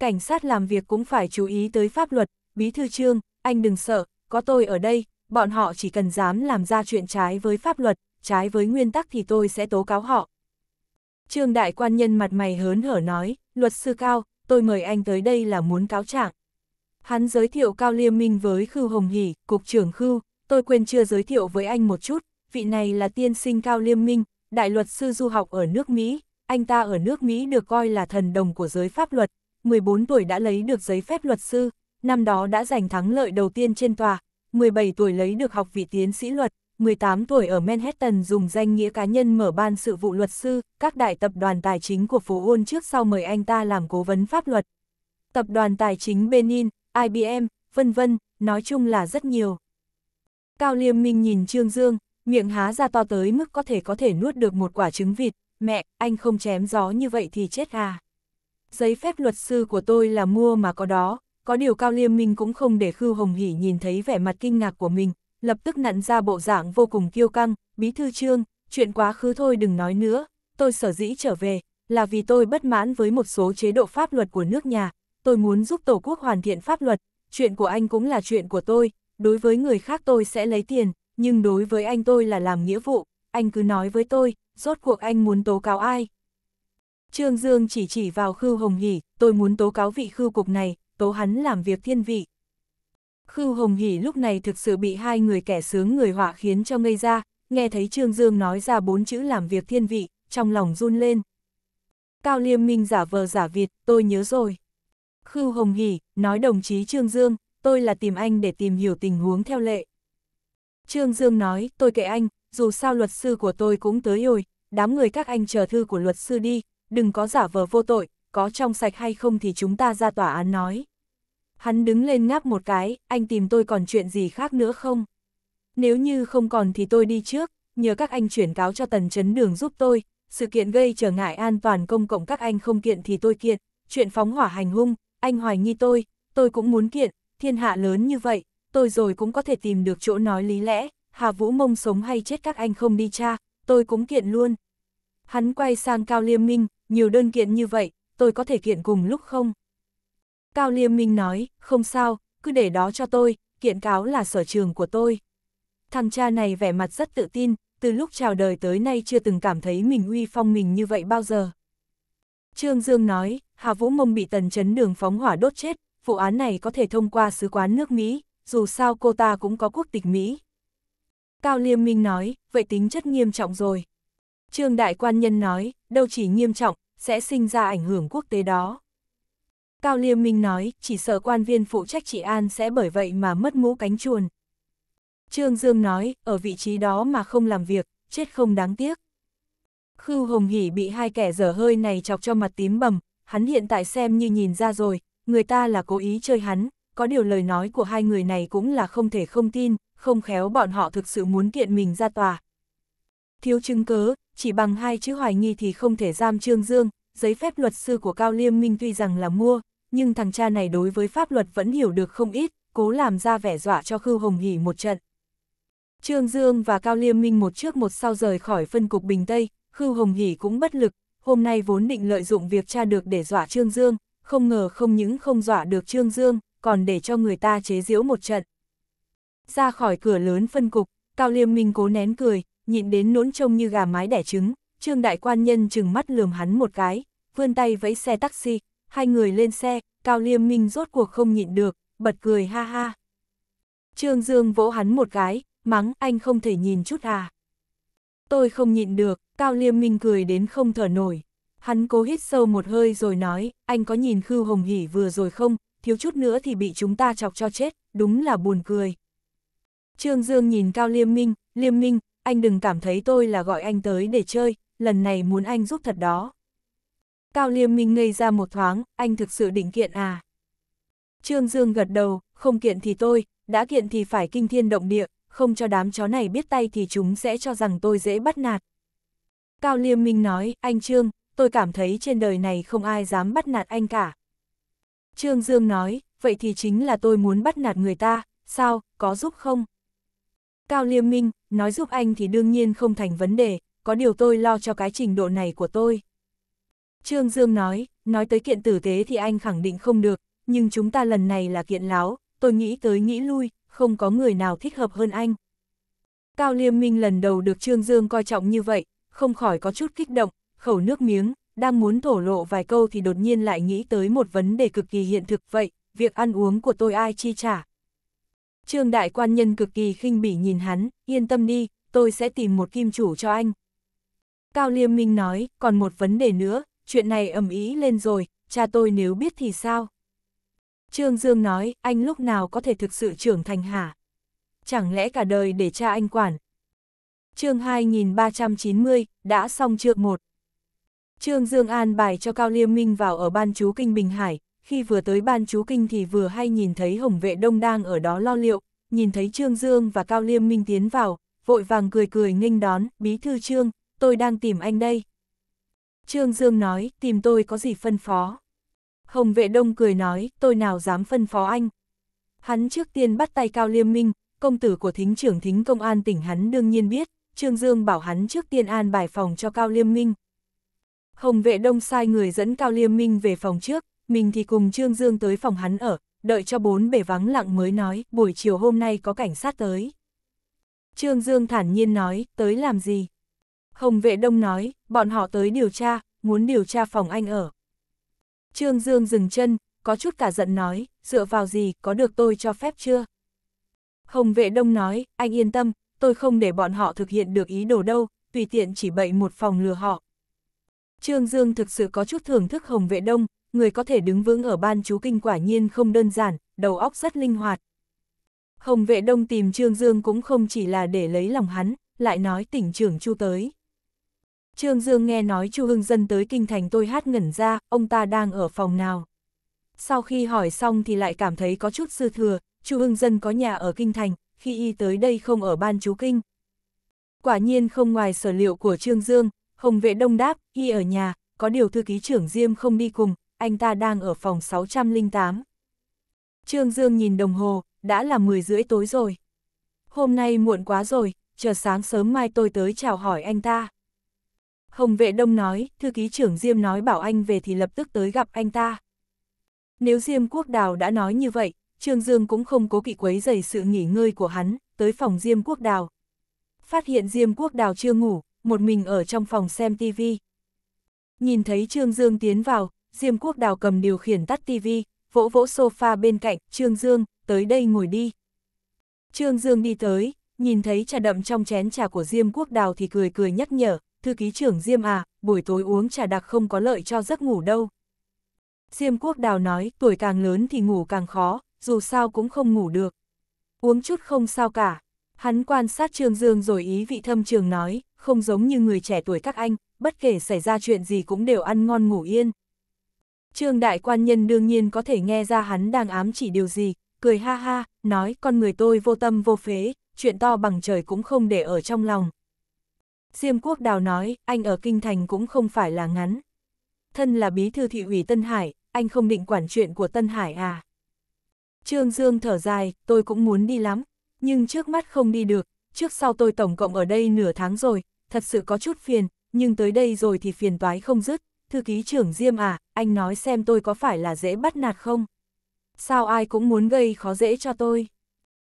Speaker 1: cảnh sát làm việc cũng phải chú ý tới pháp luật, bí thư trương, anh đừng sợ, có tôi ở đây, bọn họ chỉ cần dám làm ra chuyện trái với pháp luật, trái với nguyên tắc thì tôi sẽ tố cáo họ. Trương đại quan nhân mặt mày hớn hở nói, luật sư Cao, tôi mời anh tới đây là muốn cáo trạng. Hắn giới thiệu Cao Liêm Minh với Khưu Hồng Hỷ, Cục trưởng Khưu, tôi quên chưa giới thiệu với anh một chút, vị này là tiên sinh Cao Liêm Minh, đại luật sư du học ở nước Mỹ, anh ta ở nước Mỹ được coi là thần đồng của giới pháp luật, 14 tuổi đã lấy được giấy phép luật sư, năm đó đã giành thắng lợi đầu tiên trên tòa, 17 tuổi lấy được học vị tiến sĩ luật, 18 tuổi ở Manhattan dùng danh nghĩa cá nhân mở ban sự vụ luật sư, các đại tập đoàn tài chính của phố Wall trước sau mời anh ta làm cố vấn pháp luật. Tập đoàn tài chính Benin, IBM, vân vân, nói chung là rất nhiều. Cao Liêm Minh nhìn Trương Dương, miệng há ra to tới mức có thể có thể nuốt được một quả trứng vịt, mẹ, anh không chém gió như vậy thì chết à giấy phép luật sư của tôi là mua mà có đó, có điều Cao Liêm Minh cũng không để khư Hồng Hỷ nhìn thấy vẻ mặt kinh ngạc của mình, lập tức nặn ra bộ dạng vô cùng kiêu căng, bí thư trương, chuyện quá khứ thôi đừng nói nữa, tôi sở dĩ trở về, là vì tôi bất mãn với một số chế độ pháp luật của nước nhà, tôi muốn giúp Tổ quốc hoàn thiện pháp luật, chuyện của anh cũng là chuyện của tôi, đối với người khác tôi sẽ lấy tiền, nhưng đối với anh tôi là làm nghĩa vụ, anh cứ nói với tôi, rốt cuộc anh muốn tố cáo ai. Trương Dương chỉ chỉ vào Khưu Hồng Hỷ, tôi muốn tố cáo vị Khưu Cục này, tố hắn làm việc thiên vị. Khưu Hồng Hỷ lúc này thực sự bị hai người kẻ sướng người họa khiến cho ngây ra, nghe thấy Trương Dương nói ra bốn chữ làm việc thiên vị, trong lòng run lên. Cao Liêm Minh giả vờ giả vịt, tôi nhớ rồi. Khưu Hồng Hỷ, nói đồng chí Trương Dương, tôi là tìm anh để tìm hiểu tình huống theo lệ. Trương Dương nói, tôi kệ anh, dù sao luật sư của tôi cũng tới rồi, đám người các anh chờ thư của luật sư đi, đừng có giả vờ vô tội, có trong sạch hay không thì chúng ta ra tòa án nói. Hắn đứng lên ngáp một cái, anh tìm tôi còn chuyện gì khác nữa không? Nếu như không còn thì tôi đi trước, nhờ các anh chuyển cáo cho tần chấn đường giúp tôi, sự kiện gây trở ngại an toàn công cộng các anh không kiện thì tôi kiện, chuyện phóng hỏa hành hung, anh hoài nghi tôi, tôi cũng muốn kiện, thiên hạ lớn như vậy, tôi rồi cũng có thể tìm được chỗ nói lý lẽ, Hà Vũ Mông sống hay chết các anh không đi cha, tôi cũng kiện luôn. Hắn quay sang Cao Liêm Minh, nhiều đơn kiện như vậy, tôi có thể kiện cùng lúc không? Cao Liêm Minh nói, không sao, cứ để đó cho tôi, kiện cáo là sở trường của tôi. Thằng cha này vẻ mặt rất tự tin, từ lúc chào đời tới nay chưa từng cảm thấy mình uy phong mình như vậy bao giờ. Trương Dương nói, Hà Vũ Mông bị tần chấn đường phóng hỏa đốt chết, vụ án này có thể thông qua sứ quán nước Mỹ, dù sao cô ta cũng có quốc tịch Mỹ. Cao Liêm Minh nói, vậy tính chất nghiêm trọng rồi. Trương Đại Quan Nhân nói, đâu chỉ nghiêm trọng, sẽ sinh ra ảnh hưởng quốc tế đó. Cao Liêm Minh nói, chỉ sợ quan viên phụ trách trị an sẽ bởi vậy mà mất mũ cánh chuồn. Trương Dương nói, ở vị trí đó mà không làm việc, chết không đáng tiếc. Khưu Hồng Hỷ bị hai kẻ dở hơi này chọc cho mặt tím bầm, hắn hiện tại xem như nhìn ra rồi, người ta là cố ý chơi hắn, có điều lời nói của hai người này cũng là không thể không tin, không khéo bọn họ thực sự muốn kiện mình ra tòa. Thiếu chứng cớ, chỉ bằng hai chữ hoài nghi thì không thể giam Trương Dương, giấy phép luật sư của Cao Liêm Minh tuy rằng là mua, nhưng thằng cha này đối với pháp luật vẫn hiểu được không ít, cố làm ra vẻ dọa cho khư Hồng Hỷ một trận. Trương Dương và Cao Liêm Minh một trước một sau rời khỏi phân cục Bình Tây, khư Hồng Hỷ cũng bất lực, hôm nay vốn định lợi dụng việc cha được để dọa Trương Dương, không ngờ không những không dọa được Trương Dương, còn để cho người ta chế giễu một trận. Ra khỏi cửa lớn phân cục, Cao Liêm Minh cố nén cười, nhịn đến nỗn trông như gà mái đẻ trứng, Trương Đại Quan Nhân chừng mắt lườm hắn một cái, vươn tay vẫy xe taxi, hai người lên xe, Cao Liêm Minh rốt cuộc không nhịn được, bật cười ha ha. Trương Dương vỗ hắn một cái, mắng anh không thể nhìn chút à. Tôi không nhịn được, Cao Liêm Minh cười đến không thở nổi. Hắn cố hít sâu một hơi rồi nói, anh có nhìn khư Hồng Hỷ vừa rồi không, thiếu chút nữa thì bị chúng ta chọc cho chết, đúng là buồn cười. Trương Dương nhìn Cao Liêm Minh, Liêm Minh, anh đừng cảm thấy tôi là gọi anh tới để chơi, lần này muốn anh giúp thật đó. Cao Liêm Minh ngây ra một thoáng, anh thực sự định kiện à? Trương Dương gật đầu, không kiện thì tôi, đã kiện thì phải kinh thiên động địa, không cho đám chó này biết tay thì chúng sẽ cho rằng tôi dễ bắt nạt. Cao Liêm Minh nói, anh Trương, tôi cảm thấy trên đời này không ai dám bắt nạt anh cả. Trương Dương nói, vậy thì chính là tôi muốn bắt nạt người ta, sao, có giúp không? Cao Liêm Minh, nói giúp anh thì đương nhiên không thành vấn đề, có điều tôi lo cho cái trình độ này của tôi. Trương Dương nói, nói tới kiện tử tế thì anh khẳng định không được, nhưng chúng ta lần này là kiện láo, tôi nghĩ tới nghĩ lui, không có người nào thích hợp hơn anh. Cao Liêm Minh lần đầu được Trương Dương coi trọng như vậy, không khỏi có chút kích động, khẩu nước miếng, đang muốn thổ lộ vài câu thì đột nhiên lại nghĩ tới một vấn đề cực kỳ hiện thực vậy, việc ăn uống của tôi ai chi trả. Trương đại quan nhân cực kỳ khinh bỉ nhìn hắn, yên tâm đi, tôi sẽ tìm một kim chủ cho anh. Cao Liêm Minh nói, còn một vấn đề nữa, chuyện này ầm ý lên rồi, cha tôi nếu biết thì sao? Trương Dương nói, anh lúc nào có thể thực sự trưởng thành hả? Chẳng lẽ cả đời để cha anh quản? chương 2390, đã xong chương một, Trương Dương an bài cho Cao Liêm Minh vào ở ban chú Kinh Bình Hải, khi vừa tới ban chú kinh thì vừa hay nhìn thấy Hồng Vệ Đông đang ở đó lo liệu, nhìn thấy Trương Dương và Cao Liêm Minh tiến vào, vội vàng cười cười nghênh đón, bí thư Trương, tôi đang tìm anh đây. Trương Dương nói, tìm tôi có gì phân phó. Hồng Vệ Đông cười nói, tôi nào dám phân phó anh. Hắn trước tiên bắt tay Cao Liêm Minh, công tử của thính trưởng thính công an tỉnh hắn đương nhiên biết, Trương Dương bảo hắn trước tiên an bài phòng cho Cao Liêm Minh. Hồng Vệ Đông sai người dẫn Cao Liêm Minh về phòng trước, mình thì cùng Trương Dương tới phòng hắn ở, đợi cho bốn bể vắng lặng mới nói, buổi chiều hôm nay có cảnh sát tới. Trương Dương thản nhiên nói, tới làm gì? Hồng vệ đông nói, bọn họ tới điều tra, muốn điều tra phòng anh ở. Trương Dương dừng chân, có chút cả giận nói, dựa vào gì, có được tôi cho phép chưa? Hồng vệ đông nói, anh yên tâm, tôi không để bọn họ thực hiện được ý đồ đâu, tùy tiện chỉ bậy một phòng lừa họ. Trương Dương thực sự có chút thưởng thức Hồng vệ đông, người có thể đứng vững ở ban chú kinh quả nhiên không đơn giản, đầu óc rất linh hoạt. Hồng vệ đông tìm Trương Dương cũng không chỉ là để lấy lòng hắn, lại nói tỉnh trưởng Chu tới. Trương Dương nghe nói Chu Hưng Dân tới kinh thành tôi hát ngẩn ra, ông ta đang ở phòng nào. Sau khi hỏi xong thì lại cảm thấy có chút dư thừa, Chu Hưng Dân có nhà ở kinh thành, khi y tới đây không ở ban chú kinh. Quả nhiên không ngoài sở liệu của Trương Dương, Hồng vệ đông đáp, y ở nhà, có điều thư ký trưởng Diêm không đi cùng, anh ta đang ở phòng 608. Trương Dương nhìn đồng hồ, đã là 10 rưỡi tối rồi. Hôm nay muộn quá rồi, chờ sáng sớm mai tôi tới chào hỏi anh ta. Hồng vệ đông nói, thư ký trưởng Diêm nói bảo anh về thì lập tức tới gặp anh ta. Nếu Diêm Quốc Đào đã nói như vậy, Trương Dương cũng không cố kỵ quấy dày sự nghỉ ngơi của hắn, tới phòng Diêm Quốc Đào. Phát hiện Diêm Quốc Đào chưa ngủ, một mình ở trong phòng xem TV. Nhìn thấy Trương Dương tiến vào, Diêm Quốc Đào cầm điều khiển tắt tivi, vỗ vỗ sofa bên cạnh, Trương Dương, tới đây ngồi đi. Trương Dương đi tới, nhìn thấy trà đậm trong chén trà của Diêm Quốc Đào thì cười cười nhắc nhở, thư ký trưởng Diêm à, buổi tối uống trà đặc không có lợi cho giấc ngủ đâu. Diêm Quốc Đào nói, tuổi càng lớn thì ngủ càng khó, dù sao cũng không ngủ được. Uống chút không sao cả. Hắn quan sát Trương Dương rồi ý vị thâm trường nói, không giống như người trẻ tuổi các anh, bất kể xảy ra chuyện gì cũng đều ăn ngon ngủ yên. Trương đại quan nhân đương nhiên có thể nghe ra hắn đang ám chỉ điều gì, cười ha ha, nói con người tôi vô tâm vô phế, chuyện to bằng trời cũng không để ở trong lòng. Diêm quốc đào nói, anh ở Kinh Thành cũng không phải là ngắn. Thân là bí thư thị ủy Tân Hải, anh không định quản chuyện của Tân Hải à? Trương Dương thở dài, tôi cũng muốn đi lắm, nhưng trước mắt không đi được, trước sau tôi tổng cộng ở đây nửa tháng rồi, thật sự có chút phiền, nhưng tới đây rồi thì phiền toái không dứt, thư ký trưởng Diêm à, anh nói xem tôi có phải là dễ bắt nạt không? Sao ai cũng muốn gây khó dễ cho tôi?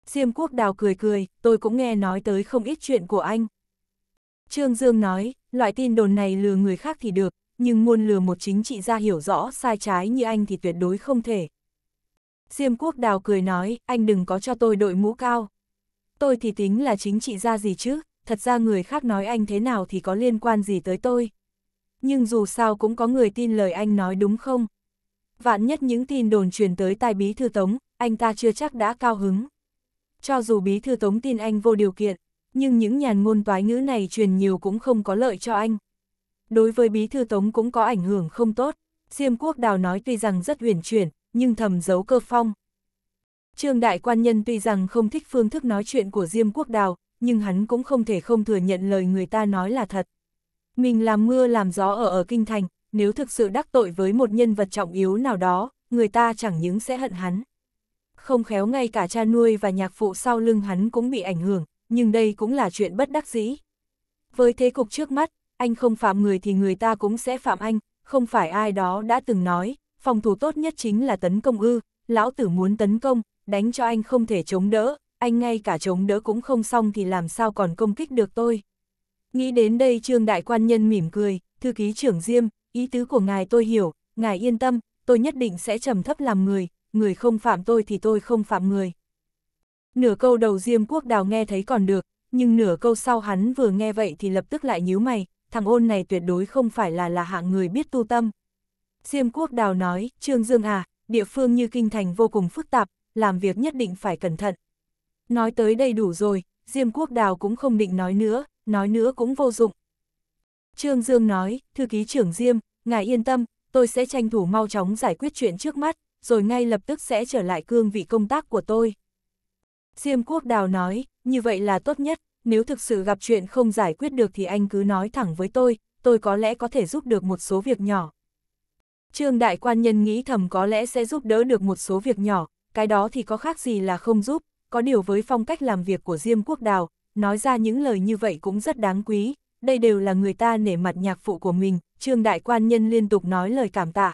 Speaker 1: Diêm quốc đào cười cười, tôi cũng nghe nói tới không ít chuyện của anh. Trương Dương nói, loại tin đồn này lừa người khác thì được, nhưng muốn lừa một chính trị gia hiểu rõ sai trái như anh thì tuyệt đối không thể. Diêm quốc đào cười nói, anh đừng có cho tôi đội mũ cao. Tôi thì tính là chính trị gia gì chứ, thật ra người khác nói anh thế nào thì có liên quan gì tới tôi nhưng dù sao cũng có người tin lời anh nói đúng không? Vạn nhất những tin đồn truyền tới tai bí thư tống, anh ta chưa chắc đã cao hứng. Cho dù bí thư tống tin anh vô điều kiện, nhưng những nhàn ngôn toái ngữ này truyền nhiều cũng không có lợi cho anh. Đối với bí thư tống cũng có ảnh hưởng không tốt, Diêm Quốc Đào nói tuy rằng rất huyền chuyển, nhưng thầm giấu cơ phong. Trương Đại Quan Nhân tuy rằng không thích phương thức nói chuyện của Diêm Quốc Đào, nhưng hắn cũng không thể không thừa nhận lời người ta nói là thật. Mình làm mưa làm gió ở ở kinh thành, nếu thực sự đắc tội với một nhân vật trọng yếu nào đó, người ta chẳng những sẽ hận hắn. Không khéo ngay cả cha nuôi và nhạc phụ sau lưng hắn cũng bị ảnh hưởng, nhưng đây cũng là chuyện bất đắc dĩ. Với thế cục trước mắt, anh không phạm người thì người ta cũng sẽ phạm anh, không phải ai đó đã từng nói, phòng thủ tốt nhất chính là tấn công ư, lão tử muốn tấn công, đánh cho anh không thể chống đỡ, anh ngay cả chống đỡ cũng không xong thì làm sao còn công kích được tôi. Nghĩ đến đây Trương Đại Quan Nhân mỉm cười, thư ký trưởng Diêm, ý tứ của ngài tôi hiểu, ngài yên tâm, tôi nhất định sẽ trầm thấp làm người, người không phạm tôi thì tôi không phạm người. Nửa câu đầu Diêm Quốc Đào nghe thấy còn được, nhưng nửa câu sau hắn vừa nghe vậy thì lập tức lại nhíu mày, thằng ôn này tuyệt đối không phải là là hạng người biết tu tâm. Diêm Quốc Đào nói, Trương Dương à, địa phương như kinh thành vô cùng phức tạp, làm việc nhất định phải cẩn thận. Nói tới đây đủ rồi, Diêm Quốc Đào cũng không định nói nữa, nói nữa cũng vô dụng. Trương Dương nói, thư ký trưởng Diêm, ngài yên tâm, tôi sẽ tranh thủ mau chóng giải quyết chuyện trước mắt, rồi ngay lập tức sẽ trở lại cương vị công tác của tôi. Diêm Quốc Đào nói, như vậy là tốt nhất, nếu thực sự gặp chuyện không giải quyết được thì anh cứ nói thẳng với tôi, tôi có lẽ có thể giúp được một số việc nhỏ. Trương Đại Quan Nhân nghĩ thầm có lẽ sẽ giúp đỡ được một số việc nhỏ, cái đó thì có khác gì là không giúp, có điều với phong cách làm việc của Diêm Quốc Đào, nói ra những lời như vậy cũng rất đáng quý, đây đều là người ta nể mặt nhạc phụ của mình, trương đại quan nhân liên tục nói lời cảm tạ.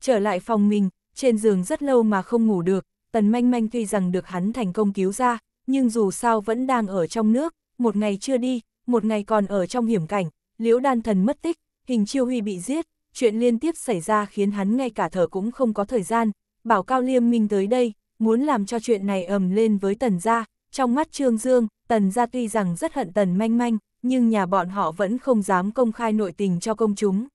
Speaker 1: Trở lại phòng mình, trên giường rất lâu mà không ngủ được, tần manh manh tuy rằng được hắn thành công cứu ra, nhưng dù sao vẫn đang ở trong nước, một ngày chưa đi, một ngày còn ở trong hiểm cảnh, liễu đan thần mất tích, hình chiêu huy bị giết, chuyện liên tiếp xảy ra khiến hắn ngay cả thở cũng không có thời gian, bảo Cao Liêm Minh tới đây, muốn làm cho chuyện này ầm lên với tần gia, trong mắt Trương Dương, tần gia tuy rằng rất hận tần manh manh, nhưng nhà bọn họ vẫn không dám công khai nội tình cho công chúng.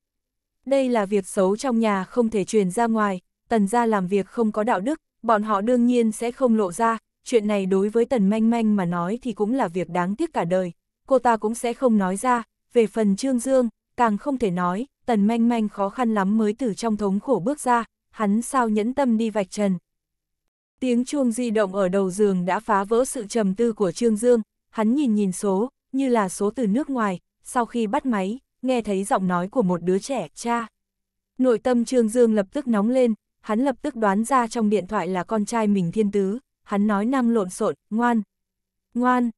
Speaker 1: Đây là việc xấu trong nhà không thể truyền ra ngoài, tần gia làm việc không có đạo đức, bọn họ đương nhiên sẽ không lộ ra, chuyện này đối với tần manh manh mà nói thì cũng là việc đáng tiếc cả đời, cô ta cũng sẽ không nói ra, về phần Trương Dương, càng không thể nói, tần manh manh khó khăn lắm mới từ trong thống khổ bước ra, hắn sao nhẫn tâm đi vạch trần, Tiếng chuông di động ở đầu giường đã phá vỡ sự trầm tư của Trương Dương, hắn nhìn nhìn số, như là số từ nước ngoài, sau khi bắt máy, nghe thấy giọng nói của một đứa trẻ, cha. Nội tâm Trương Dương lập tức nóng lên, hắn lập tức đoán ra trong điện thoại là con trai mình thiên tứ, hắn nói năng lộn xộn, ngoan, ngoan.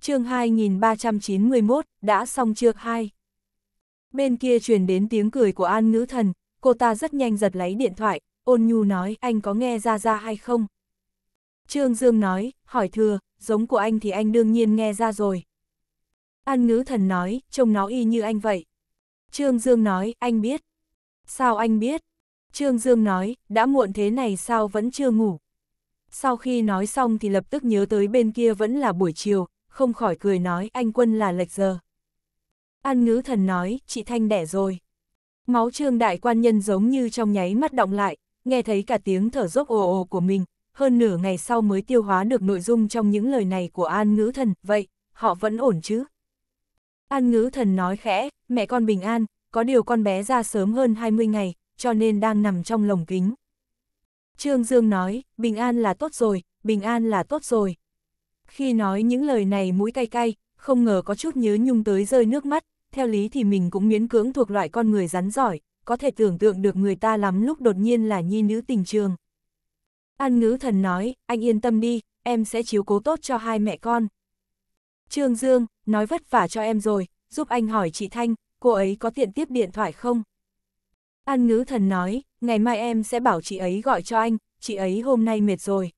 Speaker 1: chương 2391, đã xong trược 2. Bên kia truyền đến tiếng cười của An Ngữ Thần, cô ta rất nhanh giật lấy điện thoại, ôn nhu nói anh có nghe ra ra hay không? Trương Dương nói, hỏi thừa, giống của anh thì anh đương nhiên nghe ra rồi. An ngữ thần nói, trông nó y như anh vậy. Trương Dương nói, anh biết. Sao anh biết? Trương Dương nói, đã muộn thế này sao vẫn chưa ngủ. Sau khi nói xong thì lập tức nhớ tới bên kia vẫn là buổi chiều, không khỏi cười nói anh quân là lệch giờ. An ngữ thần nói, chị Thanh đẻ rồi. Máu trương đại quan nhân giống như trong nháy mắt động lại, nghe thấy cả tiếng thở dốc ồ ồ của mình, hơn nửa ngày sau mới tiêu hóa được nội dung trong những lời này của An Ngữ Thần, vậy, họ vẫn ổn chứ? An Ngữ Thần nói khẽ, mẹ con bình an, có điều con bé ra sớm hơn 20 ngày, cho nên đang nằm trong lồng kính. Trương Dương nói, bình an là tốt rồi, bình an là tốt rồi. Khi nói những lời này mũi cay cay, không ngờ có chút nhớ nhung tới rơi nước mắt, theo lý thì mình cũng miễn cưỡng thuộc loại con người rắn giỏi, có thể tưởng tượng được người ta lắm lúc đột nhiên là nhi nữ tình trường. An ngữ thần nói, anh yên tâm đi, em sẽ chiếu cố tốt cho hai mẹ con. Trương Dương, nói vất vả cho em rồi, giúp anh hỏi chị Thanh, cô ấy có tiện tiếp điện thoại không? An ngữ thần nói, ngày mai em sẽ bảo chị ấy gọi cho anh, chị ấy hôm nay mệt rồi.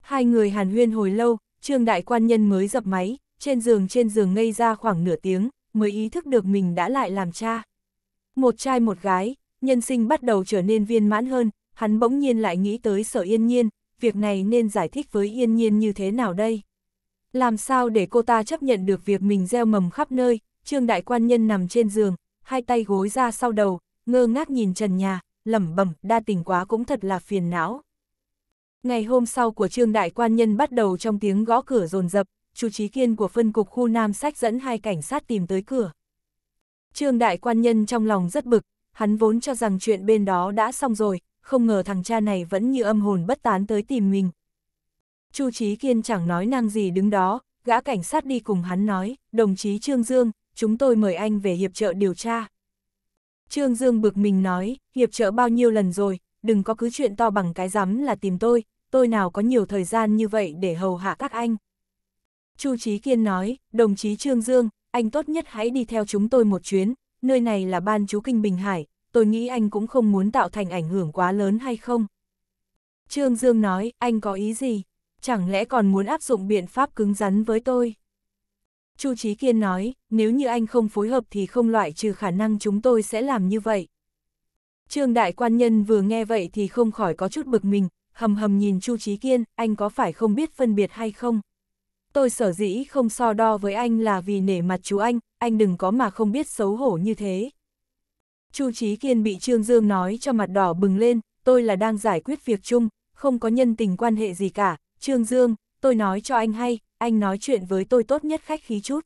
Speaker 1: Hai người hàn huyên hồi lâu, Trương Đại Quan Nhân mới dập máy, trên giường trên giường ngây ra khoảng nửa tiếng, mới ý thức được mình đã lại làm cha. Một trai một gái, nhân sinh bắt đầu trở nên viên mãn hơn, hắn bỗng nhiên lại nghĩ tới sở yên nhiên, việc này nên giải thích với yên nhiên như thế nào đây? Làm sao để cô ta chấp nhận được việc mình gieo mầm khắp nơi, trương đại quan nhân nằm trên giường, hai tay gối ra sau đầu, ngơ ngác nhìn trần nhà, lẩm bẩm đa tình quá cũng thật là phiền não. Ngày hôm sau của trương đại quan nhân bắt đầu trong tiếng gõ cửa rồn rập, chú trí kiên của phân cục khu Nam sách dẫn hai cảnh sát tìm tới cửa. Trương đại quan nhân trong lòng rất bực, hắn vốn cho rằng chuyện bên đó đã xong rồi, không ngờ thằng cha này vẫn như âm hồn bất tán tới tìm mình. Chu Chí Kiên chẳng nói năng gì đứng đó, gã cảnh sát đi cùng hắn nói, đồng chí Trương Dương, chúng tôi mời anh về hiệp trợ điều tra. Trương Dương bực mình nói, hiệp trợ bao nhiêu lần rồi, đừng có cứ chuyện to bằng cái rắm là tìm tôi, tôi nào có nhiều thời gian như vậy để hầu hạ các anh. Chu Chí Kiên nói, đồng chí Trương Dương, anh tốt nhất hãy đi theo chúng tôi một chuyến, nơi này là ban chú kinh Bình Hải, tôi nghĩ anh cũng không muốn tạo thành ảnh hưởng quá lớn hay không? Trương Dương nói, anh có ý gì? Chẳng lẽ còn muốn áp dụng biện pháp cứng rắn với tôi? Chu Chí Kiên nói, nếu như anh không phối hợp thì không loại trừ khả năng chúng tôi sẽ làm như vậy. Trương Đại Quan Nhân vừa nghe vậy thì không khỏi có chút bực mình, hầm hầm nhìn Chu Chí Kiên, anh có phải không biết phân biệt hay không? tôi sở dĩ không so đo với anh là vì nể mặt chú anh, anh đừng có mà không biết xấu hổ như thế. Chu Chí Kiên bị Trương Dương nói cho mặt đỏ bừng lên, tôi là đang giải quyết việc chung, không có nhân tình quan hệ gì cả, Trương Dương, tôi nói cho anh hay, anh nói chuyện với tôi tốt nhất khách khí chút.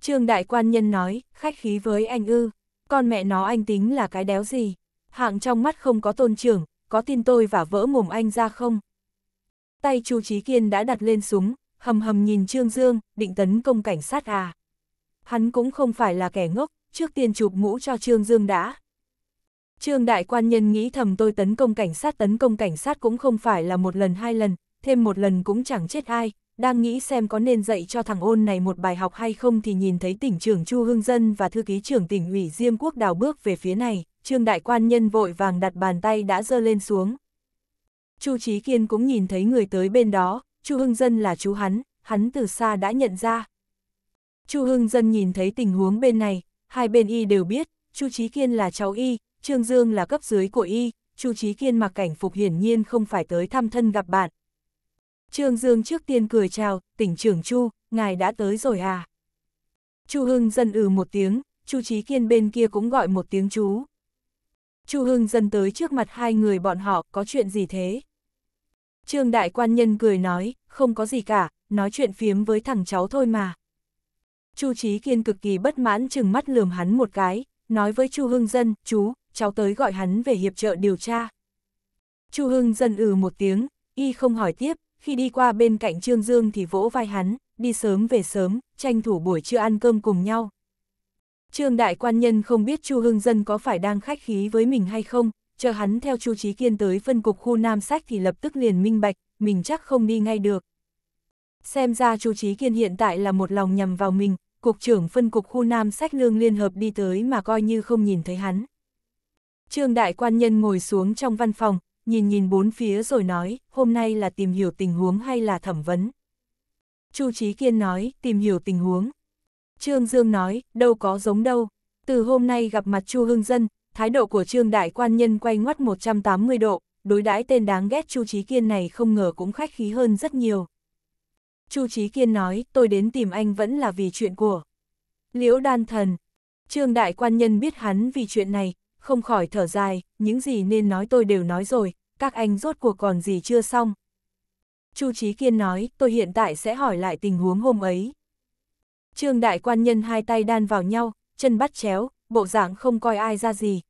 Speaker 1: Trương Đại Quan Nhân nói, khách khí với anh ư, con mẹ nó anh tính là cái đéo gì, hạng trong mắt không có tôn trưởng, có tin tôi và vỡ mồm anh ra không? Tay Chu Chí Kiên đã đặt lên súng, hầm hầm nhìn Trương Dương, định tấn công cảnh sát à. Hắn cũng không phải là kẻ ngốc, trước tiên chụp mũ cho Trương Dương đã. Trương đại quan nhân nghĩ thầm tôi tấn công cảnh sát tấn công cảnh sát cũng không phải là một lần hai lần, thêm một lần cũng chẳng chết ai, đang nghĩ xem có nên dạy cho thằng ôn này một bài học hay không thì nhìn thấy tỉnh trưởng Chu Hương Dân và thư ký trưởng tỉnh ủy Diêm Quốc Đào bước về phía này, Trương đại quan nhân vội vàng đặt bàn tay đã dơ lên xuống. Chu trí Kiên cũng nhìn thấy người tới bên đó, Chu Hưng Dân là chú hắn, hắn từ xa đã nhận ra. Chu Hưng Dân nhìn thấy tình huống bên này, hai bên y đều biết, Chu Chí Kiên là cháu y, Trương Dương là cấp dưới của y, Chu Chí Kiên mặc cảnh phục hiển nhiên không phải tới thăm thân gặp bạn. Trương Dương trước tiên cười chào, tỉnh trưởng Chu, ngài đã tới rồi à? Chu Hưng Dân ừ một tiếng, Chu Chí Kiên bên kia cũng gọi một tiếng chú. Chu Hưng Dân tới trước mặt hai người bọn họ, có chuyện gì thế? Trương đại quan nhân cười nói, không có gì cả, nói chuyện phiếm với thằng cháu thôi mà. Chu Chí Kiên cực kỳ bất mãn chừng mắt lườm hắn một cái, nói với Chu Hưng Dân, chú, cháu tới gọi hắn về hiệp trợ điều tra. Chu Hưng Dân ừ một tiếng, y không hỏi tiếp, khi đi qua bên cạnh Trương Dương thì vỗ vai hắn, đi sớm về sớm, tranh thủ buổi trưa ăn cơm cùng nhau. Trương Đại Quan Nhân không biết Chu Hưng Dân có phải đang khách khí với mình hay không, chờ hắn theo Chu Chí Kiên tới phân cục khu Nam Sách thì lập tức liền minh bạch, mình chắc không đi ngay được. Xem ra Chu Chí Kiên hiện tại là một lòng nhằm vào mình, cục trưởng phân cục khu Nam Sách Lương Liên Hợp đi tới mà coi như không nhìn thấy hắn. Trương Đại Quan Nhân ngồi xuống trong văn phòng, nhìn nhìn bốn phía rồi nói, hôm nay là tìm hiểu tình huống hay là thẩm vấn. Chu Chí Kiên nói, tìm hiểu tình huống. Trương Dương nói, đâu có giống đâu. Từ hôm nay gặp mặt Chu Hưng Dân, thái độ của trương đại quan nhân quay ngoắt 180 độ, đối đãi tên đáng ghét Chu trí Kiên này không ngờ cũng khách khí hơn rất nhiều. Chu trí Kiên nói, tôi đến tìm anh vẫn là vì chuyện của Liễu Đan Thần. Trương đại quan nhân biết hắn vì chuyện này, không khỏi thở dài, những gì nên nói tôi đều nói rồi, các anh rốt cuộc còn gì chưa xong. Chu trí Kiên nói, tôi hiện tại sẽ hỏi lại tình huống hôm ấy. Trương đại quan nhân hai tay đan vào nhau, chân bắt chéo, bộ dạng không coi ai ra gì.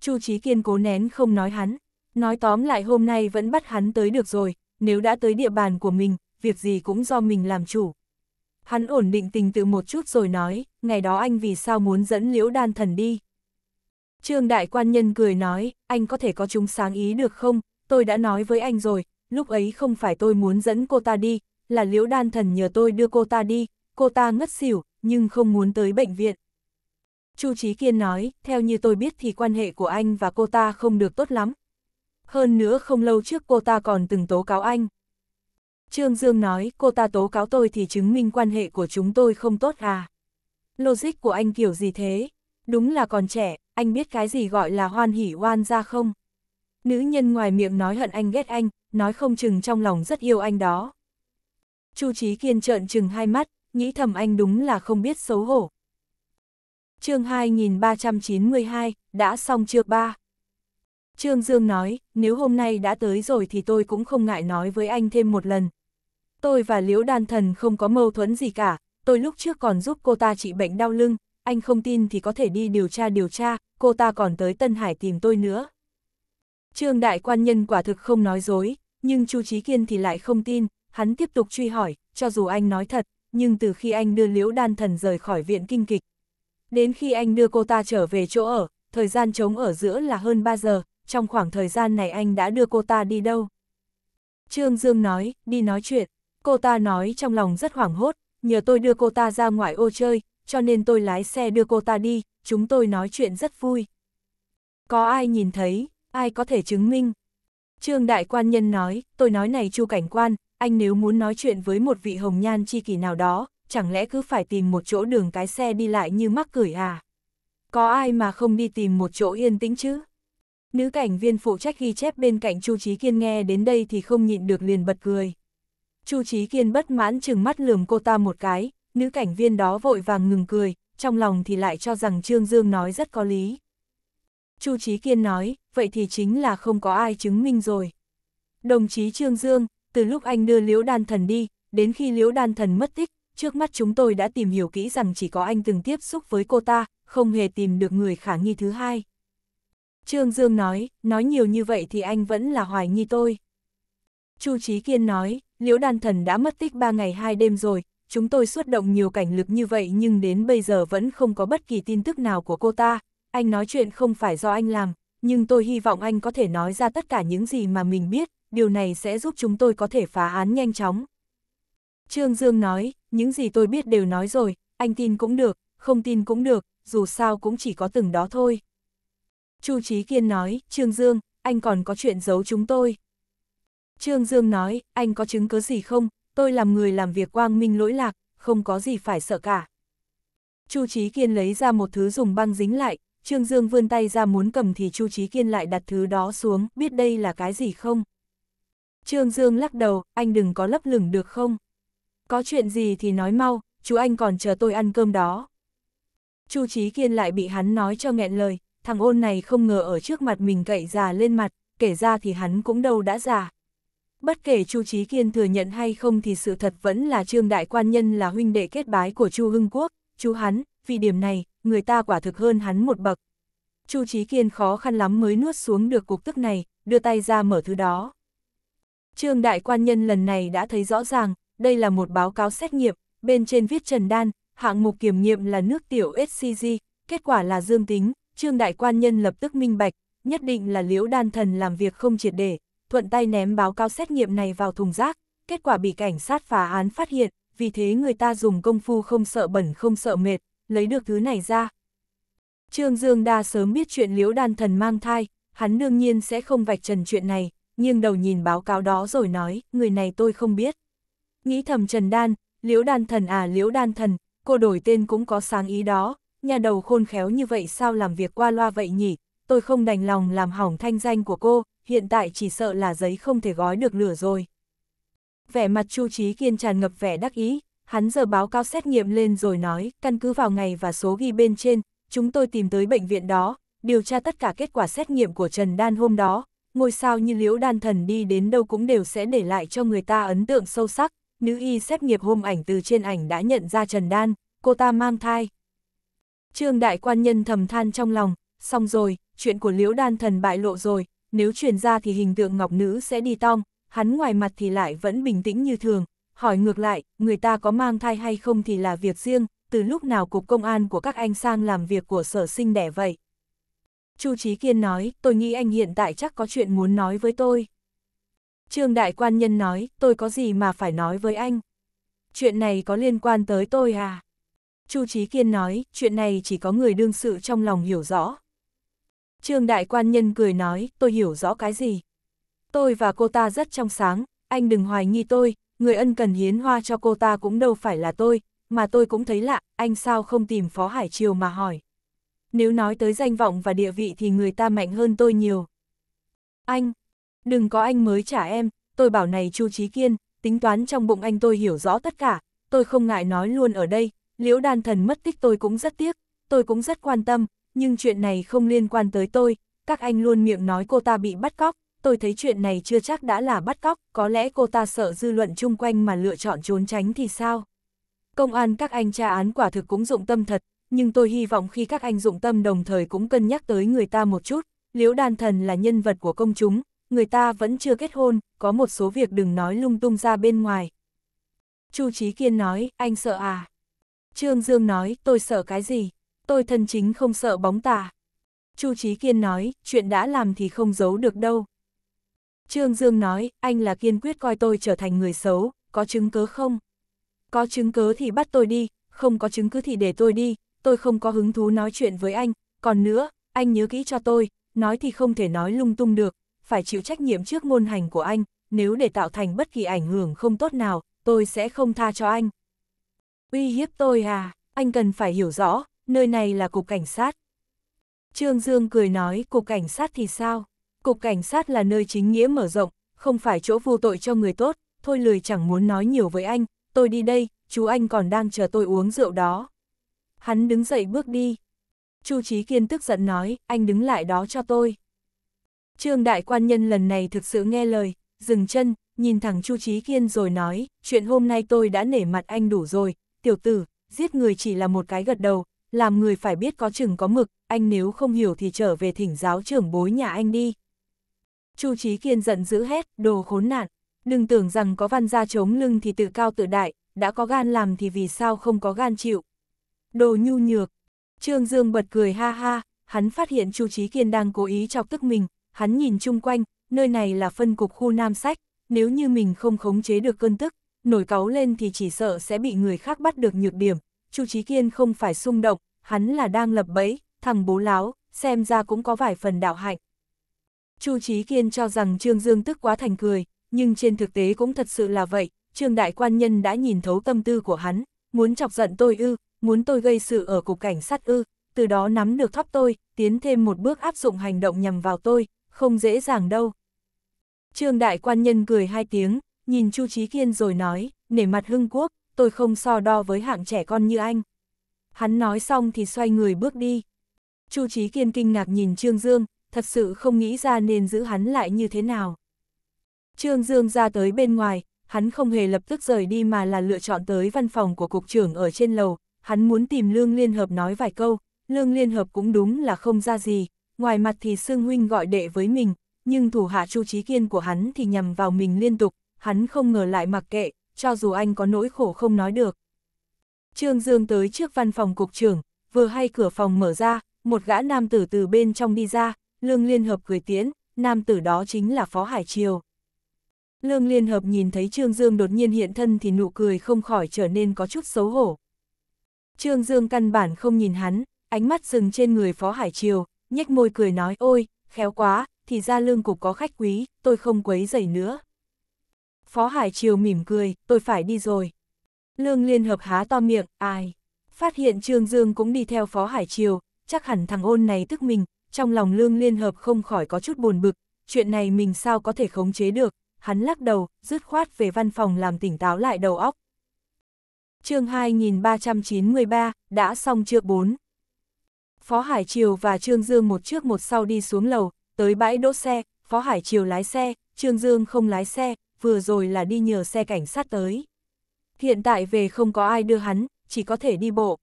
Speaker 1: Chu Chí Kiên cố nén không nói hắn, nói tóm lại hôm nay vẫn bắt hắn tới được rồi, nếu đã tới địa bàn của mình, việc gì cũng do mình làm chủ. Hắn ổn định tình tự một chút rồi nói, ngày đó anh vì sao muốn dẫn liễu đan thần đi. Trương Đại Quan Nhân cười nói, anh có thể có chúng sáng ý được không, tôi đã nói với anh rồi, lúc ấy không phải tôi muốn dẫn cô ta đi, là liễu đan thần nhờ tôi đưa cô ta đi, cô ta ngất xỉu, nhưng không muốn tới bệnh viện. Chu Trí Kiên nói, theo như tôi biết thì quan hệ của anh và cô ta không được tốt lắm. Hơn nữa không lâu trước cô ta còn từng tố cáo anh. Trương Dương nói, cô ta tố cáo tôi thì chứng minh quan hệ của chúng tôi không tốt à. Logic của anh kiểu gì thế? Đúng là còn trẻ, anh biết cái gì gọi là hoan hỉ oan ra không? Nữ nhân ngoài miệng nói hận anh ghét anh, nói không chừng trong lòng rất yêu anh đó. Chu Trí Kiên trợn chừng hai mắt, nghĩ thầm anh đúng là không biết xấu hổ chương 2392, đã xong chưa ba? Trương Dương nói, nếu hôm nay đã tới rồi thì tôi cũng không ngại nói với anh thêm một lần. Tôi và Liễu Đan Thần không có mâu thuẫn gì cả, tôi lúc trước còn giúp cô ta trị bệnh đau lưng, anh không tin thì có thể đi điều tra điều tra, cô ta còn tới Tân Hải tìm tôi nữa. Trương Đại Quan Nhân quả thực không nói dối, nhưng Chu Chí Kiên thì lại không tin, hắn tiếp tục truy hỏi, cho dù anh nói thật, nhưng từ khi anh đưa Liễu Đan Thần rời khỏi viện kinh kịch, Đến khi anh đưa cô ta trở về chỗ ở, thời gian trống ở giữa là hơn 3 giờ, trong khoảng thời gian này anh đã đưa cô ta đi đâu? Trương Dương nói, đi nói chuyện. Cô ta nói trong lòng rất hoảng hốt, nhờ tôi đưa cô ta ra ngoại ô chơi, cho nên tôi lái xe đưa cô ta đi, chúng tôi nói chuyện rất vui. Có ai nhìn thấy, ai có thể chứng minh? Trương Đại Quan Nhân nói, tôi nói này chu cảnh quan, anh nếu muốn nói chuyện với một vị hồng nhan chi kỷ nào đó, chẳng lẽ cứ phải tìm một chỗ đường cái xe đi lại như mắc cười à? Có ai mà không đi tìm một chỗ yên tĩnh chứ? Nữ cảnh viên phụ trách ghi chép bên cạnh Chu Chí Kiên nghe đến đây thì không nhịn được liền bật cười. Chu Chí Kiên bất mãn chừng mắt lườm cô ta một cái, nữ cảnh viên đó vội vàng ngừng cười, trong lòng thì lại cho rằng Trương Dương nói rất có lý. Chu Chí Kiên nói, vậy thì chính là không có ai chứng minh rồi. Đồng chí Trương Dương, từ lúc anh đưa Liễu Đan Thần đi, đến khi Liễu Đan Thần mất tích, trước mắt chúng tôi đã tìm hiểu kỹ rằng chỉ có anh từng tiếp xúc với cô ta, không hề tìm được người khả nghi thứ hai. Trương Dương nói, nói nhiều như vậy thì anh vẫn là hoài nghi tôi. Chu Chí Kiên nói, Liễu Đan Thần đã mất tích 3 ngày 2 đêm rồi, chúng tôi xuất động nhiều cảnh lực như vậy nhưng đến bây giờ vẫn không có bất kỳ tin tức nào của cô ta. Anh nói chuyện không phải do anh làm, nhưng tôi hy vọng anh có thể nói ra tất cả những gì mà mình biết, điều này sẽ giúp chúng tôi có thể phá án nhanh chóng. Trương Dương nói, những gì tôi biết đều nói rồi, anh tin cũng được, không tin cũng được, dù sao cũng chỉ có từng đó thôi. Chu Chí Kiên nói, Trương Dương, anh còn có chuyện giấu chúng tôi. Trương Dương nói, anh có chứng cứ gì không, tôi làm người làm việc quang minh lỗi lạc, không có gì phải sợ cả. Chu Chí Kiên lấy ra một thứ dùng băng dính lại, Trương Dương vươn tay ra muốn cầm thì Chu Chí Kiên lại đặt thứ đó xuống, biết đây là cái gì không? Trương Dương lắc đầu, anh đừng có lấp lửng được không? có chuyện gì thì nói mau, chú anh còn chờ tôi ăn cơm đó. Chu Chí Kiên lại bị hắn nói cho nghẹn lời, thằng ôn này không ngờ ở trước mặt mình cậy già lên mặt, kể ra thì hắn cũng đâu đã già. Bất kể Chu Chí Kiên thừa nhận hay không thì sự thật vẫn là Trương Đại Quan Nhân là huynh đệ kết bái của Chu Hưng Quốc, chú hắn, vì điểm này, người ta quả thực hơn hắn một bậc. Chu Chí Kiên khó khăn lắm mới nuốt xuống được cục tức này, đưa tay ra mở thứ đó. Trương Đại Quan Nhân lần này đã thấy rõ ràng, đây là một báo cáo xét nghiệm, bên trên viết Trần Đan, hạng mục kiểm nghiệm là nước tiểu SCG, kết quả là dương tính, Trương Đại Quan Nhân lập tức minh bạch, nhất định là Liễu Đan Thần làm việc không triệt để, thuận tay ném báo cáo xét nghiệm này vào thùng rác, kết quả bị cảnh sát phá án phát hiện, vì thế người ta dùng công phu không sợ bẩn không sợ mệt, lấy được thứ này ra. Trương Dương Đa sớm biết chuyện Liễu Đan Thần mang thai, hắn đương nhiên sẽ không vạch trần chuyện này, nhưng đầu nhìn báo cáo đó rồi nói, người này tôi không biết nghĩ thầm Trần Đan, liễu đan thần à liễu đan thần, cô đổi tên cũng có sáng ý đó, nhà đầu khôn khéo như vậy sao làm việc qua loa vậy nhỉ, tôi không đành lòng làm hỏng thanh danh của cô, hiện tại chỉ sợ là giấy không thể gói được lửa rồi. Vẻ mặt Chu Trí Kiên tràn ngập vẻ đắc ý, hắn giờ báo cáo xét nghiệm lên rồi nói, căn cứ vào ngày và số ghi bên trên, chúng tôi tìm tới bệnh viện đó, điều tra tất cả kết quả xét nghiệm của Trần Đan hôm đó, ngôi sao như liễu đan thần đi đến đâu cũng đều sẽ để lại cho người ta ấn tượng sâu sắc, nữ y xét nghiệp hôm ảnh từ trên ảnh đã nhận ra Trần Đan, cô ta mang thai. Trương đại quan nhân thầm than trong lòng, xong rồi, chuyện của liễu đan thần bại lộ rồi, nếu truyền ra thì hình tượng ngọc nữ sẽ đi tong, hắn ngoài mặt thì lại vẫn bình tĩnh như thường, hỏi ngược lại, người ta có mang thai hay không thì là việc riêng, từ lúc nào cục công an của các anh sang làm việc của sở sinh đẻ vậy. Chu Chí Kiên nói, tôi nghĩ anh hiện tại chắc có chuyện muốn nói với tôi. Trương Đại Quan Nhân nói, tôi có gì mà phải nói với anh? Chuyện này có liên quan tới tôi à? Chu Trí Kiên nói, chuyện này chỉ có người đương sự trong lòng hiểu rõ. Trương Đại Quan Nhân cười nói, tôi hiểu rõ cái gì? Tôi và cô ta rất trong sáng, anh đừng hoài nghi tôi, người ân cần hiến hoa cho cô ta cũng đâu phải là tôi, mà tôi cũng thấy lạ, anh sao không tìm Phó Hải Triều mà hỏi. Nếu nói tới danh vọng và địa vị thì người ta mạnh hơn tôi nhiều. Anh, Đừng có anh mới trả em, tôi bảo này Chu Trí Kiên, tính toán trong bụng anh tôi hiểu rõ tất cả, tôi không ngại nói luôn ở đây, liễu đan thần mất tích tôi cũng rất tiếc, tôi cũng rất quan tâm, nhưng chuyện này không liên quan tới tôi, các anh luôn miệng nói cô ta bị bắt cóc, tôi thấy chuyện này chưa chắc đã là bắt cóc, có lẽ cô ta sợ dư luận chung quanh mà lựa chọn trốn tránh thì sao? Công an các anh tra án quả thực cũng dụng tâm thật, nhưng tôi hy vọng khi các anh dụng tâm đồng thời cũng cân nhắc tới người ta một chút, liễu đan thần là nhân vật của công chúng, người ta vẫn chưa kết hôn, có một số việc đừng nói lung tung ra bên ngoài. Chu Chí Kiên nói, anh sợ à? Trương Dương nói, tôi sợ cái gì? Tôi thân chính không sợ bóng tà. Chu Chí Kiên nói, chuyện đã làm thì không giấu được đâu. Trương Dương nói, anh là kiên quyết coi tôi trở thành người xấu, có chứng cứ không? Có chứng cứ thì bắt tôi đi, không có chứng cứ thì để tôi đi, tôi không có hứng thú nói chuyện với anh, còn nữa, anh nhớ kỹ cho tôi, nói thì không thể nói lung tung được, phải chịu trách nhiệm trước môn hành của anh, nếu để tạo thành bất kỳ ảnh hưởng không tốt nào, tôi sẽ không tha cho anh. Uy hiếp tôi à, anh cần phải hiểu rõ, nơi này là cục cảnh sát. Trương Dương cười nói cục cảnh sát thì sao? Cục cảnh sát là nơi chính nghĩa mở rộng, không phải chỗ vô tội cho người tốt, thôi lười chẳng muốn nói nhiều với anh, tôi đi đây, chú anh còn đang chờ tôi uống rượu đó. Hắn đứng dậy bước đi. Chu Chí Kiên tức giận nói, anh đứng lại đó cho tôi. Trương đại quan nhân lần này thực sự nghe lời, dừng chân, nhìn thẳng Chu Chí Kiên rồi nói, chuyện hôm nay tôi đã nể mặt anh đủ rồi, tiểu tử, giết người chỉ là một cái gật đầu, làm người phải biết có chừng có mực, anh nếu không hiểu thì trở về thỉnh giáo trưởng bối nhà anh đi. Chu Chí Kiên giận dữ hét, đồ khốn nạn, đừng tưởng rằng có văn gia chống lưng thì tự cao tự đại, đã có gan làm thì vì sao không có gan chịu. Đồ nhu nhược, Trương Dương bật cười ha ha, hắn phát hiện Chu Chí Kiên đang cố ý chọc tức mình, hắn nhìn chung quanh, nơi này là phân cục khu nam sách, nếu như mình không khống chế được cơn tức, nổi cáu lên thì chỉ sợ sẽ bị người khác bắt được nhược điểm. Chu trí Kiên không phải xung động, hắn là đang lập bẫy, thằng bố láo, xem ra cũng có vài phần đạo hạnh. Chu trí Kiên cho rằng Trương Dương tức quá thành cười, nhưng trên thực tế cũng thật sự là vậy, Trương Đại Quan Nhân đã nhìn thấu tâm tư của hắn, muốn chọc giận tôi ư, muốn tôi gây sự ở cục cảnh sát ư, từ đó nắm được thóp tôi, tiến thêm một bước áp dụng hành động nhằm vào tôi, không dễ dàng đâu. Trương đại quan nhân cười hai tiếng, nhìn Chu Chí Kiên rồi nói, nể mặt hưng quốc, tôi không so đo với hạng trẻ con như anh. Hắn nói xong thì xoay người bước đi. Chu Chí Kiên kinh ngạc nhìn Trương Dương, thật sự không nghĩ ra nên giữ hắn lại như thế nào. Trương Dương ra tới bên ngoài, hắn không hề lập tức rời đi mà là lựa chọn tới văn phòng của cục trưởng ở trên lầu, hắn muốn tìm Lương Liên Hợp nói vài câu, Lương Liên Hợp cũng đúng là không ra gì, ngoài mặt thì Sương Huynh gọi đệ với mình, nhưng thủ hạ Chu Trí Kiên của hắn thì nhằm vào mình liên tục, hắn không ngờ lại mặc kệ, cho dù anh có nỗi khổ không nói được. Trương Dương tới trước văn phòng cục trưởng, vừa hay cửa phòng mở ra, một gã nam tử từ bên trong đi ra, Lương Liên Hợp cười tiễn, nam tử đó chính là Phó Hải Triều. Lương Liên Hợp nhìn thấy Trương Dương đột nhiên hiện thân thì nụ cười không khỏi trở nên có chút xấu hổ. Trương Dương căn bản không nhìn hắn, ánh mắt dừng trên người Phó Hải Triều, nhếch môi cười nói ôi, khéo quá, thì ra lương cục có khách quý, tôi không quấy dậy nữa. Phó Hải Triều mỉm cười, tôi phải đi rồi. Lương Liên Hợp há to miệng, ai. Phát hiện Trương Dương cũng đi theo Phó Hải Triều, chắc hẳn thằng ôn này tức mình, trong lòng Lương Liên Hợp không khỏi có chút buồn bực, chuyện này mình sao có thể khống chế được, hắn lắc đầu, dứt khoát về văn phòng làm tỉnh táo lại đầu óc. chương 2393, đã xong chưa 4. Phó Hải Triều và Trương Dương một trước một sau đi xuống lầu, tới bãi đỗ xe, Phó Hải Triều lái xe, Trương Dương không lái xe, vừa rồi là đi nhờ xe cảnh sát tới. Hiện tại về không có ai đưa hắn, chỉ có thể đi bộ.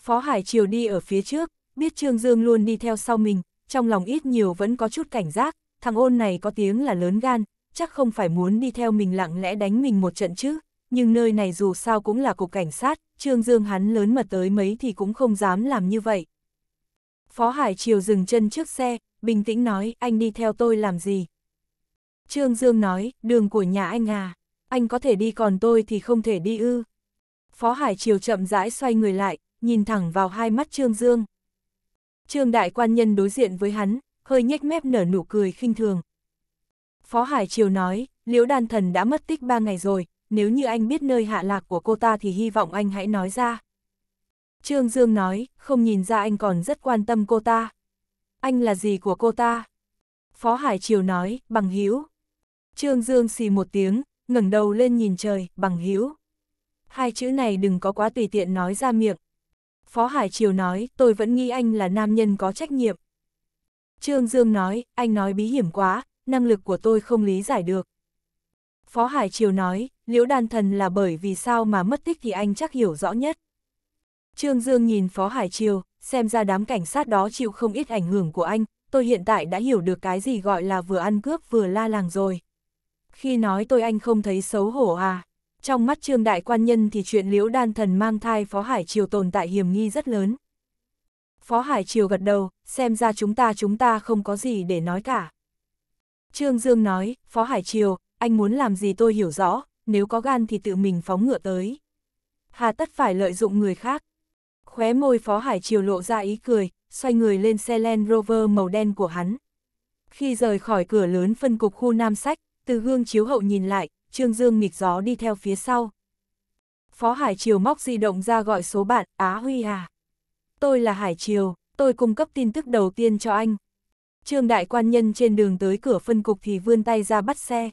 Speaker 1: Phó Hải Triều đi ở phía trước, biết Trương Dương luôn đi theo sau mình, trong lòng ít nhiều vẫn có chút cảnh giác, thằng ôn này có tiếng là lớn gan, chắc không phải muốn đi theo mình lặng lẽ đánh mình một trận chứ, nhưng nơi này dù sao cũng là cục cảnh sát, Trương Dương hắn lớn mật tới mấy thì cũng không dám làm như vậy. Phó Hải Triều dừng chân trước xe, bình tĩnh nói, anh đi theo tôi làm gì? Trương Dương nói, đường của nhà anh à, anh có thể đi còn tôi thì không thể đi ư. Phó Hải Triều chậm rãi xoay người lại, nhìn thẳng vào hai mắt Trương Dương. Trương Đại Quan Nhân đối diện với hắn, hơi nhếch mép nở nụ cười khinh thường. Phó Hải Triều nói, Liễu Đan Thần đã mất tích ba ngày rồi, nếu như anh biết nơi hạ lạc của cô ta thì hy vọng anh hãy nói ra. Trương Dương nói, không nhìn ra anh còn rất quan tâm cô ta. Anh là gì của cô ta? Phó Hải Triều nói, bằng hữu Trương Dương xì một tiếng, ngẩng đầu lên nhìn trời, bằng hữu Hai chữ này đừng có quá tùy tiện nói ra miệng. Phó Hải Triều nói, tôi vẫn nghĩ anh là nam nhân có trách nhiệm. Trương Dương nói, anh nói bí hiểm quá, năng lực của tôi không lý giải được. Phó Hải Triều nói, liễu đan thần là bởi vì sao mà mất tích thì anh chắc hiểu rõ nhất. Trương Dương nhìn Phó Hải Triều, xem ra đám cảnh sát đó chịu không ít ảnh hưởng của anh, tôi hiện tại đã hiểu được cái gì gọi là vừa ăn cướp vừa la làng rồi. Khi nói tôi anh không thấy xấu hổ à, trong mắt Trương Đại Quan Nhân thì chuyện liễu đan thần mang thai Phó Hải Triều tồn tại hiểm nghi rất lớn. Phó Hải Triều gật đầu, xem ra chúng ta chúng ta không có gì để nói cả. Trương Dương nói, Phó Hải Triều, anh muốn làm gì tôi hiểu rõ, nếu có gan thì tự mình phóng ngựa tới. Hà tất phải lợi dụng người khác. Khóe môi Phó Hải Triều lộ ra ý cười, xoay người lên xe Land Rover màu đen của hắn. Khi rời khỏi cửa lớn phân cục khu Nam Sách, từ gương chiếu hậu nhìn lại, Trương Dương nghịch gió đi theo phía sau. Phó Hải Triều móc di động ra gọi số bạn, Á Huy à. Tôi là Hải Triều, tôi cung cấp tin tức đầu tiên cho anh. Trương Đại Quan Nhân trên đường tới cửa phân cục thì vươn tay ra bắt xe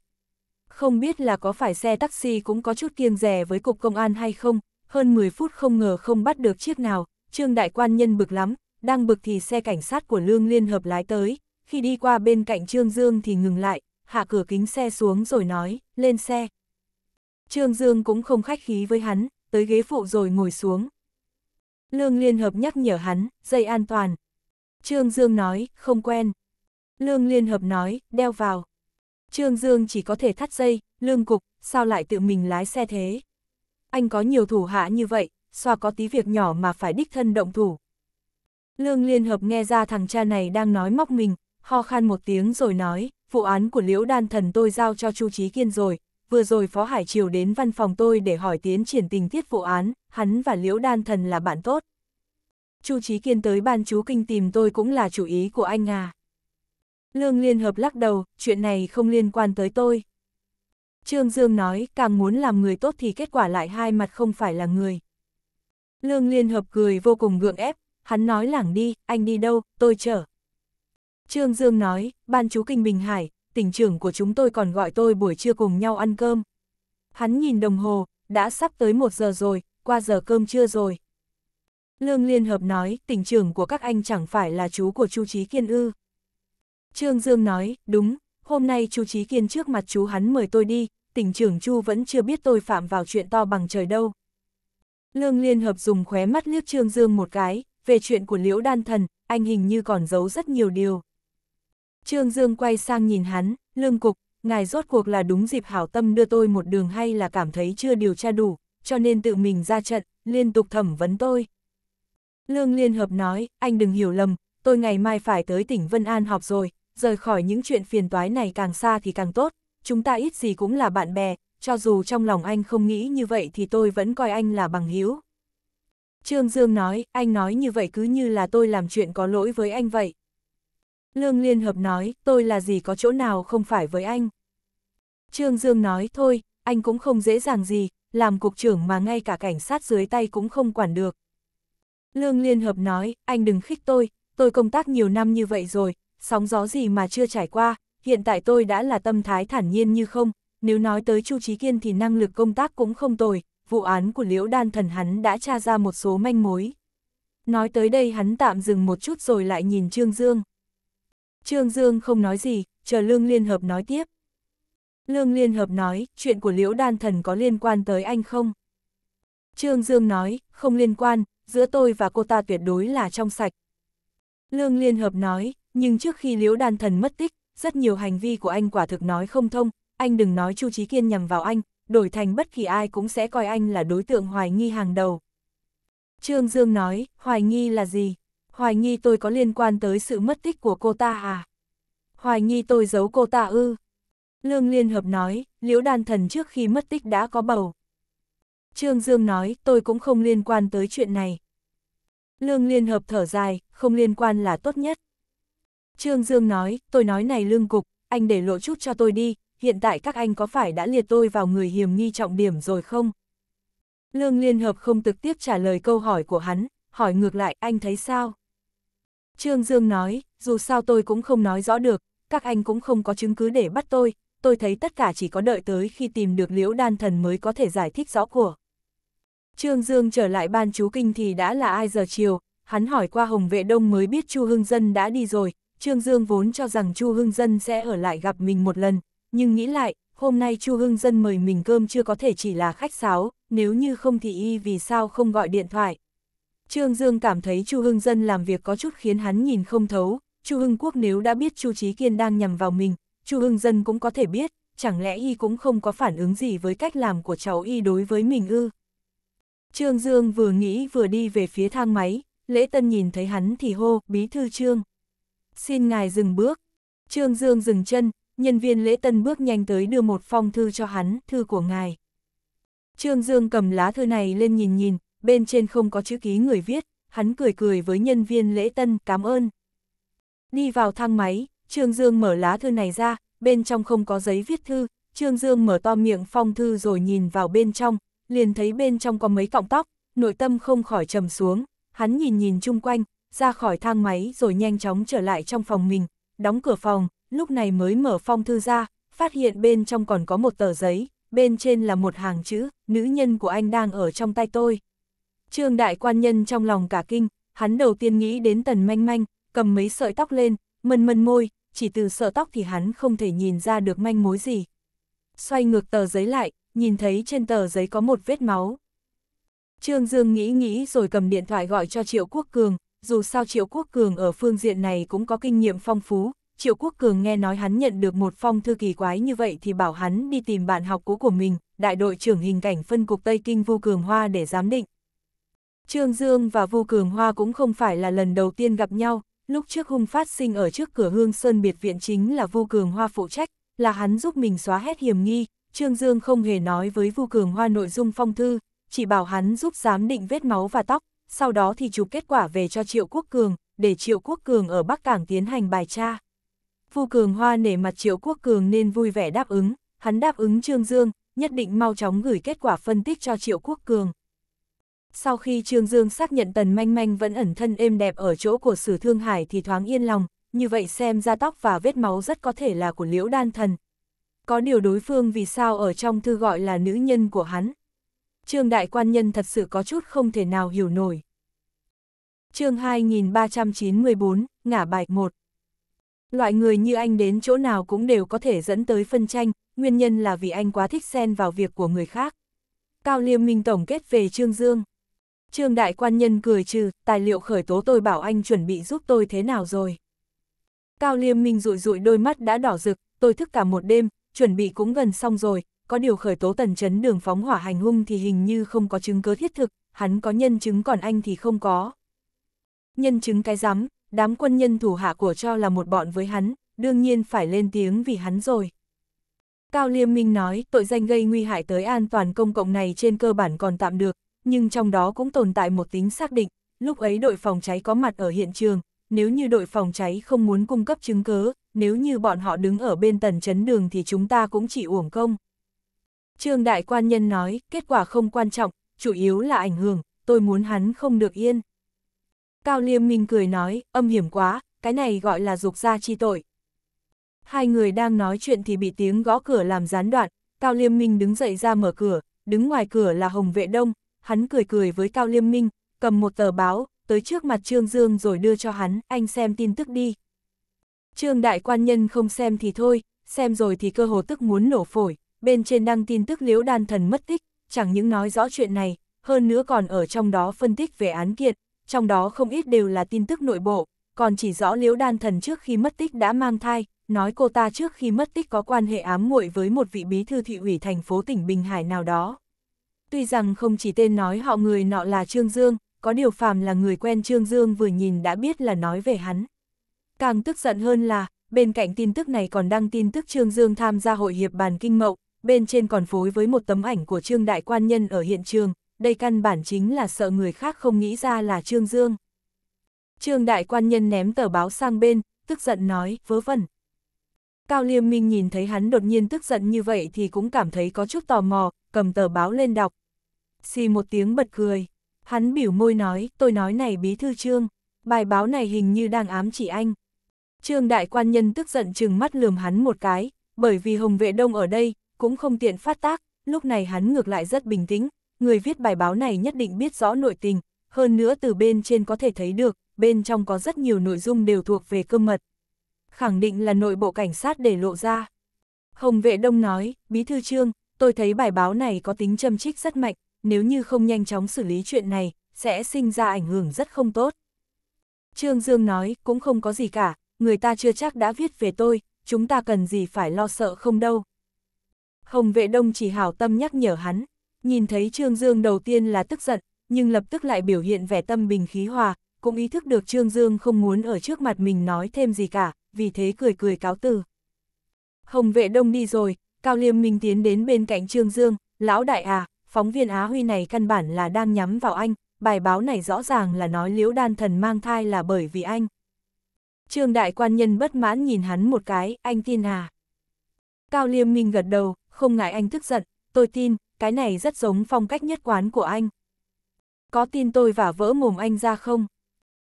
Speaker 1: không biết là có phải xe taxi cũng có chút kiêng rẻ với cục công an hay không, hơn 10 phút không ngờ không bắt được chiếc nào, Trương Đại Quan nhân bực lắm, đang bực thì xe cảnh sát của Lương Liên Hợp lái tới, khi đi qua bên cạnh Trương Dương thì ngừng lại, hạ cửa kính xe xuống rồi nói, lên xe. Trương Dương cũng không khách khí với hắn, tới ghế phụ rồi ngồi xuống. Lương Liên Hợp nhắc nhở hắn, dây an toàn. Trương Dương nói, không quen. Lương Liên Hợp nói, đeo vào. Trương Dương chỉ có thể thắt dây, lương cục, sao lại tự mình lái xe thế? Anh có nhiều thủ hạ như vậy, xoa có tí việc nhỏ mà phải đích thân động thủ. Lương Liên Hợp nghe ra thằng cha này đang nói móc mình, ho khan một tiếng rồi nói, vụ án của Liễu Đan Thần tôi giao cho Chu Trí Kiên rồi, vừa rồi Phó Hải Triều đến văn phòng tôi để hỏi tiến triển tình tiết vụ án, hắn và Liễu Đan Thần là bạn tốt. Chu Trí Kiên tới ban chú kinh tìm tôi cũng là chủ ý của anh à. Lương Liên Hợp lắc đầu, chuyện này không liên quan tới tôi. Trương Dương nói, càng muốn làm người tốt thì kết quả lại hai mặt không phải là người. Lương Liên Hợp cười vô cùng gượng ép, hắn nói lảng đi, anh đi đâu, tôi chở. Trương Dương nói, ban chú Kinh Bình Hải, tỉnh trưởng của chúng tôi còn gọi tôi buổi trưa cùng nhau ăn cơm. Hắn nhìn đồng hồ, đã sắp tới một giờ rồi, qua giờ cơm trưa rồi. Lương Liên Hợp nói, tỉnh trưởng của các anh chẳng phải là chú của Chu Trí Kiên ư. Trương Dương nói, đúng, hôm nay chú Trí Kiên trước mặt chú hắn mời tôi đi, tỉnh trưởng Chu vẫn chưa biết tôi phạm vào chuyện to bằng trời đâu. Lương Liên Hợp dùng khóe mắt liếc Trương Dương một cái, về chuyện của Liễu Đan Thần, anh hình như còn giấu rất nhiều điều. Trương Dương quay sang nhìn hắn, Lương Cục, ngài rốt cuộc là đúng dịp hảo tâm đưa tôi một đường hay là cảm thấy chưa điều tra đủ, cho nên tự mình ra trận, liên tục thẩm vấn tôi. Lương Liên Hợp nói, anh đừng hiểu lầm, tôi ngày mai phải tới tỉnh Vân An học rồi, rời khỏi những chuyện phiền toái này càng xa thì càng tốt, chúng ta ít gì cũng là bạn bè, cho dù trong lòng anh không nghĩ như vậy thì tôi vẫn coi anh là bằng hữu. Trương Dương nói, anh nói như vậy cứ như là tôi làm chuyện có lỗi với anh vậy. Lương Liên Hợp nói, tôi là gì có chỗ nào không phải với anh. Trương Dương nói, thôi, anh cũng không dễ dàng gì, làm cục trưởng mà ngay cả cảnh sát dưới tay cũng không quản được. Lương Liên Hợp nói, anh đừng khích tôi, tôi công tác nhiều năm như vậy rồi, sóng gió gì mà chưa trải qua, hiện tại tôi đã là tâm thái thản nhiên như không, nếu nói tới Chu Trí Kiên thì năng lực công tác cũng không tồi, vụ án của Liễu Đan Thần hắn đã tra ra một số manh mối. Nói tới đây hắn tạm dừng một chút rồi lại nhìn Trương Dương. Trương Dương không nói gì, chờ Lương Liên Hợp nói tiếp. Lương Liên Hợp nói, chuyện của Liễu Đan Thần có liên quan tới anh không? Trương Dương nói, không liên quan, giữa tôi và cô ta tuyệt đối là trong sạch. Lương Liên Hợp nói, nhưng trước khi Liễu Đan Thần mất tích, rất nhiều hành vi của anh quả thực nói không thông, anh đừng nói Chu Chí Kiên nhằm vào anh, đổi thành bất kỳ ai cũng sẽ coi anh là đối tượng hoài nghi hàng đầu. Trương Dương nói, hoài nghi là gì? Hoài nghi tôi có liên quan tới sự mất tích của cô ta à? Hoài nghi tôi giấu cô ta ư? Lương Liên Hợp nói, Liễu Đan Thần trước khi mất tích đã có bầu. Trương Dương nói, tôi cũng không liên quan tới chuyện này. Lương Liên Hợp thở dài, không liên quan là tốt nhất. Trương Dương nói, tôi nói này lương cục, anh để lộ chút cho tôi đi, hiện tại các anh có phải đã liệt tôi vào người hiểm nghi trọng điểm rồi không? Lương Liên Hợp không trực tiếp trả lời câu hỏi của hắn, hỏi ngược lại anh thấy sao? Trương Dương nói, dù sao tôi cũng không nói rõ được, các anh cũng không có chứng cứ để bắt tôi, tôi thấy tất cả chỉ có đợi tới khi tìm được liễu đan thần mới có thể giải thích rõ của. Trương Dương trở lại ban chú kinh thì đã là ai giờ chiều, hắn hỏi qua Hồng Vệ Đông mới biết Chu Hưng Dân đã đi rồi, Trương Dương vốn cho rằng Chu Hưng Dân sẽ ở lại gặp mình một lần, nhưng nghĩ lại, hôm nay Chu Hưng Dân mời mình cơm chưa có thể chỉ là khách sáo, nếu như không thì y vì sao không gọi điện thoại. Trương Dương cảm thấy Chu Hưng Dân làm việc có chút khiến hắn nhìn không thấu, Chu Hưng Quốc nếu đã biết Chu Chí Kiên đang nhằm vào mình, Chu Hưng Dân cũng có thể biết, chẳng lẽ y cũng không có phản ứng gì với cách làm của cháu y đối với mình ư? Trương Dương vừa nghĩ vừa đi về phía thang máy, Lễ Tân nhìn thấy hắn thì hô, bí thư Trương xin ngài dừng bước. Trương Dương dừng chân, nhân viên lễ tân bước nhanh tới đưa một phong thư cho hắn, thư của ngài. Trương Dương cầm lá thư này lên nhìn nhìn, bên trên không có chữ ký người viết, hắn cười cười với nhân viên lễ tân, cảm ơn. Đi vào thang máy, Trương Dương mở lá thư này ra, bên trong không có giấy viết thư, Trương Dương mở to miệng phong thư rồi nhìn vào bên trong, liền thấy bên trong có mấy cọng tóc, nội tâm không khỏi trầm xuống, hắn nhìn nhìn chung quanh, ra khỏi thang máy rồi nhanh chóng trở lại trong phòng mình, đóng cửa phòng, lúc này mới mở phong thư ra, phát hiện bên trong còn có một tờ giấy, bên trên là một hàng chữ, nữ nhân của anh đang ở trong tay tôi. Trương đại quan nhân trong lòng cả kinh, hắn đầu tiên nghĩ đến tần manh manh, cầm mấy sợi tóc lên, mân mân môi, chỉ từ sợ tóc thì hắn không thể nhìn ra được manh mối gì. Xoay ngược tờ giấy lại, nhìn thấy trên tờ giấy có một vết máu. Trương Dương nghĩ nghĩ rồi cầm điện thoại gọi cho Triệu Quốc Cường, dù sao Triệu Quốc Cường ở phương diện này cũng có kinh nghiệm phong phú, Triệu Quốc Cường nghe nói hắn nhận được một phong thư kỳ quái như vậy thì bảo hắn đi tìm bạn học cũ của mình, đại đội trưởng hình cảnh phân cục Tây Kinh Vu Cường Hoa để giám định. Trương Dương và Vu Cường Hoa cũng không phải là lần đầu tiên gặp nhau, lúc trước hung phát sinh ở trước cửa Hương Sơn biệt viện chính là Vu Cường Hoa phụ trách, là hắn giúp mình xóa hết hiểm nghi, Trương Dương không hề nói với Vu Cường Hoa nội dung phong thư, chỉ bảo hắn giúp giám định vết máu và tóc, sau đó thì chụp kết quả về cho Triệu Quốc Cường, để Triệu Quốc Cường ở Bắc Cảng tiến hành bài tra. Vu Cường Hoa nể mặt Triệu Quốc Cường nên vui vẻ đáp ứng, hắn đáp ứng Trương Dương, nhất định mau chóng gửi kết quả phân tích cho Triệu Quốc Cường. Sau khi Trương Dương xác nhận Tần Manh Manh vẫn ẩn thân êm đẹp ở chỗ của Sử Thương Hải thì thoáng yên lòng, như vậy xem ra tóc và vết máu rất có thể là của Liễu Đan Thần. Có điều đối phương vì sao ở trong thư gọi là nữ nhân của hắn, Trương Đại Quan Nhân thật sự có chút không thể nào hiểu nổi. chương 2394, ngả bài 1 Loại người như anh đến chỗ nào cũng đều có thể dẫn tới phân tranh, nguyên nhân là vì anh quá thích xen vào việc của người khác. Cao Liêm Minh tổng kết về Trương Dương. Trương Đại Quan Nhân cười trừ, tài liệu khởi tố tôi bảo anh chuẩn bị giúp tôi thế nào rồi. Cao Liêm Minh rụi rụi đôi mắt đã đỏ rực, tôi thức cả một đêm, chuẩn bị cũng gần xong rồi, có điều khởi tố tần chấn đường phóng hỏa hành hung thì hình như không có chứng cứ thiết thực, hắn có nhân chứng còn anh thì không có. Nhân chứng cái rắm, đám quân nhân thủ hạ của cho là một bọn với hắn, đương nhiên phải lên tiếng vì hắn rồi. Cao Liêm Minh nói tội danh gây nguy hại tới an toàn công cộng này trên cơ bản còn tạm được, nhưng trong đó cũng tồn tại một tính xác định, lúc ấy đội phòng cháy có mặt ở hiện trường, nếu như đội phòng cháy không muốn cung cấp chứng cứ, nếu như bọn họ đứng ở bên tần chấn đường thì chúng ta cũng chỉ uổng công. Trương Đại Quan Nhân nói, kết quả không quan trọng, chủ yếu là ảnh hưởng, tôi muốn hắn không được yên. Cao Liêm Minh cười nói, âm hiểm quá, cái này gọi là dục gia chi tội. Hai người đang nói chuyện thì bị tiếng gõ cửa làm gián đoạn, Cao Liêm Minh đứng dậy ra mở cửa, đứng ngoài cửa là Hồng Vệ Đông, hắn cười cười với Cao Liêm Minh, cầm một tờ báo, tới trước mặt Trương Dương rồi đưa cho hắn, anh xem tin tức đi. Trương Đại Quan Nhân không xem thì thôi, xem rồi thì cơ hồ tức muốn nổ phổi, bên trên đăng tin tức liễu đan thần mất tích, chẳng những nói rõ chuyện này, hơn nữa còn ở trong đó phân tích về án kiện, trong đó không ít đều là tin tức nội bộ, còn chỉ rõ liễu đan thần trước khi mất tích đã mang thai, nói cô ta trước khi mất tích có quan hệ ám muội với một vị bí thư thị ủy thành phố tỉnh Bình Hải nào đó. Tuy rằng không chỉ tên nói họ người nọ là Trương Dương, có điều phàm là người quen Trương Dương vừa nhìn đã biết là nói về hắn. Càng tức giận hơn là, bên cạnh tin tức này còn đăng tin tức Trương Dương tham gia hội hiệp bàn kinh mậu, bên trên còn phối với một tấm ảnh của Trương Đại Quan Nhân ở hiện trường, đây căn bản chính là sợ người khác không nghĩ ra là Trương Dương. Trương Đại Quan Nhân ném tờ báo sang bên, tức giận nói, vớ vẩn. Cao Liêm Minh nhìn thấy hắn đột nhiên tức giận như vậy thì cũng cảm thấy có chút tò mò, cầm tờ báo lên đọc. Xì một tiếng bật cười, hắn biểu môi nói, tôi nói này bí thư Trương, bài báo này hình như đang ám chỉ anh. Trương Đại Quan Nhân tức giận chừng mắt lườm hắn một cái, bởi vì Hồng Vệ Đông ở đây, cũng không tiện phát tác, lúc này hắn ngược lại rất bình tĩnh, người viết bài báo này nhất định biết rõ nội tình, hơn nữa từ bên trên có thể thấy được, bên trong có rất nhiều nội dung đều thuộc về cơ mật. Khẳng định là nội bộ cảnh sát để lộ ra. Hồng vệ đông nói, bí thư trương, tôi thấy bài báo này có tính châm trích rất mạnh, nếu như không nhanh chóng xử lý chuyện này, sẽ sinh ra ảnh hưởng rất không tốt. Trương Dương nói, cũng không có gì cả, người ta chưa chắc đã viết về tôi, chúng ta cần gì phải lo sợ không đâu. Hồng vệ đông chỉ hảo tâm nhắc nhở hắn, nhìn thấy Trương Dương đầu tiên là tức giận, nhưng lập tức lại biểu hiện vẻ tâm bình khí hòa, cũng ý thức được Trương Dương không muốn ở trước mặt mình nói thêm gì cả, vì thế cười cười cáo từ. Hồng vệ đông đi rồi, Cao Liêm Minh tiến đến bên cạnh Trương Dương, lão đại à, phóng viên Á Huy này căn bản là đang nhắm vào anh, bài báo này rõ ràng là nói liễu đan thần mang thai là bởi vì anh. Trương đại quan nhân bất mãn nhìn hắn một cái, anh tin à. Cao Liêm Minh gật đầu, không ngại anh tức giận, tôi tin, cái này rất giống phong cách nhất quán của anh. Có tin tôi vả vỡ mồm anh ra không?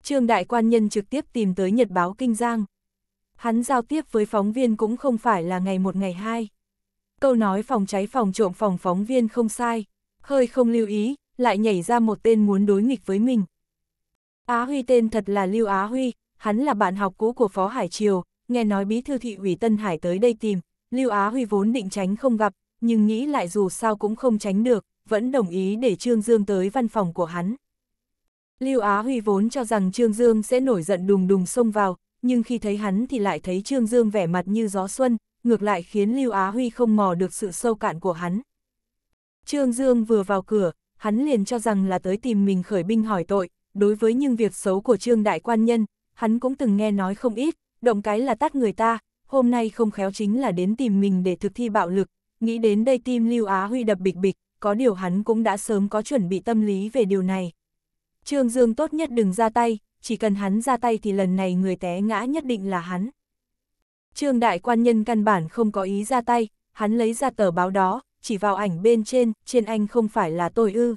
Speaker 1: Trương Đại Quan Nhân trực tiếp tìm tới Nhật báo Kinh Giang. Hắn giao tiếp với phóng viên cũng không phải là ngày một ngày hai. Câu nói phòng cháy phòng trộm phòng phóng viên không sai, hơi không lưu ý, lại nhảy ra một tên muốn đối nghịch với mình. Á Huy tên thật là Lưu Á Huy, hắn là bạn học cũ của Phó Hải Triều, nghe nói bí thư thị ủy Tân Hải tới đây tìm, Lưu Á Huy vốn định tránh không gặp, nhưng nghĩ lại dù sao cũng không tránh được, vẫn đồng ý để Trương Dương tới văn phòng của hắn. Lưu Á Huy vốn cho rằng Trương Dương sẽ nổi giận đùng đùng xông vào, nhưng khi thấy hắn thì lại thấy Trương Dương vẻ mặt như gió xuân, ngược lại khiến Lưu Á Huy không mò được sự sâu cạn của hắn. Trương Dương vừa vào cửa, hắn liền cho rằng là tới tìm mình khởi binh hỏi tội, đối với những việc xấu của Trương Đại Quan Nhân, hắn cũng từng nghe nói không ít, động cái là tát người ta, hôm nay không khéo chính là đến tìm mình để thực thi bạo lực, nghĩ đến đây tim Lưu Á Huy đập bịch bịch, có điều hắn cũng đã sớm có chuẩn bị tâm lý về điều này. Trương Dương tốt nhất đừng ra tay, chỉ cần hắn ra tay thì lần này người té ngã nhất định là hắn. Trương đại quan nhân căn bản không có ý ra tay, hắn lấy ra tờ báo đó, chỉ vào ảnh bên trên, trên anh không phải là tôi ư.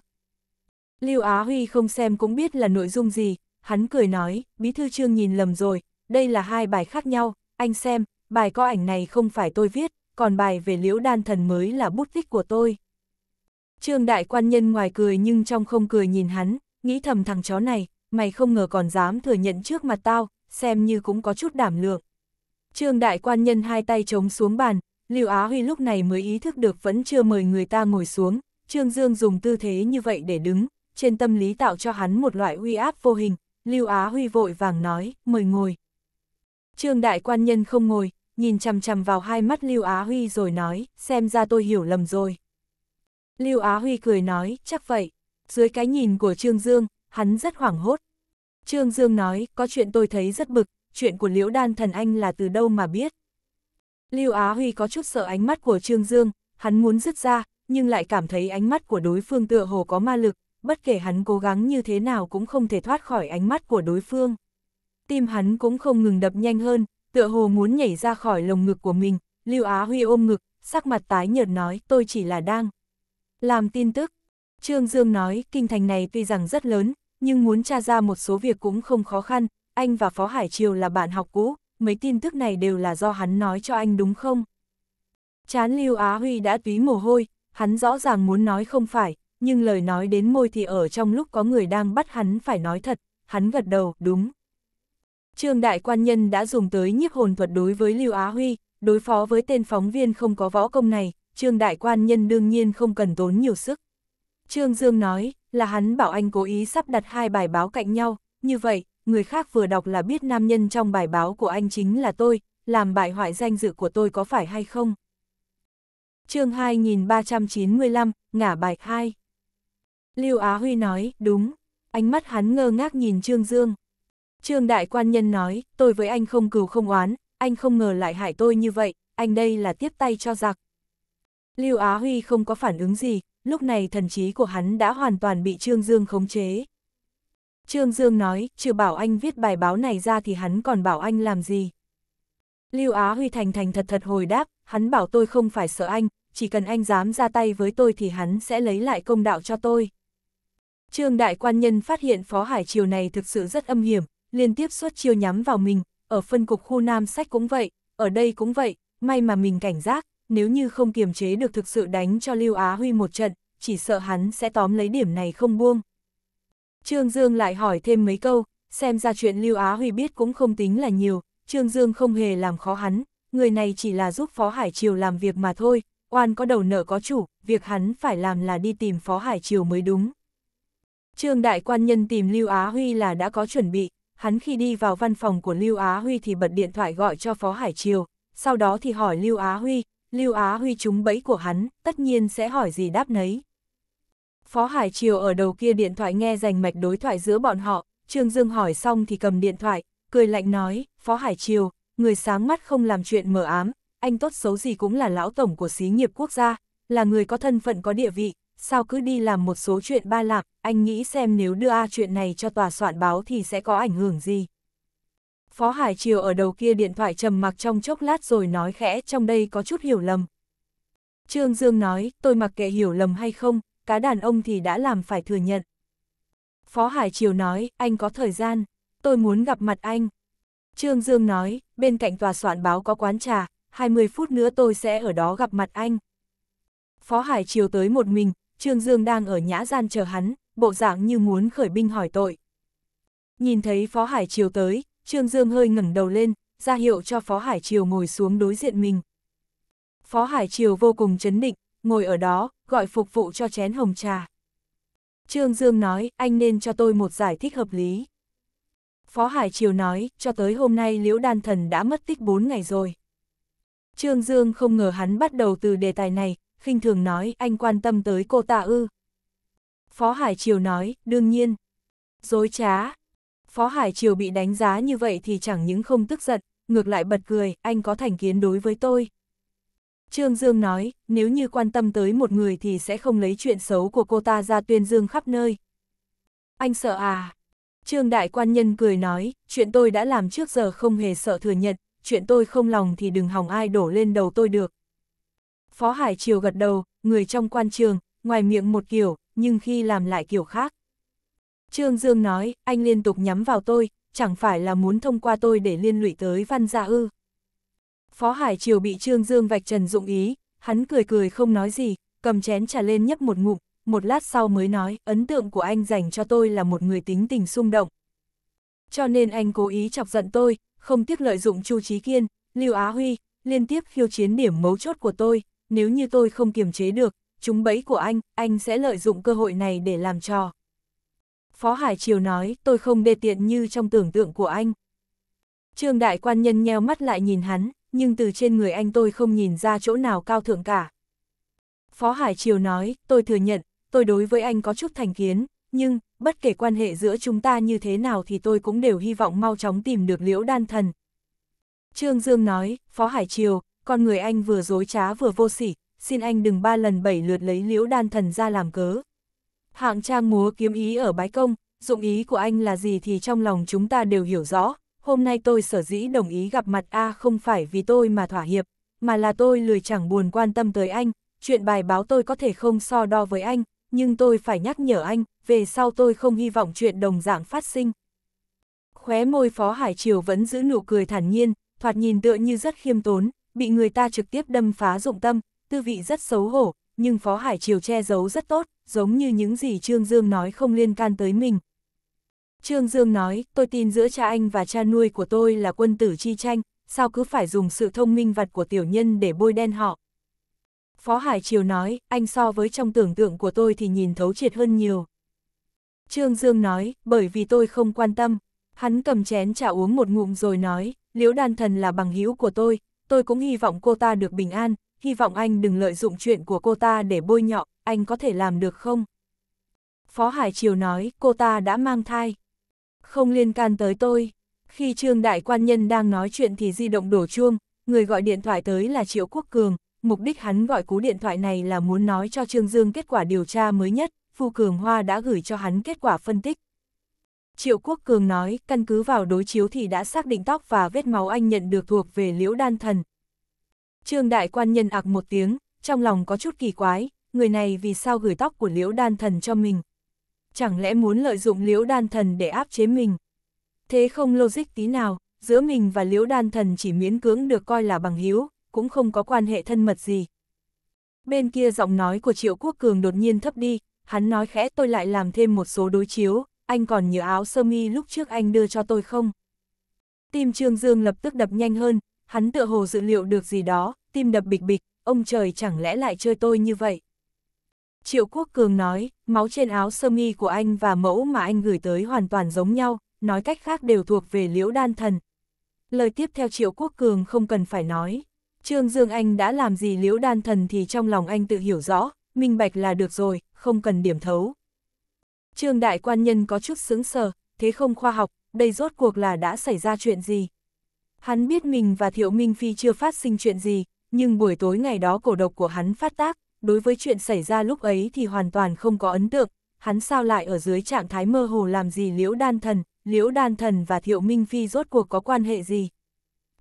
Speaker 1: Lưu Á Huy không xem cũng biết là nội dung gì, hắn cười nói, bí thư trương nhìn lầm rồi, đây là hai bài khác nhau, anh xem, bài có ảnh này không phải tôi viết, còn bài về liễu đan thần mới là bút tích của tôi. Trương đại quan nhân ngoài cười nhưng trong không cười nhìn hắn, nghĩ thầm thằng chó này, mày không ngờ còn dám thừa nhận trước mặt tao, xem như cũng có chút đảm lượng. Trương đại quan nhân hai tay chống xuống bàn, Lưu Á Huy lúc này mới ý thức được vẫn chưa mời người ta ngồi xuống, Trương Dương dùng tư thế như vậy để đứng, trên tâm lý tạo cho hắn một loại uy áp vô hình, Lưu Á Huy vội vàng nói, mời ngồi. Trương đại quan nhân không ngồi, nhìn chằm chằm vào hai mắt Lưu Á Huy rồi nói, xem ra tôi hiểu lầm rồi. Lưu Á Huy cười nói, chắc vậy. Dưới cái nhìn của Trương Dương, hắn rất hoảng hốt. Trương Dương nói, có chuyện tôi thấy rất bực, chuyện của Liễu Đan Thần Anh là từ đâu mà biết. Lưu Á Huy có chút sợ ánh mắt của Trương Dương, hắn muốn dứt ra, nhưng lại cảm thấy ánh mắt của đối phương tựa hồ có ma lực, bất kể hắn cố gắng như thế nào cũng không thể thoát khỏi ánh mắt của đối phương. Tim hắn cũng không ngừng đập nhanh hơn, tựa hồ muốn nhảy ra khỏi lồng ngực của mình, Lưu Á Huy ôm ngực, sắc mặt tái nhợt nói tôi chỉ là đang làm tin tức. Trương Dương nói kinh thành này tuy rằng rất lớn, nhưng muốn tra ra một số việc cũng không khó khăn, anh và Phó Hải Triều là bạn học cũ, mấy tin tức này đều là do hắn nói cho anh đúng không? Chán Lưu Á Huy đã túy mồ hôi, hắn rõ ràng muốn nói không phải, nhưng lời nói đến môi thì ở trong lúc có người đang bắt hắn phải nói thật, hắn gật đầu, đúng. Trương Đại Quan Nhân đã dùng tới nhiếp hồn thuật đối với Lưu Á Huy, đối phó với tên phóng viên không có võ công này, Trương Đại Quan Nhân đương nhiên không cần tốn nhiều sức. Trương Dương nói, là hắn bảo anh cố ý sắp đặt hai bài báo cạnh nhau, như vậy, người khác vừa đọc là biết nam nhân trong bài báo của anh chính là tôi, làm bại hoại danh dự của tôi có phải hay không? chương 2395, ngả bài 2 Lưu Á Huy nói, đúng, ánh mắt hắn ngơ ngác nhìn Trương Dương. Trương Đại Quan Nhân nói, tôi với anh không cừu không oán, anh không ngờ lại hại tôi như vậy, anh đây là tiếp tay cho giặc. Lưu Á Huy không có phản ứng gì, lúc này thần trí của hắn đã hoàn toàn bị Trương Dương khống chế. Trương Dương nói, Chưa bảo anh viết bài báo này ra thì hắn còn bảo anh làm gì. Lưu Á Huy thành thành thật thật hồi đáp, hắn bảo tôi không phải sợ anh, chỉ cần anh dám ra tay với tôi thì hắn sẽ lấy lại công đạo cho tôi. Trương Đại Quan Nhân phát hiện Phó Hải Triều này thực sự rất âm hiểm, liên tiếp xuất chiêu nhắm vào mình, ở phân cục khu nam sách cũng vậy, ở đây cũng vậy, may mà mình cảnh giác, nếu như không kiềm chế được thực sự đánh cho Lưu Á Huy một trận, chỉ sợ hắn sẽ tóm lấy điểm này không buông. Trương Dương lại hỏi thêm mấy câu, xem ra chuyện Lưu Á Huy biết cũng không tính là nhiều, Trương Dương không hề làm khó hắn, người này chỉ là giúp Phó Hải Triều làm việc mà thôi, oan có đầu nợ có chủ, việc hắn phải làm là đi tìm Phó Hải Triều mới đúng. Trương Đại Quan Nhân tìm Lưu Á Huy là đã có chuẩn bị, hắn khi đi vào văn phòng của Lưu Á Huy thì bật điện thoại gọi cho Phó Hải Triều, sau đó thì hỏi Lưu Á Huy, Lưu Á Huy trúng bẫy của hắn, tất nhiên sẽ hỏi gì đáp nấy. Phó Hải Triều ở đầu kia điện thoại nghe rành mạch đối thoại giữa bọn họ, Trương Dương hỏi xong thì cầm điện thoại, cười lạnh nói, Phó Hải Triều, người sáng mắt không làm chuyện mở ám, anh tốt xấu gì cũng là lão tổng của xí nghiệp quốc gia, là người có thân phận có địa vị, sao cứ đi làm một số chuyện ba lạc, anh nghĩ xem nếu đưa A chuyện này cho tòa soạn báo thì sẽ có ảnh hưởng gì. Phó Hải Triều ở đầu kia điện thoại trầm mặc trong chốc lát rồi nói khẽ trong đây có chút hiểu lầm. Trương Dương nói, tôi mặc kệ hiểu lầm hay không, cá đàn ông thì đã làm phải thừa nhận. Phó Hải Triều nói, anh có thời gian, tôi muốn gặp mặt anh. Trương Dương nói, bên cạnh tòa soạn báo có quán trà, 20 phút nữa tôi sẽ ở đó gặp mặt anh. Phó Hải Triều tới một mình, Trương Dương đang ở nhã gian chờ hắn, bộ dạng như muốn khởi binh hỏi tội. Nhìn thấy Phó Hải Triều tới, Trương Dương hơi ngẩng đầu lên, ra hiệu cho Phó Hải Triều ngồi xuống đối diện mình. Phó Hải Triều vô cùng chấn định, ngồi ở đó, gọi phục vụ cho chén hồng trà. Trương Dương nói, anh nên cho tôi một giải thích hợp lý. Phó Hải Triều nói, cho tới hôm nay Liễu Đan Thần đã mất tích 4 ngày rồi. Trương Dương không ngờ hắn bắt đầu từ đề tài này, khinh thường nói anh quan tâm tới cô ta ư. Phó Hải Triều nói, đương nhiên. Dối trá. Phó Hải Triều bị đánh giá như vậy thì chẳng những không tức giận, ngược lại bật cười, anh có thành kiến đối với tôi. Trương Dương nói, nếu như quan tâm tới một người thì sẽ không lấy chuyện xấu của cô ta ra tuyên dương khắp nơi. Anh sợ à? Trương Đại Quan Nhân cười nói, chuyện tôi đã làm trước giờ không hề sợ thừa nhận, chuyện tôi không lòng thì đừng hòng ai đổ lên đầu tôi được. Phó Hải Triều gật đầu, người trong quan trường, ngoài miệng một kiểu, nhưng khi làm lại kiểu khác. Trương Dương nói, anh liên tục nhắm vào tôi, chẳng phải là muốn thông qua tôi để liên lụy tới văn gia ư. Phó Hải Triều bị Trương Dương vạch trần dụng ý, hắn cười cười không nói gì, cầm chén trà lên nhấp một ngụm, một lát sau mới nói, ấn tượng của anh dành cho tôi là một người tính tình xung động. Cho nên anh cố ý chọc giận tôi, không tiếc lợi dụng Chu Trí Kiên, Lưu Á Huy, liên tiếp khiêu chiến điểm mấu chốt của tôi, nếu như tôi không kiềm chế được, chúng bẫy của anh, anh sẽ lợi dụng cơ hội này để làm trò. Phó Hải Triều nói, tôi không đề tiện như trong tưởng tượng của anh. Trương Đại Quan Nhân nheo mắt lại nhìn hắn, nhưng từ trên người anh tôi không nhìn ra chỗ nào cao thượng cả. Phó Hải Triều nói, tôi thừa nhận, tôi đối với anh có chút thành kiến, nhưng, bất kể quan hệ giữa chúng ta như thế nào thì tôi cũng đều hy vọng mau chóng tìm được liễu đan thần. Trương Dương nói, Phó Hải Triều, con người anh vừa dối trá vừa vô sỉ, xin anh đừng ba lần bảy lượt lấy liễu đan thần ra làm cớ. Hạng trang múa kiếm ý ở bái công, dụng ý của anh là gì thì trong lòng chúng ta đều hiểu rõ, hôm nay tôi sở dĩ đồng ý gặp mặt A không phải vì tôi mà thỏa hiệp, mà là tôi lười chẳng buồn quan tâm tới anh, chuyện bài báo tôi có thể không so đo với anh, nhưng tôi phải nhắc nhở anh, về sau tôi không hy vọng chuyện đồng dạng phát sinh. Khóe môi Phó Hải Triều vẫn giữ nụ cười thản nhiên, thoạt nhìn tựa như rất khiêm tốn, bị người ta trực tiếp đâm phá dụng tâm, tư vị rất xấu hổ, nhưng Phó Hải Triều che giấu rất tốt, giống như những gì Trương Dương nói không liên can tới mình. Trương Dương nói, tôi tin giữa cha anh và cha nuôi của tôi là quân tử chi tranh, sao cứ phải dùng sự thông minh vặt của tiểu nhân để bôi đen họ. Phó Hải Triều nói, anh so với trong tưởng tượng của tôi thì nhìn thấu triệt hơn nhiều. Trương Dương nói, bởi vì tôi không quan tâm. Hắn cầm chén trà uống một ngụm rồi nói, liễu đan thần là bằng hữu của tôi, tôi cũng hy vọng cô ta được bình an, hy vọng anh đừng lợi dụng chuyện của cô ta để bôi nhọ, anh có thể làm được không? Phó Hải Triều nói, cô ta đã mang thai. Không liên can tới tôi. Khi Trương Đại Quan Nhân đang nói chuyện thì di động đổ chuông, người gọi điện thoại tới là Triệu Quốc Cường, mục đích hắn gọi cú điện thoại này là muốn nói cho Trương Dương kết quả điều tra mới nhất, Phu Cường Hoa đã gửi cho hắn kết quả phân tích. Triệu Quốc Cường nói, căn cứ vào đối chiếu thì đã xác định tóc và vết máu anh nhận được thuộc về liễu đan thần. Trương Đại Quan nhân ạc một tiếng, trong lòng có chút kỳ quái, người này vì sao gửi tóc của liễu đan thần cho mình? Chẳng lẽ muốn lợi dụng liễu đan thần để áp chế mình? Thế không logic tí nào, giữa mình và liễu đan thần chỉ miễn cưỡng được coi là bằng hữu, cũng không có quan hệ thân mật gì. Bên kia giọng nói của Triệu Quốc Cường đột nhiên thấp đi, hắn nói khẽ tôi lại làm thêm một số đối chiếu, anh còn nhớ áo sơ mi lúc trước anh đưa cho tôi không? Tim Trương Dương lập tức đập nhanh hơn, hắn tựa hồ dự liệu được gì đó, tim đập bịch bịch, ông trời chẳng lẽ lại chơi tôi như vậy? Triệu Quốc Cường nói, máu trên áo sơ mi của anh và mẫu mà anh gửi tới hoàn toàn giống nhau, nói cách khác đều thuộc về liễu đan thần. Lời tiếp theo Triệu Quốc Cường không cần phải nói. Trương Dương Anh đã làm gì liễu đan thần thì trong lòng anh tự hiểu rõ, minh bạch là được rồi, không cần điểm thấu. Trương đại quan nhân có chút sướng sờ, thế không khoa học, đây rốt cuộc là đã xảy ra chuyện gì. Hắn biết mình và Thiệu Minh Phi chưa phát sinh chuyện gì, nhưng buổi tối ngày đó cổ độc của hắn phát tác, đối với chuyện xảy ra lúc ấy thì hoàn toàn không có ấn tượng, hắn sao lại ở dưới trạng thái mơ hồ làm gì liễu đan thần, liễu đan thần và Thiệu Minh Phi rốt cuộc có quan hệ gì.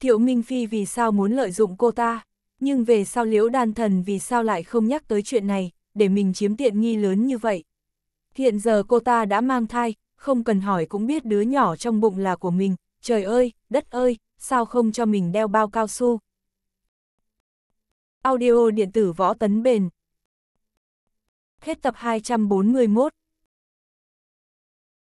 Speaker 1: Thiệu Minh Phi vì sao muốn lợi dụng cô ta, nhưng về sau liễu đan thần vì sao lại không nhắc tới chuyện này, để mình chiếm tiện nghi lớn như vậy. Hiện giờ cô ta đã mang thai, không cần hỏi cũng biết đứa nhỏ trong bụng là của mình, trời ơi, đất ơi, sao không cho mình đeo bao cao su. Audio điện tử võ tấn bền. Hết tập 241